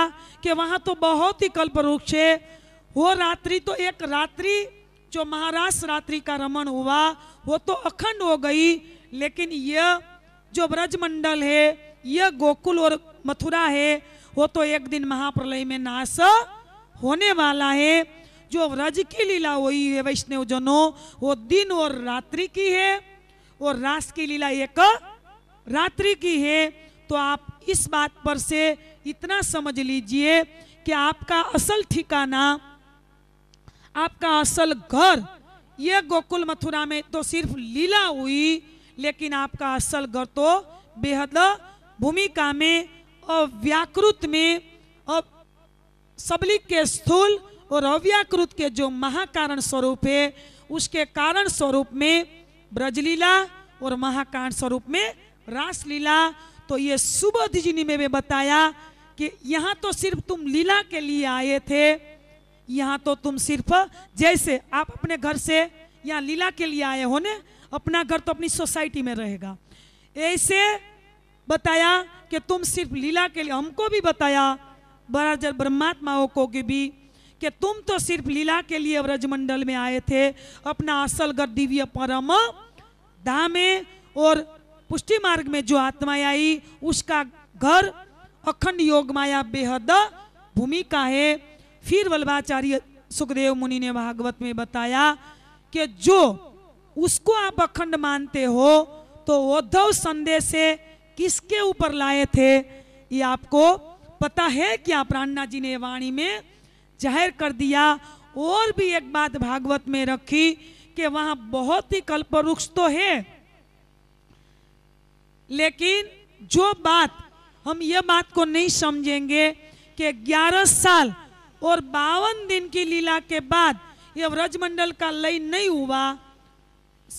कि वहां तो बहुत ही कल्प वृक्ष है वो रात्रि तो एक रात्रि जो महाराष्ट्र रात्रि का रमन हुआ वो तो अखंड हो गई लेकिन यह जो ब्रजमंडल है यह गोकुल और मथुरा है वो तो एक दिन महाप्रलय में नाश होने वाला है जो व्रज की लीला हुई है वैष्णव जनों वो दिन और रात्रि की है और रास की लीला एक रात्रि की है तो आप इस बात पर से इतना समझ लीजिए कि आपका असल ठिकाना आपका असल घर ये गोकुल मथुरा में तो सिर्फ लीला हुई लेकिन आपका असल घर तो बेहद भूमिका में और व्याकृत में और सबलिक के स्थूल और अव्याकृत के जो महाकारण स्वरूप है उसके कारण स्वरूप में ब्रजलीला और महाकारण स्वरूप में रासलीला तो ये सुबोध जी ने में बताया कि यहाँ तो सिर्फ तुम लीला के लिए आए थे यहाँ तो तुम सिर्फ जैसे आप अपने घर से यहाँ लीला के लिए आए हो ने अपना घर तो अपनी सोसाइटी में रहेगा ऐसे बताया कि तुम सिर्फ लीला के लिए हमको भी बताया बराजर ब्रह्मात्माओं को के भी कि तुम तो सिर्फ लीला के लिए ब्रजमंडल में आए थे अपना असल घर दिव्य परम धामे और पुष्टि मार्ग में जो आत्माएं आई उसका घर अखंड योग माया बेहद भूमिका है फिर वल्लभाचार्य सुखदेव मुनि ने भागवत में बताया कि जो उसको आप अखंड मानते हो तो उद्धव संदेश किसके ऊपर लाए थे ये आपको पता है कि आप प्राणना जी ने वाणी में जाहिर कर दिया और भी एक बात भागवत में रखी कि वहाँ बहुत ही कल्प वृक्ष तो है लेकिन जो बात हम ये बात को नहीं समझेंगे कि 11 साल और बावन दिन की लीला के बाद ये व्रजमंडल का लय नहीं हुआ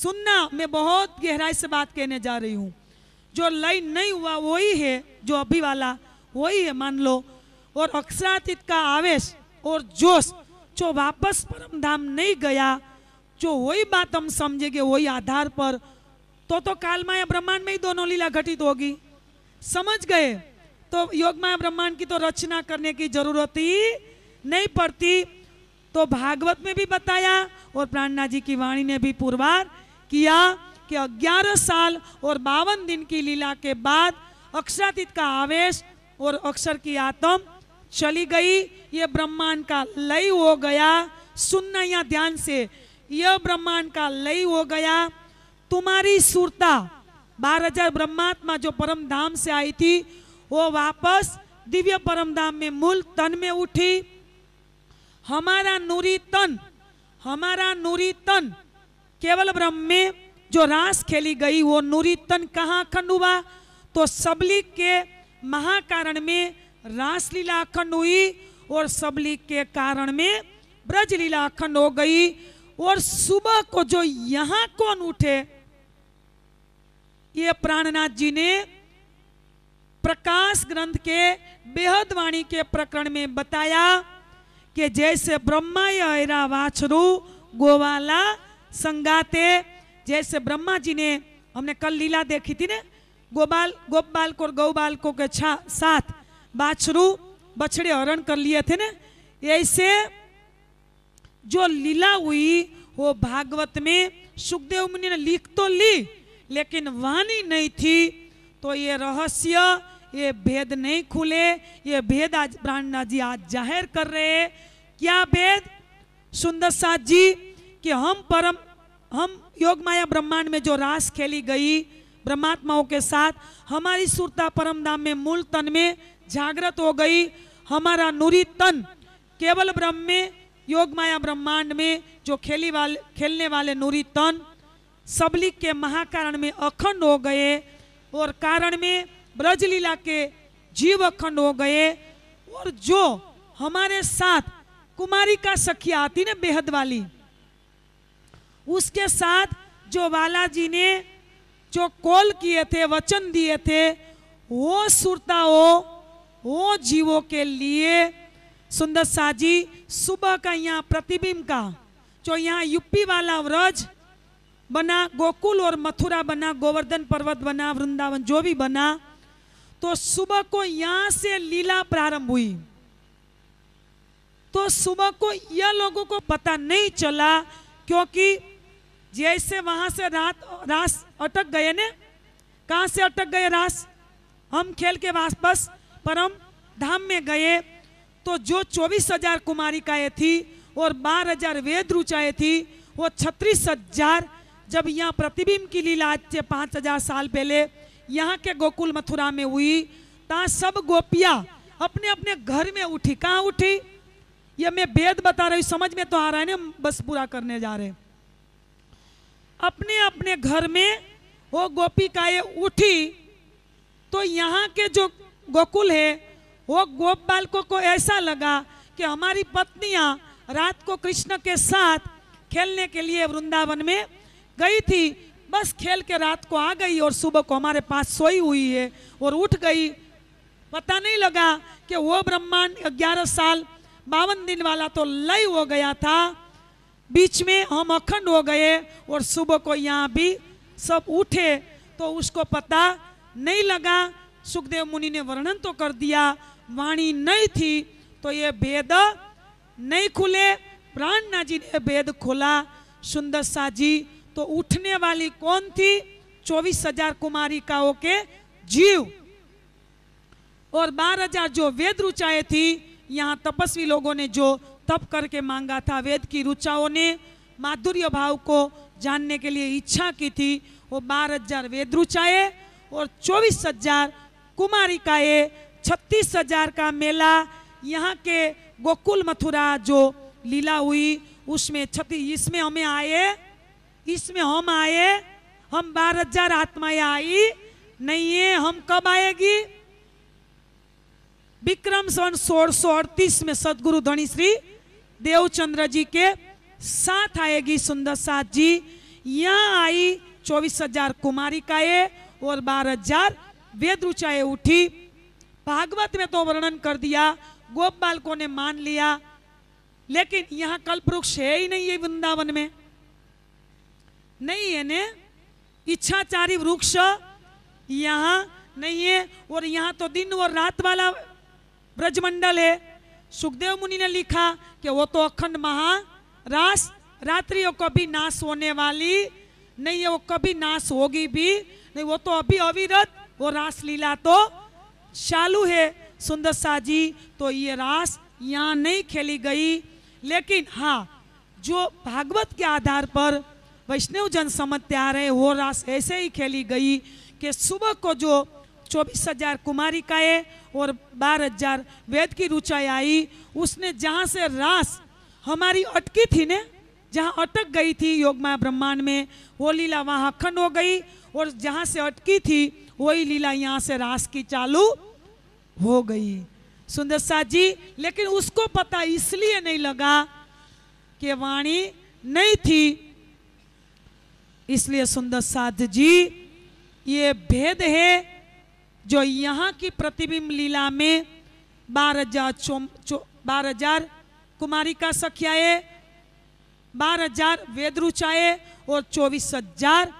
सुनना मैं बहुत गहराई से बात कहने जा रही हूँ जो लय नहीं हुआ वही है जो अभी वाला वही है मान लो और अक्षरातीत का आवेश और जोश जो वापस परमधाम नहीं गया जो वही बात हम समझेंगे वही आधार पर तो तो काल माया ब्रह्मांड में ही दोनों लीला घटित होगी समझ गए तो योग माया ब्रह्मांड की तो रचना करने की जरूरत ही नहीं पड़ती तो भागवत में भी बताया और प्राणनाथ जी की वाणी ने भी पुरवार किया कि ग्यारह साल और बावन दिन की लीला के बाद अक्षरातीत का आवेश और अक्षर की आत्म चली गई ये ब्रह्मांड का लय हो गया सुनना या ध्यान से यह ब्रह्मांड का लय हो गया तुम्हारी सुरता बारह हजार ब्रह्मात्मा जो परम धाम से आई थी वो वापस दिव्य परम धाम में मूल तन में उठी हमारा नूरी तन हमारा नूरी तन केवल ब्रह्म में जो रास खेली गई वो नूरी तन कहा अखंड हुआ तो सबली के महाकारण में रासलीला अखंड हुई और सबली के कारण में ब्रज लीला अखंड हो गई और सुबह को जो यहाँ कौन उठे ये प्राणनाथ जी ने प्रकाश ग्रंथ के बेहद वाणी के प्रकरण में बताया कि जैसे ब्रह्मा यरा वाछरू गोवाला संगाते जैसे ब्रह्मा जी ने हमने कल लीला देखी थी ना गोपाल गोप बालको और गौ बालकों के साथ बाछरू बछड़े हरण कर लिए थे ना ऐसे जो लीला हुई वो भागवत में सुखदेव मुनि ने लिख तो ली लेकिन वाणी नहीं थी तो ये रहस्य ये भेद नहीं खुले ये भेद आज ब्राह्मणा जी आज जाहिर कर रहे हैं क्या भेद सुंदर साथ जी कि हम परम हम योग माया ब्रह्मांड में जो रास खेली गई ब्रह्मात्माओं के साथ हमारी सुरता परम धाम में मूल तन में जागृत हो गई हमारा नूरी तन केवल ब्रह्म में योग माया ब्रह्मांड में जो खेली वाले खेलने वाले नूरी तन सबलिक के महाकारण में अखंड हो गए और कारण में ब्रजलीला के जीव अखंड हो गए और जो हमारे साथ कुमारी का सखिया आती ना बेहद वाली उसके साथ जो बालाजी ने जो कॉल किए थे वचन दिए थे वो हो वो जीवों के लिए सुंदर साजी सुबह का यहाँ प्रतिबिंब का जो यहाँ यूपी वाला व्रज बना गोकुल और मथुरा बना गोवर्धन पर्वत बना वृंदावन जो भी बना तो सुबह को यहां से लीला प्रारंभ हुई तो सुबह को यह लोगों को पता नहीं चला क्योंकि जैसे वहां से रात रास अटक गए ने कहा से अटक गए रास हम खेल के वापस परम धाम में गए तो जो चौबीस हजार कुमारिकाएं थी और बारह हजार वेद रुचाए थी वो छत्तीस हजार जब यहाँ प्रतिबिंब की लीला आज से पाँच हजार साल पहले यहाँ के गोकुल मथुरा में हुई ता सब गोपिया अपने अपने घर में उठी कहाँ उठी ये मैं वेद बता रही समझ में तो आ रहा है ना बस पूरा करने जा रहे अपने अपने घर में वो गोपिकाएं उठी तो यहाँ के जो गोकुल है वो गोप बालकों को ऐसा लगा कि हमारी पत्नियां रात को कृष्ण के साथ खेलने के लिए वृंदावन में गई थी बस खेल के रात को आ गई और सुबह को हमारे पास सोई हुई है और उठ गई पता नहीं लगा कि वो ब्रह्मांड ग्यारह साल बावन दिन वाला तो लय हो गया था बीच में हम अखंड हो गए और सुबह को यहाँ भी सब उठे तो उसको पता नहीं लगा सुखदेव मुनि ने वर्णन तो कर दिया वाणी नहीं थी तो ये भेद नहीं खुले प्राणना जी ने भेद खोला सुंदर सा जी तो उठने वाली कौन थी चौबीस हजार कुमारिकाओं के जीव और बारह हजार जो वेद रुचाए थी यहाँ तपस्वी लोगों ने जो तप करके मांगा था वेद की रुचाओं ने माधुर्य भाव को जानने के लिए इच्छा की थी वो बारह हजार वेद रुचाए और चौबीस हजार कुमारिकाए छत्तीस हजार का मेला यहाँ के गोकुल मथुरा जो लीला हुई उसमें छत्तीस इसमें हमें आए इसमें हम आए हम बारह हजार आत्माएं आई नहीं है हम कब आएगी विक्रम सन सोलह सौ अड़तीस में सदगुरु धनी श्री देवचंद्र जी के साथ आएगी सुंदर साथ जी यहाँ आई चौबीस हजार कुमारिकाएं और बारह हजार वेद उठी भागवत में तो वर्णन कर दिया गोप बालकों ने मान लिया लेकिन यहाँ वृक्ष है ही नहीं ये वृंदावन में नहीं है ने इच्छाचारी वृक्ष यहाँ नहीं है और यहाँ तो दिन और रात वाला ब्रजमंडल है सुखदेव मुनि ने लिखा कि वो तो अखंड महारास रात्रियों को भी नाश होने वाली नहीं है वो कभी नाश होगी भी नहीं वो तो अभी अविरत वो रास लीला तो चालू है सुंदर जी तो ये रास यहाँ नहीं खेली गई लेकिन हाँ जो भागवत के आधार पर वैष्णव जन समझते आ रहे वो रास ऐसे ही खेली गई कि सुबह को जो चौबीस हजार है और बारह हजार वेद की रुचाई आई उसने जहाँ से रास हमारी अटकी थी ने जहाँ अटक गई थी योगमा ब्रह्मांड में वो लीला वहाँ अखंड हो गई और जहाँ से अटकी थी वही लीला यहाँ से रास की चालू हो गई सुंदर सा जी लेकिन उसको पता इसलिए नहीं लगा कि वाणी नहीं थी इसलिए सुंदर साध जी ये भेद है जो यहाँ की प्रतिबिंब लीला में बारह हजार बारह हजार कुमारी का सख्याए बारह हजार वेदरुचाए और चौबीस हजार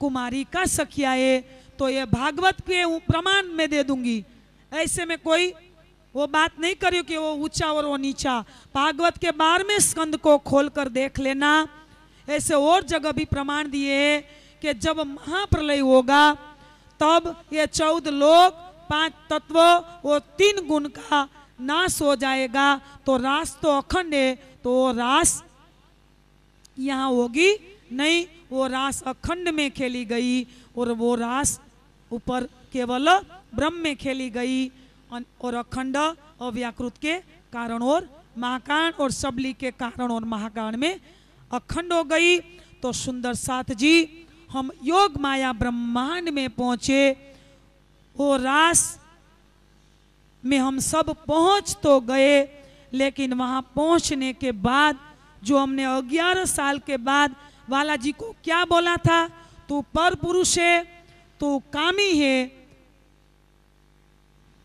कुमारी का है तो ये भागवत के प्रमाण में दे दूंगी ऐसे में कोई वो बात नहीं करी कि वो ऊंचा और वो नीचा भागवत के बारहवें स्कंद को खोलकर देख लेना ऐसे और जगह भी प्रमाण दिए है कि जब महाप्रलय होगा तब ये चौदह लोग पांच तत्व और तीन गुण का नाश हो जाएगा तो रास तो अखंड है तो वो रास यहाँ होगी नहीं वो रास अखंड में खेली गई और वो रास ऊपर केवल ब्रह्म में खेली गई और अखंड अव्याकृत के कारण और महाकाण और सबली के कारण और महाकाण में अखंड हो गई तो सुंदर साथ जी हम योग माया ब्रह्मांड में पहुंचे वो रास में हम सब पहुंच तो गए लेकिन वहां पहुंचने के बाद जो हमने ग्यारह साल के बाद वाला जी को क्या बोला था तू पर पुरुष है तू कामी है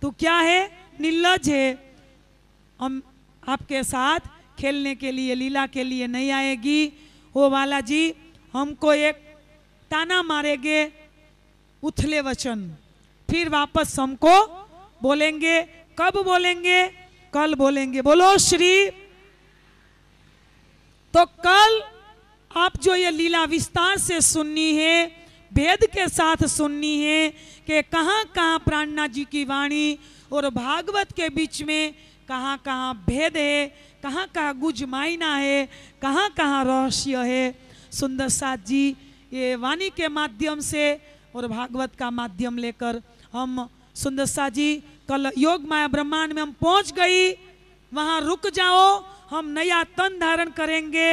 तू क्या है निर्लज है हम आपके साथ खेलने के लिए लीला के लिए नहीं आएगी हो वाला जी हमको एक ताना मारेंगे उथले वचन फिर वापस हमको बोलेंगे कब बोलेंगे कल बोलेंगे बोलो श्री तो कल आप जो ये लीला विस्तार से सुननी है वेद के साथ सुननी है कि कहाँ कहाँ प्राणनाथ जी की वाणी और भागवत के बीच में कहाँ कहाँ भेद है कहाँ कहाँ गुजमाइना है कहाँ कहाँ रहस्य है सुंदर साथ जी ये वाणी के माध्यम से और भागवत का माध्यम लेकर हम सुंदर साह जी कल योग माया ब्रह्मांड में हम पहुंच गई वहां रुक जाओ हम नया तन धारण करेंगे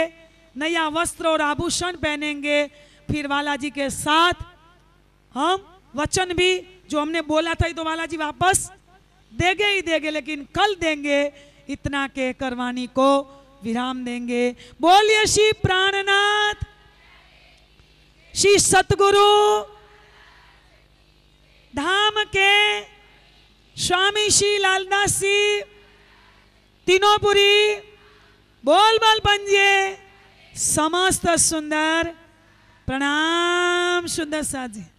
नया वस्त्र और आभूषण पहनेंगे फिर बालाजी के साथ हम वचन भी जो हमने बोला था तो बालाजी वापस देंगे ही देंगे लेकिन कल देंगे इतना कहकर वाणी को विराम देंगे बोलिए श्री प्राणनाथ श्री सतगुरु धाम के स्वामी श्री लालदास जी तीनोपुरी बोल बोल पंजे समस्त सुंदर प्रणाम सुंदर साजी